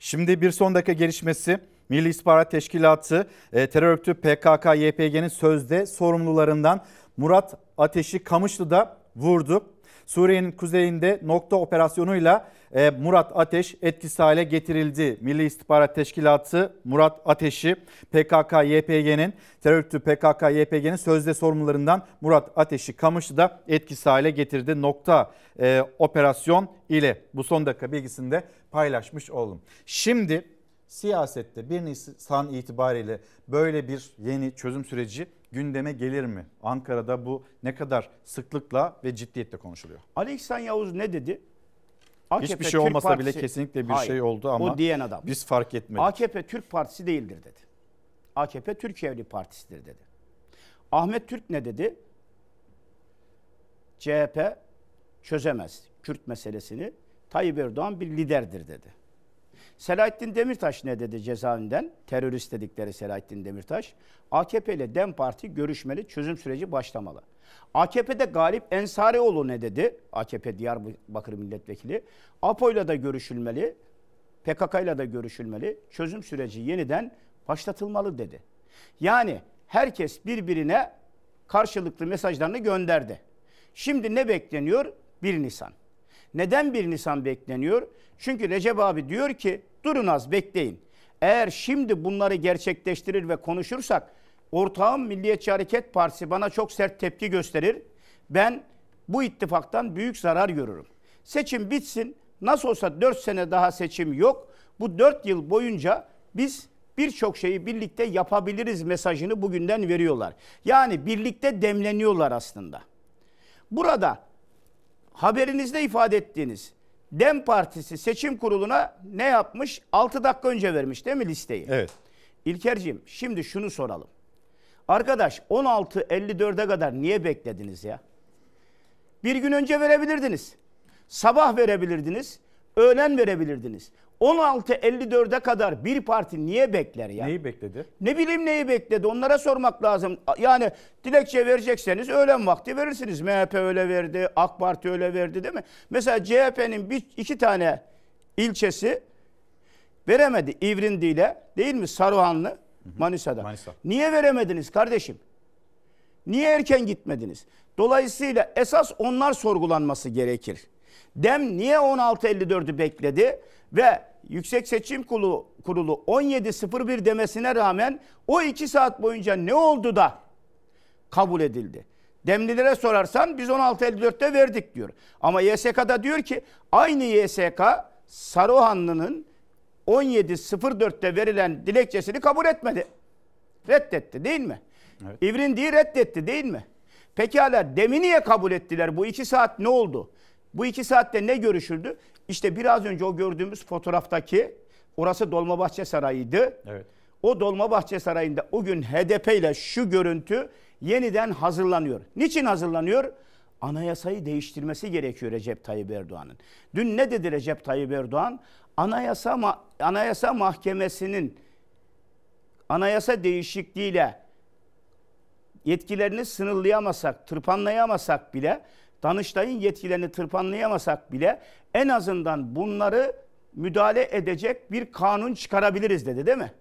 Şimdi bir son dakika gelişmesi. Milli İstihbarat Teşkilatı e, terör örgütü PKK-YPG'nin sözde sorumlularından Murat Ateş'i Kamışlı'da vurdu. Suriye'nin kuzeyinde nokta operasyonuyla e, Murat Ateş etkisiz hale getirildi. Milli İstihbarat Teşkilatı Murat Ateş'i PKK-YPG'nin terör örgütü PKK-YPG'nin sözde sorumlularından Murat Ateş'i Kamışlı'da etkisiz hale getirdi. Nokta e, operasyon ile bu son dakika bilgisini de paylaşmış oldum. Şimdi siyasette bir Nisan itibariyle böyle bir yeni çözüm süreci gündeme gelir mi? Ankara'da bu ne kadar sıklıkla ve ciddiyetle konuşuluyor? Ali İhsan Yavuz ne dedi? AKP, Hiçbir şey Türk olmasa Partisi... bile kesinlikle bir Hayır, şey oldu ama o diyen adam. biz fark etmedik. AKP Türk Partisi değildir dedi. AKP Türk Evli Partisi'dir dedi. Ahmet Türk ne dedi? CHP çözemez Kürt meselesini. Tayyip Erdoğan bir liderdir dedi. Selahattin Demirtaş ne dedi cezaevinden? Terörist dedikleri Selahattin Demirtaş. AKP ile DEM Parti görüşmeli, çözüm süreci başlamalı. AKP'de Galip Ensarioğlu ne dedi? AKP Diyarbakır Milletvekili. APO ile de görüşülmeli, PKK ile de görüşülmeli, çözüm süreci yeniden başlatılmalı dedi. Yani herkes birbirine karşılıklı mesajlarını gönderdi. Şimdi ne bekleniyor? 1 Nisan. Neden bir Nisan bekleniyor? Çünkü Recep abi diyor ki durun az bekleyin. Eğer şimdi bunları gerçekleştirir ve konuşursak ortağım Milliyetçi Hareket Partisi bana çok sert tepki gösterir. Ben bu ittifaktan büyük zarar görürüm. Seçim bitsin. Nasıl olsa 4 sene daha seçim yok. Bu 4 yıl boyunca biz birçok şeyi birlikte yapabiliriz mesajını bugünden veriyorlar. Yani birlikte demleniyorlar aslında. Burada haberinizde ifade ettiğiniz Dem Partisi seçim kuruluna ne yapmış? 6 dakika önce vermiş değil mi listeyi? Evet. İlker'cim şimdi şunu soralım. Arkadaş 16.54'e kadar niye beklediniz ya? Bir gün önce verebilirdiniz. Sabah verebilirdiniz. Öğlen verebilirdiniz. 16.54'e kadar bir parti niye bekler ya? Neyi bekledi? Ne bileyim neyi bekledi onlara sormak lazım. Yani dilekçe verecekseniz öğlen vakti verirsiniz. MHP öyle verdi, AK Parti öyle verdi değil mi? Mesela CHP'nin iki tane ilçesi veremedi İvrindi ile değil mi Saruhanlı hı hı. Manisa'da. Manisa. Niye veremediniz kardeşim? Niye erken gitmediniz? Dolayısıyla esas onlar sorgulanması gerekir. Dem niye 16.54'ü bekledi? ve Yüksek Seçim Kurulu, Kurulu 17.01 demesine rağmen o iki saat boyunca ne oldu da kabul edildi? Demlilere sorarsan biz 16.54'te verdik diyor. Ama YSK'da diyor ki aynı YSK Saruhanlı'nın 17.04'te verilen dilekçesini kabul etmedi. Reddetti değil mi? Evet. İvrindiği reddetti değil mi? Pekala demi niye kabul ettiler? Bu iki saat ne oldu? Bu iki saatte ne görüşüldü? İşte biraz önce o gördüğümüz fotoğraftaki orası Dolmabahçe Sarayı'ydı. Evet. O Dolmabahçe Sarayı'nda o gün HDP ile şu görüntü yeniden hazırlanıyor. Niçin hazırlanıyor? Anayasayı değiştirmesi gerekiyor Recep Tayyip Erdoğan'ın. Dün ne dedi Recep Tayyip Erdoğan? Anayasa ma Anayasa Mahkemesi'nin anayasa değişikliğiyle yetkilerini sınırlayamasak, tırpanlayamasak bile Danıştay'ın yetkilerini tırpanlayamasak bile en azından bunları müdahale edecek bir kanun çıkarabiliriz dedi değil mi?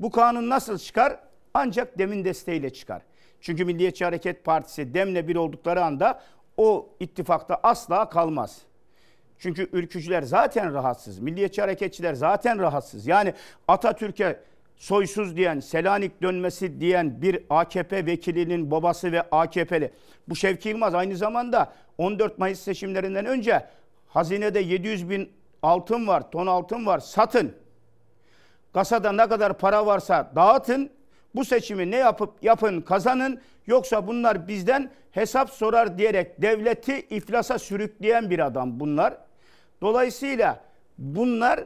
Bu kanun nasıl çıkar? Ancak demin desteğiyle çıkar. Çünkü Milliyetçi Hareket Partisi demle bir oldukları anda o ittifakta asla kalmaz. Çünkü ülkücüler zaten rahatsız. Milliyetçi hareketçiler zaten rahatsız. Yani Atatürk'e soysuz diyen, Selanik dönmesi diyen bir AKP vekilinin babası ve AKP'li. Bu Şevki Yılmaz aynı zamanda 14 Mayıs seçimlerinden önce hazinede 700 bin altın var, ton altın var satın. Kasada ne kadar para varsa dağıtın. Bu seçimi ne yapıp yapın kazanın yoksa bunlar bizden hesap sorar diyerek devleti iflasa sürükleyen bir adam bunlar. Dolayısıyla bunlar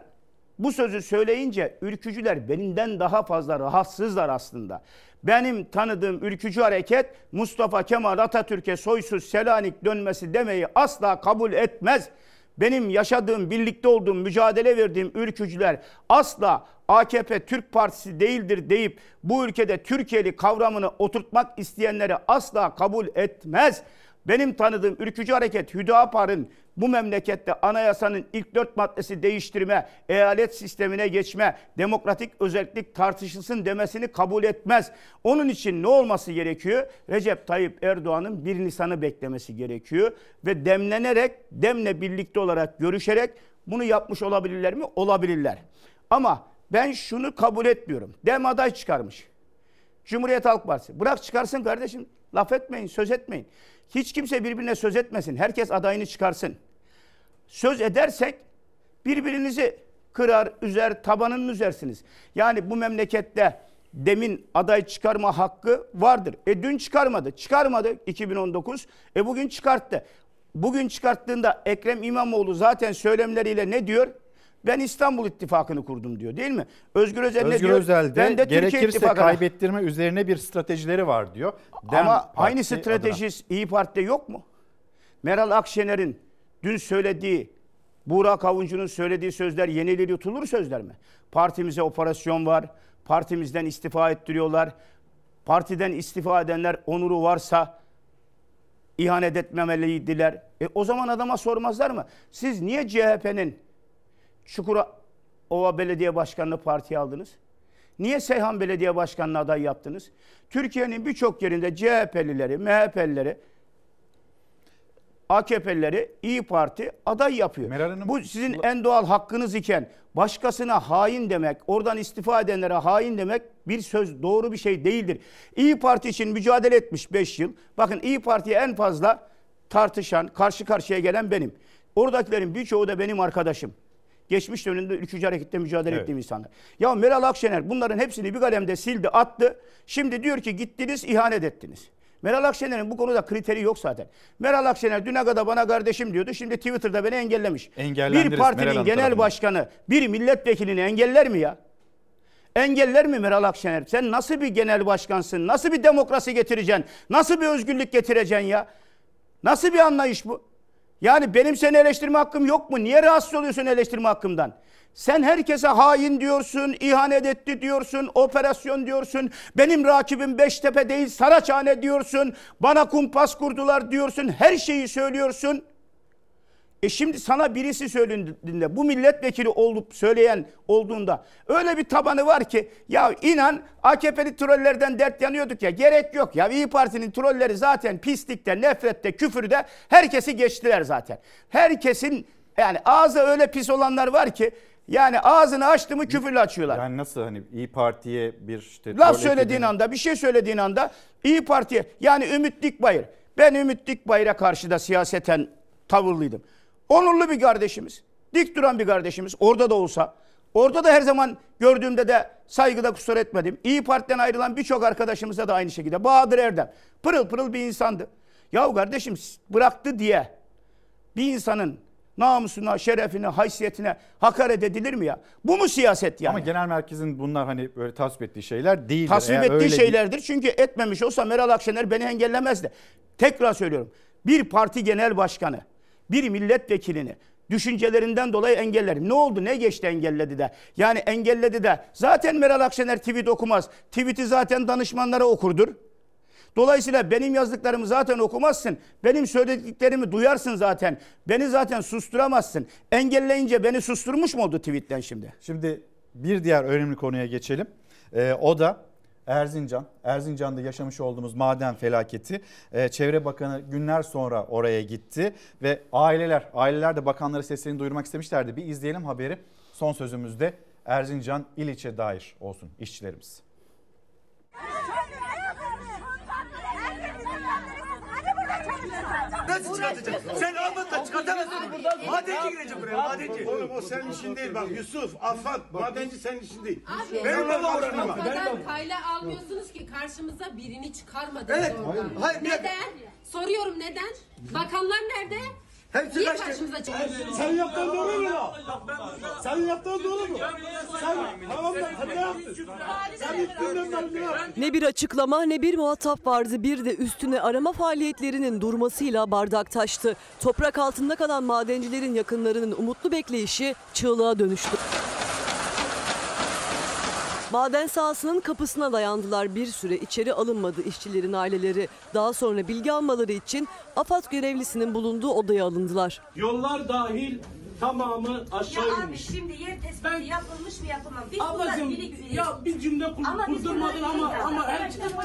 bu sözü söyleyince ülkücüler benimden daha fazla rahatsızlar aslında. Benim tanıdığım ülkücü hareket Mustafa Kemal Atatürk'e soysuz Selanik dönmesi demeyi asla kabul etmez. Benim yaşadığım, birlikte olduğum, mücadele verdiğim ülkücüler asla AKP Türk Partisi değildir deyip bu ülkede Türkiye'li kavramını oturtmak isteyenleri asla kabul etmez. Benim tanıdığım ülkücü hareket Hüdapar'ın bu memlekette anayasanın ilk dört maddesi değiştirme, eyalet sistemine geçme, demokratik özellik tartışılsın demesini kabul etmez. Onun için ne olması gerekiyor? Recep Tayyip Erdoğan'ın bir Nisan'ı beklemesi gerekiyor ve demlenerek, demle birlikte olarak görüşerek bunu yapmış olabilirler mi? Olabilirler. Ama ben şunu kabul etmiyorum. Dem aday çıkarmış. Cumhuriyet Halk Partisi. Bırak çıkarsın kardeşim. Laf etmeyin, söz etmeyin. Hiç kimse birbirine söz etmesin. Herkes adayını çıkarsın söz edersek birbirinizi kırar, üzer, tabanının üzersiniz. Yani bu memlekette demin aday çıkarma hakkı vardır. E dün çıkarmadı. Çıkarmadı 2019. E bugün çıkarttı. Bugün çıkarttığında Ekrem İmamoğlu zaten söylemleriyle ne diyor? Ben İstanbul İttifakı'nı kurdum diyor değil mi? Özgür Özel Özgür ne diyor? Özel de, ben de gerekirse kaybettirme üzerine bir stratejileri var diyor. Dem Ama Parti aynı strateji İyi Parti'de yok mu? Meral Akşener'in dün söylediği Burak Avuncu'nun söylediği sözler yenilir yutulur sözler mi? Partimize operasyon var. Partimizden istifa ettiriyorlar. Partiden istifa edenler onuru varsa ihanet etmemeliydiler. E o zaman adama sormazlar mı? Siz niye CHP'nin Çukurova Belediye Başkanı'nı partiye aldınız? Niye Seyhan Belediye Başkanı'na aday yaptınız? Türkiye'nin birçok yerinde CHP'lileri, MHP'lileri AKP'lileri İyi Parti aday yapıyor. Meral Hanım, Bu sizin en doğal hakkınız iken başkasına hain demek, oradan istifa edenlere hain demek bir söz doğru bir şey değildir. İyi Parti için mücadele etmiş 5 yıl. Bakın İyi Parti'ye en fazla tartışan, karşı karşıya gelen benim. Oradakilerin birçoğu da benim arkadaşım. Geçmiş döneminde ülkücü harekette mücadele evet. ettiğim insanlar. Ya Meral Akşener bunların hepsini bir kalemde sildi, attı. Şimdi diyor ki gittiniz, ihanet ettiniz. Meral Akşener'in bu konuda kriteri yok zaten. Meral Akşener düne kadar bana kardeşim diyordu. Şimdi Twitter'da beni engellemiş. Bir partinin Meral genel başkanı bir milletvekilini engeller mi ya? Engeller mi Meral Akşener? Sen nasıl bir genel başkansın? Nasıl bir demokrasi getireceksin? Nasıl bir özgürlük getireceksin ya? Nasıl bir anlayış bu? Yani benim seni eleştirme hakkım yok mu? Niye rahatsız oluyorsun eleştirme hakkımdan? Sen herkese hain diyorsun, ihanet etti diyorsun, operasyon diyorsun. Benim rakibim Beştepe değil Saraçhane diyorsun. Bana kumpas kurdular diyorsun. Her şeyi söylüyorsun. E şimdi sana birisi söylediğinde bu milletvekili olup söyleyen olduğunda öyle bir tabanı var ki ya inan AKP'li trollerden dert yanıyorduk ya gerek yok ya İyi Parti'nin trolleri zaten pislikte, nefrette, küfürde herkesi geçtiler zaten. Herkesin yani ağzı öyle pis olanlar var ki yani ağzını açtı mı küfürle açıyorlar. Yani nasıl hani İyi Parti'ye bir işte laf söylediğin edin. anda, bir şey söylediğin anda İyi Parti'ye yani Ümit Dikbayır. Ben Ümit Dikbayır'a karşı da siyaseten tavırlıydım. Onurlu bir kardeşimiz. Dik duran bir kardeşimiz. Orada da olsa. Orada da her zaman gördüğümde de saygıda kusur etmedim. İyi Parti'den ayrılan birçok arkadaşımıza da aynı şekilde. Bahadır Erdem. Pırıl pırıl bir insandı. Yahu kardeşim bıraktı diye bir insanın namusuna, şerefine, haysiyetine hakaret edilir mi ya? Bu mu siyaset yani? Ama genel merkezin bunlar hani böyle tasvip ettiği şeyler değil. Tasvip Eğer ettiği şeylerdir. Değil. Çünkü etmemiş olsa Meral Akşener beni engellemezdi. Tekrar söylüyorum. Bir parti genel başkanı bir milletvekilini düşüncelerinden dolayı engeller. Ne oldu? Ne geçti engelledi de? Yani engelledi de. Zaten Meral Akşener tweet okumaz. Tweet'i zaten danışmanlara okurdur. Dolayısıyla benim yazdıklarımı zaten okumazsın. Benim söylediklerimi duyarsın zaten. Beni zaten susturamazsın. Engelleyince beni susturmuş mu oldu tweetten şimdi? Şimdi bir diğer önemli konuya geçelim. Ee, o da Erzincan, Erzincan'da yaşamış olduğumuz maden felaketi. Ee, Çevre Bakanı günler sonra oraya gitti ve aileler, aileler de bakanlara seslerini duyurmak istemişlerdi. Bir izleyelim haberi. Son sözümüzde Erzincan İliç'e dair olsun işçilerimiz. Nasıl çıkartacaksın? Sen Albat'la çıkartamazsın. Madenci girecek buraya madenci. Oğlum o senin işin değil bak Yusuf, Afan, madenci senin işin değil. Abi, Benim baba uğraşma. Kafadan kayla almıyorsunuz ki karşımıza birini çıkarmadınız Evet. oradan. Hayır, bir Neden? Soruyorum neden? Bakanlar nerede? Hepsi Niye kaçtı. karşımıza yaptığın doğru mu lan? yaptığın doğru mu? Sen tamam hadi ne Sen ilk günden beri Ne bir açıklama ne bir muhatap vardı bir de üstüne arama faaliyetlerinin durmasıyla bardak taştı. Toprak altında kalan madencilerin yakınlarının umutlu bekleyişi çığlığa dönüştü. Maden sahasının kapısına dayandılar. Bir süre içeri alınmadı işçilerin aileleri. Daha sonra bilgi almaları için AFAD görevlisinin bulunduğu odaya alındılar. Yollar dahil tamamı aşağı ya inmiş. Abi şimdi yer tespiti ben, yapılmış mı yapılmamış? Biz ablacığım ya bir cümle kur, ama kurdurmadın ama ama, ama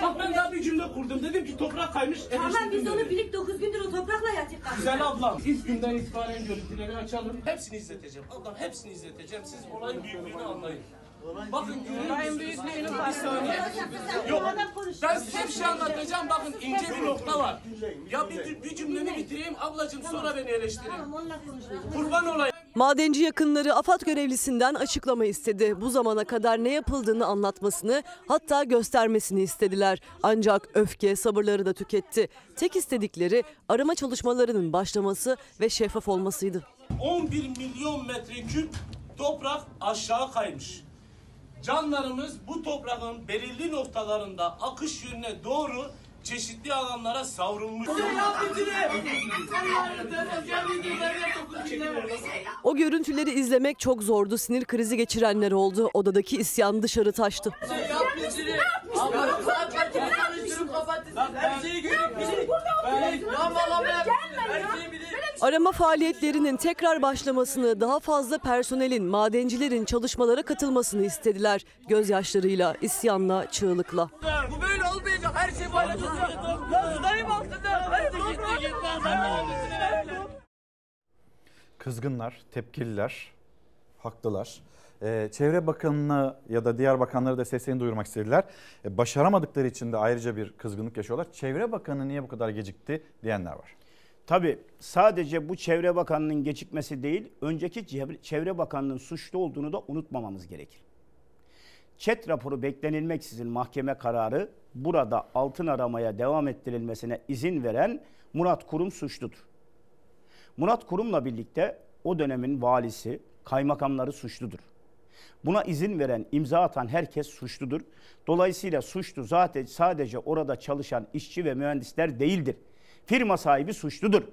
bak ben daha bir cümle kurdum. Dedim ki toprak kaymış. Tamam biz onu bilip 9 gündür o toprakla yatıp Güzel ablam ilk günden itibaren görüntüleri açalım. Hepsini izleteceğim. Ablam hepsini izleteceğim. Siz olayın büyüklüğünü anlayın. Bakın görüyor büyüklüğünü Bir saniye. Yok ben size bir şey anlatacağım. Bakın ince bir nokta var. Ya bir, bir cümlemi bitireyim ablacığım sonra beni eleştirin. Kurban olayım. Madenci yakınları AFAD görevlisinden açıklama istedi. Bu zamana kadar ne yapıldığını anlatmasını hatta göstermesini istediler. Ancak öfke sabırları da tüketti. Tek istedikleri arama çalışmalarının başlaması ve şeffaf olmasıydı. 11 milyon metreküp toprak aşağı kaymış. Canlarımız bu toprağın belirli noktalarında akış yönüne doğru çeşitli alanlara savrulmuş. O görüntüleri izlemek çok zordu. Sinir krizi geçirenler oldu. Odadaki isyan dışarı taştı. Her şeyi görüyorum. Ben, ben, ben, ben, ben, ben, ben, ben, ben, ben, Arama faaliyetlerinin tekrar başlamasını, daha fazla personelin, madencilerin çalışmalara katılmasını istediler. Gözyaşlarıyla, isyanla, çığlıkla. Bu böyle olmayacak. Her şey Kızgınlar, tepkililer, haklılar. Ee, Çevre Bakanı'na ya da diğer bakanlara da seslerini duyurmak istediler. Ee, başaramadıkları için de ayrıca bir kızgınlık yaşıyorlar. Çevre Bakanı niye bu kadar gecikti diyenler var. Tabi sadece bu Çevre Bakanlığı'nın gecikmesi değil, önceki Çevre Bakanlığı'nın suçlu olduğunu da unutmamamız gerekir. Çet raporu beklenilmeksizin mahkeme kararı burada altın aramaya devam ettirilmesine izin veren Murat Kurum suçludur. Murat Kurum'la birlikte o dönemin valisi, kaymakamları suçludur. Buna izin veren, imza atan herkes suçludur. Dolayısıyla suçlu zaten sadece orada çalışan işçi ve mühendisler değildir firma sahibi suçludur.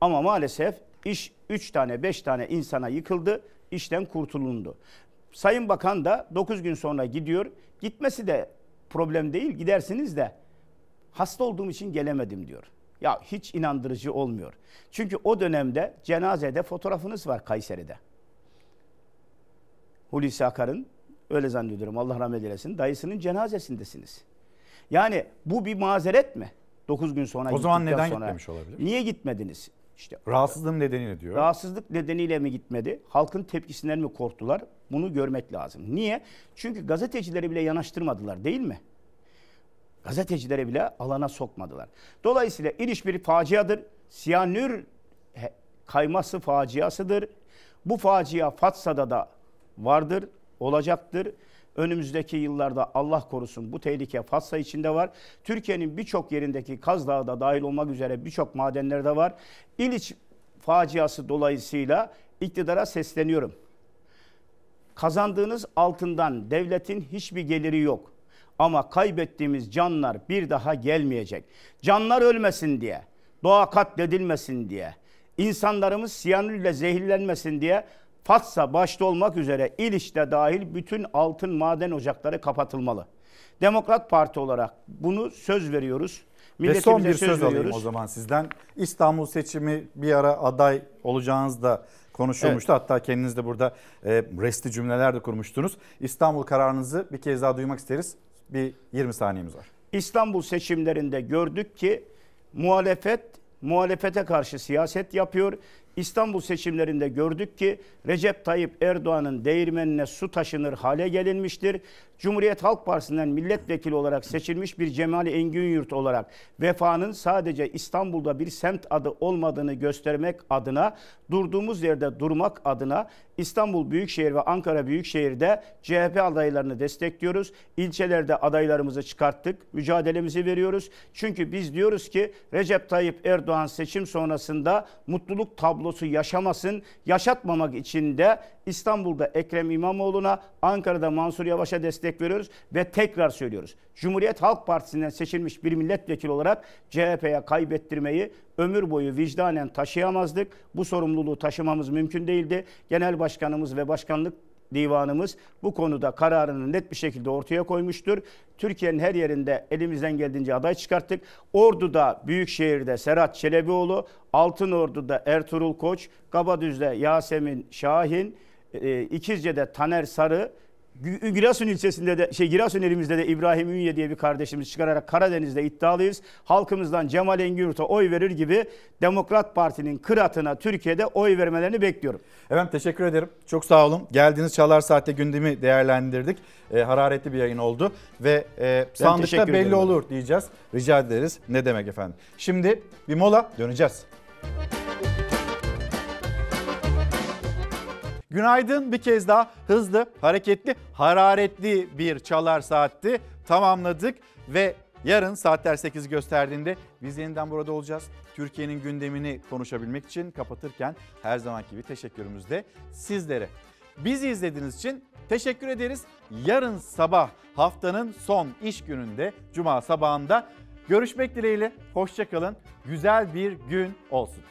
Ama maalesef iş 3 tane 5 tane insana yıkıldı, işten kurtulundu. Sayın Bakan da 9 gün sonra gidiyor. Gitmesi de problem değil, gidersiniz de hasta olduğum için gelemedim diyor. Ya hiç inandırıcı olmuyor. Çünkü o dönemde cenazede fotoğrafınız var Kayseri'de. Hulusi Akar'ın öyle zannediyorum Allah rahmet eylesin dayısının cenazesindesiniz. Yani bu bir mazeret mi? 9 gün sonra O zaman neden sonra, gitmemiş olabilir? Niye gitmediniz? İşte rahatsızlığım nedeniyle diyor. Rahatsızlık nedeniyle mi gitmedi? Halkın tepkisinden mi korktular? Bunu görmek lazım. Niye? Çünkü gazetecileri bile yanaştırmadılar değil mi? Gazetecilere bile alana sokmadılar. Dolayısıyla iniş bir faciadır. Siyanür kayması faciasıdır. Bu facia Fatsa'da da vardır, olacaktır. Önümüzdeki yıllarda Allah korusun bu tehlike Fatsa içinde var. Türkiye'nin birçok yerindeki Kaz Dağı da dahil olmak üzere birçok madenlerde var. İliç faciası dolayısıyla iktidara sesleniyorum. Kazandığınız altından devletin hiçbir geliri yok. Ama kaybettiğimiz canlar bir daha gelmeyecek. Canlar ölmesin diye, doğa katledilmesin diye, insanlarımız siyanürle zehirlenmesin diye Fatsa başta olmak üzere İliç'te dahil bütün altın maden ocakları kapatılmalı. Demokrat Parti olarak bunu söz veriyoruz. Ve son bir söz, söz alayım o zaman sizden. İstanbul seçimi bir ara aday olacağınız da konuşulmuştu. Evet. Hatta kendiniz de burada e, resti cümleler de kurmuştunuz. İstanbul kararınızı bir kez daha duymak isteriz. Bir 20 saniyemiz var. İstanbul seçimlerinde gördük ki muhalefet muhalefete karşı siyaset yapıyor. İstanbul seçimlerinde gördük ki Recep Tayyip Erdoğan'ın değirmenine su taşınır hale gelinmiştir. Cumhuriyet Halk Partisi'nden milletvekili olarak seçilmiş bir Cemal Engin olarak vefanın sadece İstanbul'da bir semt adı olmadığını göstermek adına durduğumuz yerde durmak adına İstanbul Büyükşehir ve Ankara Büyükşehir'de CHP adaylarını destekliyoruz. İlçelerde adaylarımızı çıkarttık. Mücadelemizi veriyoruz. Çünkü biz diyoruz ki Recep Tayyip Erdoğan seçim sonrasında mutluluk tablosu tablosu yaşamasın. Yaşatmamak için de İstanbul'da Ekrem İmamoğlu'na, Ankara'da Mansur Yavaş'a destek veriyoruz ve tekrar söylüyoruz. Cumhuriyet Halk Partisi'nden seçilmiş bir milletvekili olarak CHP'ye kaybettirmeyi ömür boyu vicdanen taşıyamazdık. Bu sorumluluğu taşımamız mümkün değildi. Genel başkanımız ve başkanlık divanımız bu konuda kararını net bir şekilde ortaya koymuştur. Türkiye'nin her yerinde elimizden geldiğince aday çıkarttık. Ordu'da, Büyükşehir'de Serhat Çelebioğlu, Altınordu'da Ertuğrul Koç, Kabadüz'de Yasemin Şahin, e, İkizce'de Taner Sarı, Giresun ilçesinde de şey Giresun elimizde de İbrahim Ünye diye bir kardeşimiz çıkararak Karadeniz'de iddialıyız. Halkımızdan Cemal Engürt'e oy verir gibi Demokrat Parti'nin kıratına Türkiye'de oy vermelerini bekliyorum. Evet, teşekkür ederim. Çok sağ olun. Geldiğiniz Çalar Saat'te gündemi değerlendirdik. E, hararetli bir yayın oldu ve e, sandıkta belli ederim. olur diyeceğiz. Rica ederiz. Ne demek efendim. Şimdi bir mola döneceğiz. Müzik Günaydın bir kez daha hızlı, hareketli, hararetli bir çalar saatti tamamladık ve yarın saatler 8 gösterdiğinde biz yeniden burada olacağız. Türkiye'nin gündemini konuşabilmek için kapatırken her zamanki gibi teşekkürümüz de sizlere. Bizi izlediğiniz için teşekkür ederiz. Yarın sabah haftanın son iş gününde cuma sabahında görüşmek dileğiyle. Hoşçakalın. Güzel bir gün olsun.